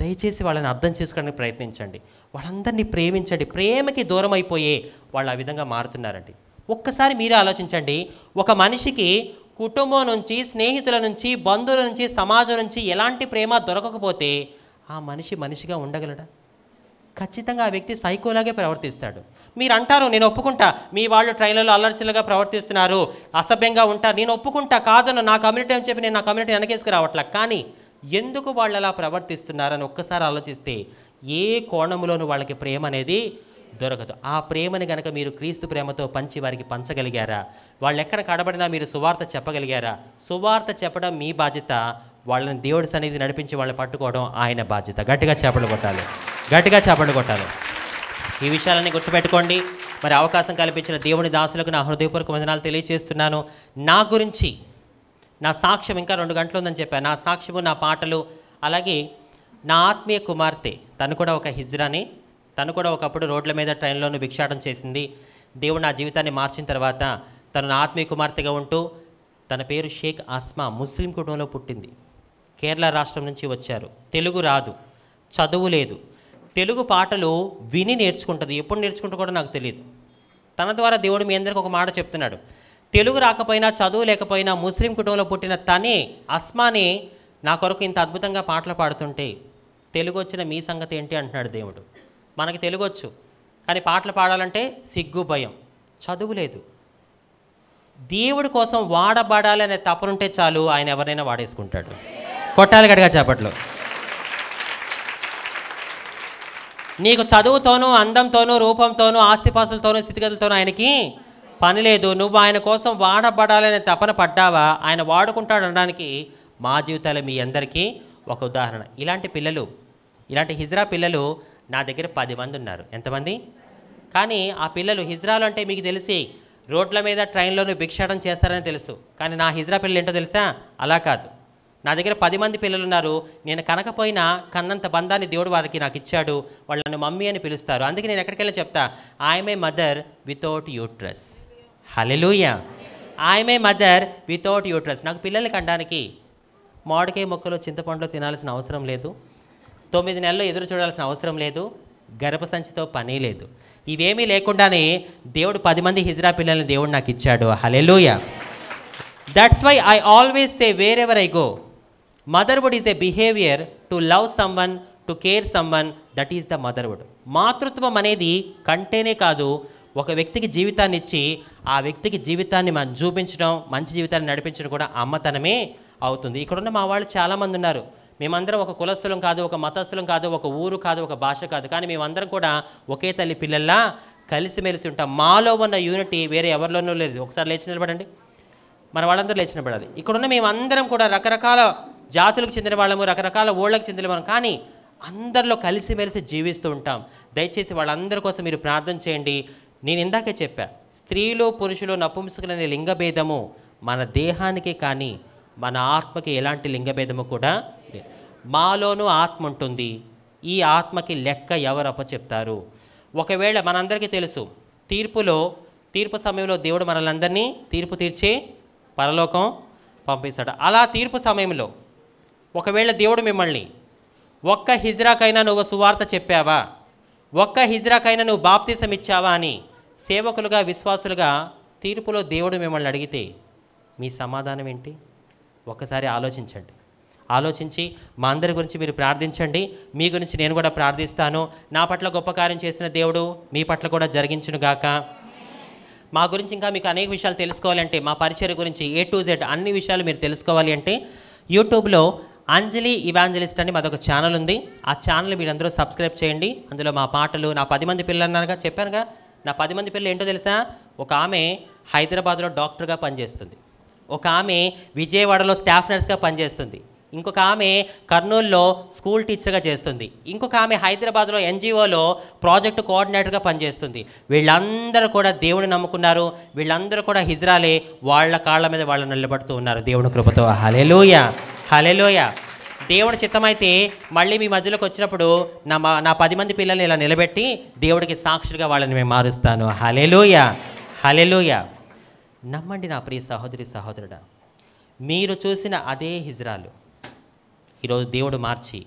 దయచేసి వాళ్ళని అర్థం చేసుకోవడానికి ప్రయత్నించండి వాళ్ళందరినీ ప్రేమించండి ప్రేమకి దూరం అయిపోయే వాళ్ళు ఆ విధంగా మారుతున్నారండి ఒక్కసారి మీరే ఆలోచించండి ఒక మనిషికి కుటుంబం నుంచి స్నేహితుల నుంచి బంధువుల నుంచి సమాజం నుంచి ఎలాంటి ప్రేమ దొరకకపోతే ఆ మనిషి మనిషిగా ఉండగలడా ఖచ్చితంగా ఆ వ్యక్తి సైకోలాగే ప్రవర్తిస్తాడు మీరు అంటారు నేను ఒప్పుకుంటా మీ వాళ్ళు ట్రైన్లలో అల్లర్చిలుగా ప్రవర్తిస్తున్నారు అసభ్యంగా ఉంటారు నేను ఒప్పుకుంటా కాదన్న నా కమ్యూనిటీ అని చెప్పి నేను నా కమ్యూనిటీ వెనకేసుకు రావట్లా కానీ ఎందుకు వాళ్ళు అలా ప్రవర్తిస్తున్నారని ఒక్కసారి ఆలోచిస్తే ఏ కోణంలోనూ వాళ్ళకి ప్రేమ అనేది దొరకదు ఆ ప్రేమని గనక మీరు క్రీస్తు ప్రేమతో పంచి వారికి పంచగలిగారా వాళ్ళు ఎక్కడ కడబడినా మీరు సువార్త చెప్పగలిగారా సువార్త చెప్పడం మీ బాధ్యత వాళ్ళని దేవుడి సన్నిధి నడిపించి వాళ్ళని పట్టుకోవడం ఆయన బాధ్యత గట్టిగా చేపలు కొట్టాలి గట్టిగా చేపలు కొట్టాలి ఈ విషయాలన్నీ గుర్తుపెట్టుకోండి మరి అవకాశం కల్పించిన దేవుని దాసులకు నా హృదయపూర్వక వందనాలు తెలియజేస్తున్నాను నా గురించి నా సాక్ష్యం ఇంకా రెండు గంటలు ఉందని చెప్పాను నా సాక్ష్యము నా పాటలు అలాగే నా ఆత్మీయ కుమార్తె తను కూడా ఒక హిజ్రాని తను కూడా ఒకప్పుడు రోడ్ల మీద ట్రైన్లోనూ భిక్షాటం చేసింది దేవుడు నా జీవితాన్ని మార్చిన తర్వాత తను నా ఆత్మీయ కుమార్తెగా ఉంటూ తన పేరు షేక్ ఆస్మా ముస్లిం కుటుంబంలో పుట్టింది కేరళ రాష్ట్రం నుంచి వచ్చారు తెలుగు రాదు చదువు లేదు తెలుగు పాటలు విని నేర్చుకుంటుంది ఎప్పుడు నేర్చుకుంటూ కూడా నాకు తెలియదు తన ద్వారా దేవుడు మీ అందరికీ ఒక మాట చెప్తున్నాడు తెలుగు రాకపోయినా చదువు లేకపోయినా ముస్లిం కుటుంబంలో పుట్టిన తనే అస్మానే నా కొరకు ఇంత అద్భుతంగా పాటలు పాడుతుంటే తెలుగు వచ్చిన మీ సంగతి ఏంటి అంటున్నాడు దేవుడు మనకి తెలుగొచ్చు కానీ పాటలు పాడాలంటే సిగ్గు భయం చదువు లేదు దేవుడి కోసం వాడబడాలి అనే తపనుంటే చాలు ఆయన ఎవరైనా వాడేసుకుంటాడు కొట్టాలి గడిగా చేపట్లో నీకు చదువుతోనూ అందంతోనూ రూపంతోనూ ఆస్తిపాసులతోనూ స్థితిగతులతోనూ ఆయనకి పని లేదు నువ్వు ఆయన కోసం వాడబడాలనే తపన పడ్డావా ఆయన వాడుకుంటాడు అనడానికి మా జీవితాలు మీ అందరికీ ఒక ఉదాహరణ ఇలాంటి పిల్లలు ఇలాంటి హిజ్రా పిల్లలు నా దగ్గర పది మంది ఉన్నారు ఎంతమంది కానీ ఆ పిల్లలు హిజ్రాలు అంటే మీకు తెలిసి రోడ్ల మీద ట్రైన్లోనూ భిక్షాటం చేస్తారని తెలుసు కానీ నా హిజ్రా పిల్లలు ఏంటో తెలుసా అలా కాదు నా దగ్గర పది మంది పిల్లలు ఉన్నారు నేను కనకపోయినా కన్నంత బంధాన్ని దేవుడు వారికి నాకు ఇచ్చాడు వాళ్ళను మమ్మీ అని పిలుస్తారు అందుకే నేను ఎక్కడికెళ్ళి చెప్తా I'm a mother without uterus hallelujah I'm a mother without uterus నాకు పిల్లలు కనడానికి మామిడికాయ మొక్కలు చింతపండులో తినాల్సిన అవసరం లేదు తొమ్మిది నెలలు ఎదురు చూడాల్సిన అవసరం లేదు గర్భసంచితో పని లేదు ఇవేమీ లేకుండానే దేవుడు పది మంది హిజ్రా పిల్లల్ని దేవుడు నాకు ఇచ్చాడు hallelujah that's why I always say wherever I go motherhood is a behaviour to love someone to care someone that is the motherhood మాతృత్వం అనేది కంటేనే కాదు ఒక వ్యక్తికి జీవితాన్ని ఇచ్చి ఆ వ్యక్తికి జీవితాన్ని మనం చూపించడం మంచి జీవితాన్ని నడిపించడం కూడా అమ్మతనమే అవుతుంది ఇక్కడున్న మా వాళ్ళు చాలామంది ఉన్నారు మేమందరం ఒక కులస్థలం కాదు ఒక మతస్థులం కాదు ఒక ఊరు కాదు ఒక భాష కాదు కానీ మేమందరం కూడా ఒకే తల్లి పిల్లల్లా కలిసిమెలిసి ఉంటాం మాలో ఉన్న యూనిటీ వేరే ఎవరిలోనూ లేదు ఒకసారి లేచి నిలబడండి మన వాళ్ళందరూ లేచి నిలబడాలి ఇక్కడున్న మేమందరం కూడా రకరకాల జాతులకు చెందిన వాళ్ళము రకరకాల ఓళ్ళకు చెందిన వాళ్ళం కానీ అందరిలో కలిసిమెలిసి జీవిస్తూ ఉంటాం దయచేసి వాళ్ళందరి కోసం మీరు ప్రార్థన చేయండి నేను ఇందాకే చెప్పా స్త్రీలు పురుషులు నపుంసకులనే లింగభేదము మన దేహానికి కానీ మన ఆత్మకి ఎలాంటి లింగభేదము కూడా మాలోనూ ఆత్మ ఉంటుంది ఈ ఆత్మకి లెక్క ఎవరప్ప చెప్తారు ఒకవేళ మనందరికీ తెలుసు తీర్పులో తీర్పు సమయంలో దేవుడు మనలందరినీ తీర్పు తీర్చి పరలోకం పంపిస్తాడు అలా తీర్పు సమయంలో ఒకవేళ దేవుడు మిమ్మల్ని ఒక్క హిజ్రాకైనా నువ్వు సువార్త చెప్పావా ఒక్క హిజ్రాకైనా నువ్వు బాప్తీసం ఇచ్చావా అని సేవకులుగా విశ్వాసులుగా తీర్పులో దేవుడు మిమ్మల్ని అడిగితే మీ సమాధానం ఏంటి ఒక్కసారి ఆలోచించండి ఆలోచించి మా అందరి గురించి మీరు ప్రార్థించండి మీ గురించి నేను కూడా ప్రార్థిస్తాను నా పట్ల గొప్ప కార్యం చేసిన దేవుడు మీ పట్ల కూడా జరిగించునుగాక మా గురించి ఇంకా మీకు అనేక విషయాలు తెలుసుకోవాలంటే మా పరిచయం గురించి ఏ టు జెడ్ అన్ని విషయాలు మీరు తెలుసుకోవాలి అంటే యూట్యూబ్లో అంజలి ఇవాంజలిస్ట్ అని మాదొక ఛానల్ ఉంది ఆ ఛానల్ మీరందరూ సబ్స్క్రైబ్ చేయండి అందులో మా పాటలు నా పది మంది పిల్లలు అన్నారుగా చెప్పానుగా నా పది మంది పిల్లలు ఏంటో తెలుసా ఒక ఆమె హైదరాబాద్లో డాక్టర్గా పనిచేస్తుంది ఒక ఆమె విజయవాడలో స్టాఫ్ నర్స్గా పనిచేస్తుంది ఇంకొక ఆమె కర్నూలులో స్కూల్ టీచర్గా చేస్తుంది ఇంకొక ఆమె హైదరాబాద్లో ఎన్జిఓలో ప్రాజెక్టు కోఆర్డినేటర్గా పనిచేస్తుంది వీళ్ళందరూ కూడా దేవుని నమ్ముకున్నారు వీళ్ళందరూ కూడా హిజ్రాలే వాళ్ళ కాళ్ళ మీద వాళ్ళు నిలబడుతూ ఉన్నారు దేవుని కృపతో హలెలోయ హలెలోయ దేవుడి చిత్తమైతే మళ్ళీ మీ మధ్యలోకి వచ్చినప్పుడు నా నా పది మంది పిల్లల్ని ఇలా నిలబెట్టి దేవుడికి సాక్షులుగా వాళ్ళని మేము మారుస్తాను హలెలోయ హలెలోయ నమ్మండి నా ప్రియ సహోదరి సహోదరుడా మీరు చూసిన అదే హిజ్రాలు ఈరోజు దేవుడు మార్చి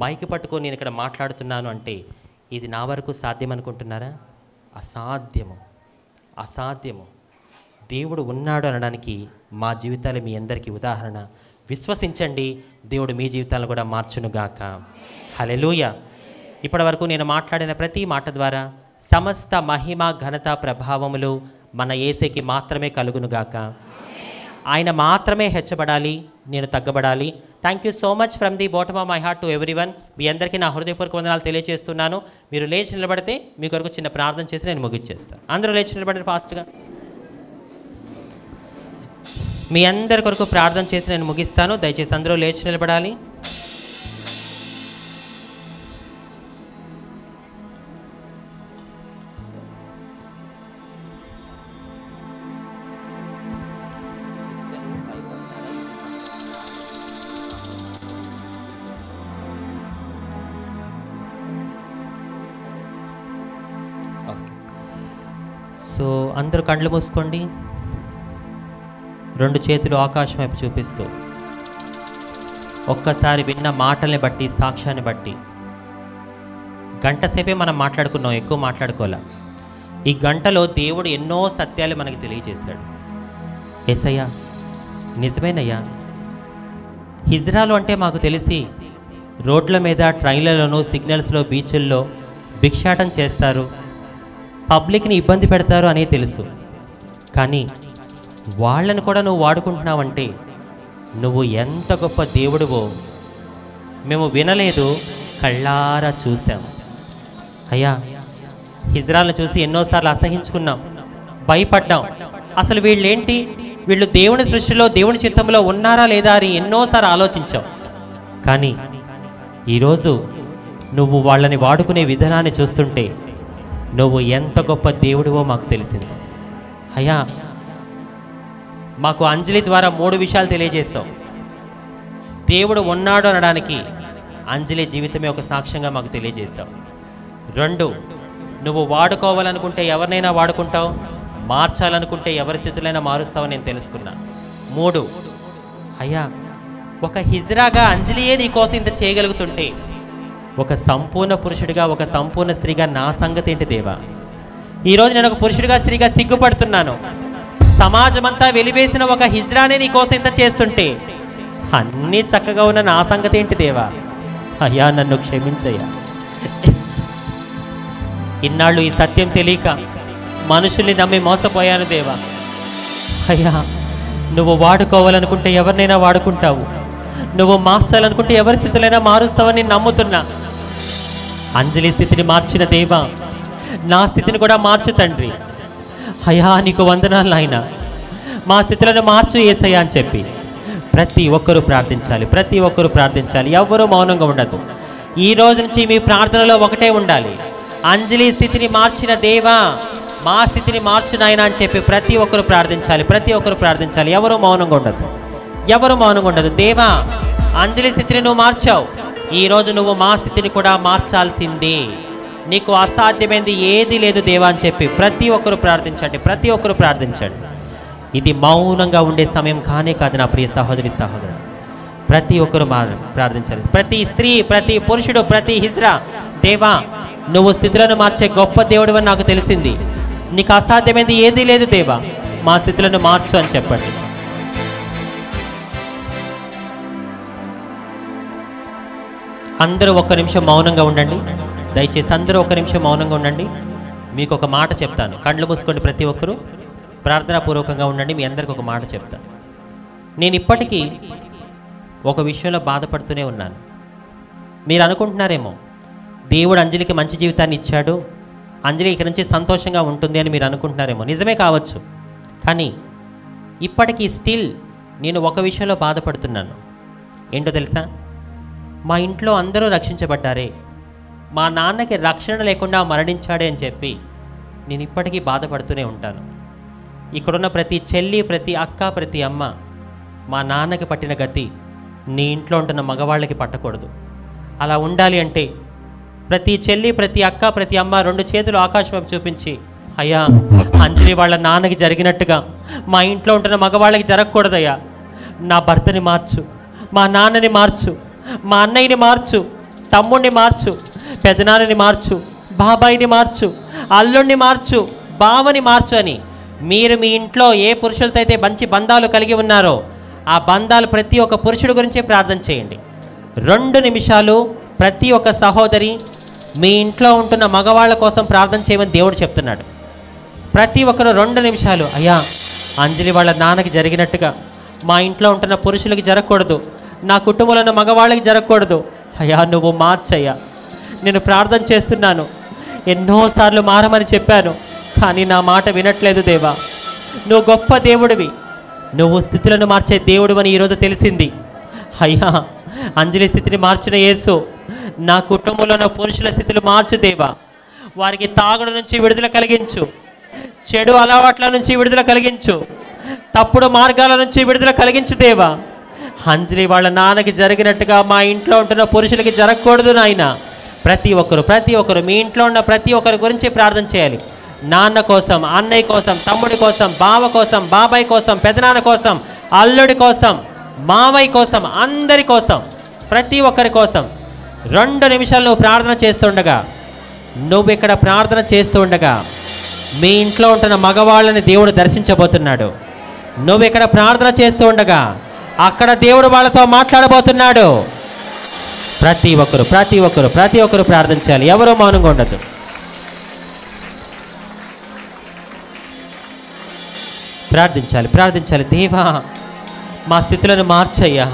మైక్ పట్టుకొని నేను ఇక్కడ మాట్లాడుతున్నాను అంటే ఇది నా వరకు సాధ్యం అనుకుంటున్నారా అసాధ్యము అసాధ్యము దేవుడు ఉన్నాడు అనడానికి మా జీవితాలు మీ అందరికీ ఉదాహరణ విశ్వసించండి దేవుడు మీ జీవితాలను కూడా మార్చునుగాక హలెలూయ ఇప్పటి వరకు నేను మాట్లాడిన ప్రతి మాట ద్వారా సమస్త మహిమ ఘనత ప్రభావములు మన ఏసేకి మాత్రమే కలుగునుగాక ఆయన మాత్రమే హెచ్చబడాలి నేను తగ్గబడాలి thank you so much from the bottom of my heart to everyone మీ అందరికీ నా హృదయపూర్వక వందనాలు తెలియజేస్తున్నాను మీరు లేచి నిలబడితే మీ కొరకు చిన్న ప్రార్థన చేసి నేను ముగిచ్చేస్తాను అందరూ లేచి నిలబడండి ఫాస్ట్గా మీ అందరి కొరకు ప్రార్థన చేసి నేను ముగిస్తాను దయచేసి అందరూ లేచి నిలబడాలి అందరూ కండ్లు మూసుకోండి రెండు చేతులు ఆకాశం వైపు చూపిస్తూ ఒక్కసారి విన్న మాటల్ని బట్టి సాక్ష్యాన్ని బట్టి గంటసేపే మనం మాట్లాడుకున్నాం ఎక్కువ మాట్లాడుకోలే ఈ గంటలో దేవుడు ఎన్నో సత్యాలు మనకి తెలియజేశాడు ఎసయ్యా నిజమేనయ్యా హిజ్రాలు అంటే మాకు తెలిసి రోడ్ల మీద ట్రైన్లలోనూ సిగ్నల్స్లో బీచ్ల్లో భిక్షాటం చేస్తారు పబ్లిక్ని ఇబ్బంది పెడతారు అనే తెలుసు కానీ వాళ్ళని కూడా నువ్వు వాడుకుంటున్నావంటే నువ్వు ఎంత గొప్ప దేవుడివో మేము వినలేదు కళ్ళారా చూసాం అయ్యా హిజ్రాలను చూసి ఎన్నోసార్లు అసహించుకున్నాం భయపడ్డాం అసలు వీళ్ళేంటి వీళ్ళు దేవుని దృష్టిలో దేవుని చిత్తంలో ఉన్నారా లేదా అని ఎన్నోసార్లు ఆలోచించాం కానీ ఈరోజు నువ్వు వాళ్ళని వాడుకునే విధానాన్ని చూస్తుంటే నువ్వు ఎంత గొప్ప దేవుడివో మాకు తెలిసింది అయ్యా మాకు అంజలి ద్వారా మూడు విషయాలు తెలియజేస్తావు దేవుడు ఉన్నాడు అనడానికి అంజలి జీవితమే ఒక సాక్ష్యంగా మాకు తెలియజేస్తావు రెండు నువ్వు వాడుకోవాలనుకుంటే ఎవరినైనా వాడుకుంటావు మార్చాలనుకుంటే ఎవరి స్థితులైనా మారుస్తావు నేను తెలుసుకున్నా మూడు అయ్యా ఒక హిజ్రాగా అంజలియే నీకోసం ఇంత చేయగలుగుతుంటే ఒక సంపూర్ణ పురుషుడిగా ఒక సంపూర్ణ స్త్రీగా నా సంగతి ఏంటి దేవా ఈరోజు నేను ఒక పురుషుడిగా స్త్రీగా సిగ్గుపడుతున్నాను సమాజమంతా వెలివేసిన ఒక హిజ్రానే కోసం ఇంత చేస్తుంటే అన్నీ చక్కగా ఉన్న నా సంగతి ఏంటి దేవా అయ్యా నన్ను క్షమించయ్యా ఇన్నాళ్ళు ఈ సత్యం తెలియక మనుషుల్ని నమ్మి మోసపోయాను దేవా అయ్యా నువ్వు వాడుకోవాలనుకుంటే ఎవరినైనా వాడుకుంటావు నువ్వు మార్చాలనుకుంటే ఎవరి స్థితులైనా మారుస్తావని నమ్ముతున్నా అంజలి స్థితిని మార్చిన దేవా నా స్థితిని కూడా మార్చు తండ్రి అయా నీకు వందనాలు ఆయన మా స్థితులను మార్చు ఏసయ్యా అని చెప్పి ప్రతి ఒక్కరూ ప్రార్థించాలి ప్రతి ఒక్కరూ ప్రార్థించాలి ఎవ్వరూ మౌనంగా ఉండదు ఈ రోజు నుంచి మీ ప్రార్థనలో ఒకటే ఉండాలి అంజలి స్థితిని మార్చిన దేవా మా స్థితిని నాయన అని చెప్పి ప్రతి ఒక్కరు ప్రార్థించాలి ప్రతి ఒక్కరు ప్రార్థించాలి ఎవరు మౌనంగా ఉండదు ఎవరు మౌనంగా ఉండదు దేవా అంజలి స్థితిని నువ్వు మార్చావు ఈరోజు నువ్వు మా స్థితిని కూడా మార్చాల్సిందే నీకు అసాధ్యమైంది ఏది లేదు దేవా అని చెప్పి ప్రతి ఒక్కరు ప్రార్థించండి ప్రతి ఒక్కరు ప్రార్థించండి ఇది మౌనంగా ఉండే సమయం కానే కాదు నా ప్రియ సహోదరి సహోదరు ప్రతి ఒక్కరు ప్రార్థించాలి ప్రతి స్త్రీ ప్రతి పురుషుడు ప్రతి హిజ్రా దేవా నువ్వు స్థితులను మార్చే గొప్ప దేవుడు నాకు తెలిసింది నీకు అసాధ్యమైంది ఏదీ లేదు దేవా మా స్థితులను మార్చు అని చెప్పండి అందరూ ఒక్క నిమిషం మౌనంగా ఉండండి దయచేసి అందరూ ఒక నిమిషం మౌనంగా ఉండండి మీకు ఒక మాట చెప్తాను కండ్లు మూసుకోండి ప్రతి ఒక్కరూ ప్రార్థనాపూర్వకంగా ఉండండి మీ అందరికీ ఒక మాట చెప్తాను నేను ఇప్పటికీ ఒక విషయంలో బాధపడుతూనే ఉన్నాను మీరు అనుకుంటున్నారేమో దేవుడు అంజలికి మంచి జీవితాన్ని ఇచ్చాడు అంజలి ఇక్కడి నుంచి సంతోషంగా ఉంటుంది అని మీరు అనుకుంటున్నారేమో నిజమే కావచ్చు కానీ ఇప్పటికీ స్టిల్ నేను ఒక విషయంలో బాధపడుతున్నాను ఏంటో తెలుసా మా ఇంట్లో అందరూ రక్షించబడ్డారే మా నాన్నకి రక్షణ లేకుండా మరణించాడే అని చెప్పి నేను ఇప్పటికీ బాధపడుతూనే ఉంటాను ఇక్కడున్న ప్రతి చెల్లి ప్రతి అక్క ప్రతి అమ్మ మా నాన్నకి పట్టిన గతి నీ ఇంట్లో ఉంటున్న మగవాళ్ళకి పట్టకూడదు అలా ఉండాలి అంటే ప్రతి చెల్లి ప్రతి అక్క ప్రతి అమ్మ రెండు చేతులు ఆకాశం చూపించి అయ్యా అంజలి వాళ్ళ నాన్నకి జరిగినట్టుగా మా ఇంట్లో ఉంటున్న మగవాళ్ళకి జరగకూడదయ్యా నా భర్తని మార్చు మా నాన్నని మార్చు మా అన్నయ్యని మార్చు తమ్ముడిని మార్చు పెదనాన్నని మార్చు బాబాయిని మార్చు అల్లుణ్ణి మార్చు బావని మార్చు అని మీరు మీ ఇంట్లో ఏ పురుషులతో అయితే మంచి బంధాలు కలిగి ఉన్నారో ఆ బంధాలు ప్రతి ఒక్క పురుషుడి గురించి ప్రార్థన చేయండి రెండు నిమిషాలు ప్రతి ఒక్క సహోదరి మీ ఇంట్లో ఉంటున్న మగవాళ్ళ కోసం ప్రార్థన చేయమని దేవుడు చెప్తున్నాడు ప్రతి ఒక్కరు రెండు నిమిషాలు అయ్యా అంజలి వాళ్ళ నాన్నకి జరిగినట్టుగా మా ఇంట్లో ఉంటున్న పురుషులకి జరగకూడదు నా కుటుంబంలో ఉన్న మగవాళ్ళకి జరగకూడదు అయ్యా నువ్వు మార్చయ్యా నేను ప్రార్థన చేస్తున్నాను ఎన్నోసార్లు మారమని చెప్పాను కానీ నా మాట వినట్లేదు దేవా నువ్వు గొప్ప దేవుడివి నువ్వు స్థితులను మార్చే దేవుడు అని ఈరోజు తెలిసింది అయ్యా అంజలి స్థితిని మార్చిన యేసు నా కుటుంబంలో ఉన్న పురుషుల స్థితులు మార్చు దేవా వారికి తాగుడు నుంచి విడుదల కలిగించు చెడు అలవాట్ల నుంచి విడుదల కలిగించు తప్పుడు మార్గాల నుంచి విడుదల కలిగించు దేవా హంజరి వాళ్ళ నాన్నకి జరిగినట్టుగా మా ఇంట్లో ఉంటున్న పురుషులకి జరగకూడదు నాయన ప్రతి ఒక్కరు ప్రతి ఒక్కరు మీ ఇంట్లో ఉన్న ప్రతి ఒక్కరి గురించి ప్రార్థన చేయాలి నాన్న కోసం అన్నయ్య కోసం తమ్ముడి కోసం బావ కోసం బాబాయ్ కోసం పెదనాన్న కోసం అల్లుడి కోసం మావయ్య కోసం అందరి కోసం ప్రతి ఒక్కరి కోసం రెండు నిమిషాలు నువ్వు ప్రార్థన చేస్తుండగా నువ్వు ఇక్కడ ప్రార్థన చేస్తుండగా మీ ఇంట్లో ఉంటున్న మగవాళ్ళని దేవుడు దర్శించబోతున్నాడు నువ్వు ఇక్కడ ప్రార్థన చేస్తుండగా అక్కడ దేవుడు వాళ్ళతో మాట్లాడబోతున్నాడు ప్రతి ఒక్కరు ప్రతి ఒక్కరు ప్రతి ఒక్కరు ప్రార్థించాలి ఎవరో మౌనంగా ఉండదు ప్రార్థించాలి ప్రార్థించాలి దేవా మా స్థితులను మార్చయ్యా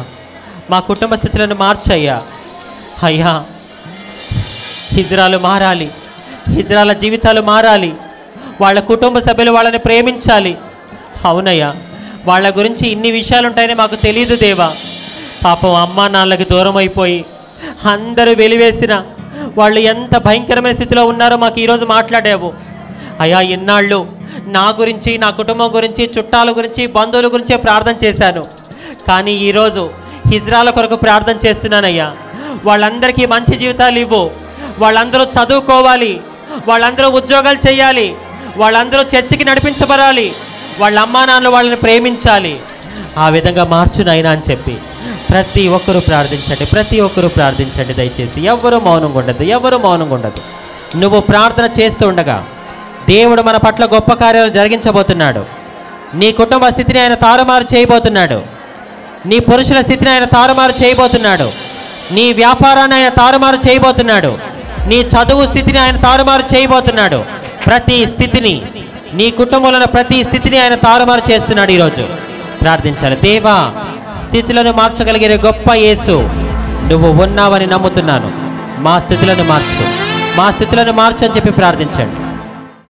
మా కుటుంబ స్థితులను మార్చయ్యా అయ్యా హిజరాలు మారాలి హిజరాల జీవితాలు మారాలి వాళ్ళ కుటుంబ సభ్యులు వాళ్ళని ప్రేమించాలి అవునయ్యా వాళ్ళ గురించి ఇన్ని విషయాలు ఉంటాయని మాకు తెలియదు దేవా పాపం అమ్మా నాన్నకి దూరం అయిపోయి అందరూ వెలివేసిన వాళ్ళు ఎంత భయంకరమైన స్థితిలో ఉన్నారో మాకు ఈరోజు మాట్లాడావు అయా ఎన్నాళ్ళు నా గురించి నా కుటుంబం గురించి చుట్టాల గురించి బంధువుల గురించి ప్రార్థన చేశాను కానీ ఈరోజు హిజ్రాల కొరకు ప్రార్థన చేస్తున్నానయ్యా వాళ్ళందరికీ మంచి జీవితాలు ఇవ్వు వాళ్ళందరూ చదువుకోవాలి వాళ్ళందరూ ఉద్యోగాలు చేయాలి వాళ్ళందరూ చర్చికి నడిపించబడాలి వాళ్ళ అమ్మా నాన్నలు వాళ్ళని ప్రేమించాలి ఆ విధంగా మార్చునైనా అని చెప్పి ప్రతి ఒక్కరూ ప్రార్థించండి ప్రతి ఒక్కరూ ప్రార్థించండి దయచేసి ఎవరు మౌనంగా ఉండదు ఎవరు మౌనంగా ఉండదు నువ్వు ప్రార్థన చేస్తూ ఉండగా దేవుడు మన పట్ల గొప్ప కార్యాలు జరిగించబోతున్నాడు నీ కుటుంబ స్థితిని ఆయన తారుమారు చేయబోతున్నాడు నీ పురుషుల స్థితిని ఆయన తారుమారు చేయబోతున్నాడు నీ వ్యాపారాన్ని ఆయన తారుమారు చేయబోతున్నాడు నీ చదువు స్థితిని ఆయన తారుమారు చేయబోతున్నాడు ప్రతి స్థితిని నీ కుటుంబంలో ప్రతి స్థితిని ఆయన తారుమారు చేస్తున్నాడు ఈరోజు ప్రార్థించాలి దేవా స్థితులను మార్చగలిగే గొప్ప యేసు నువ్వు ఉన్నావని నమ్ముతున్నాను మా స్థితులను మార్చు మా స్థితులను మార్చు అని చెప్పి ప్రార్థించండి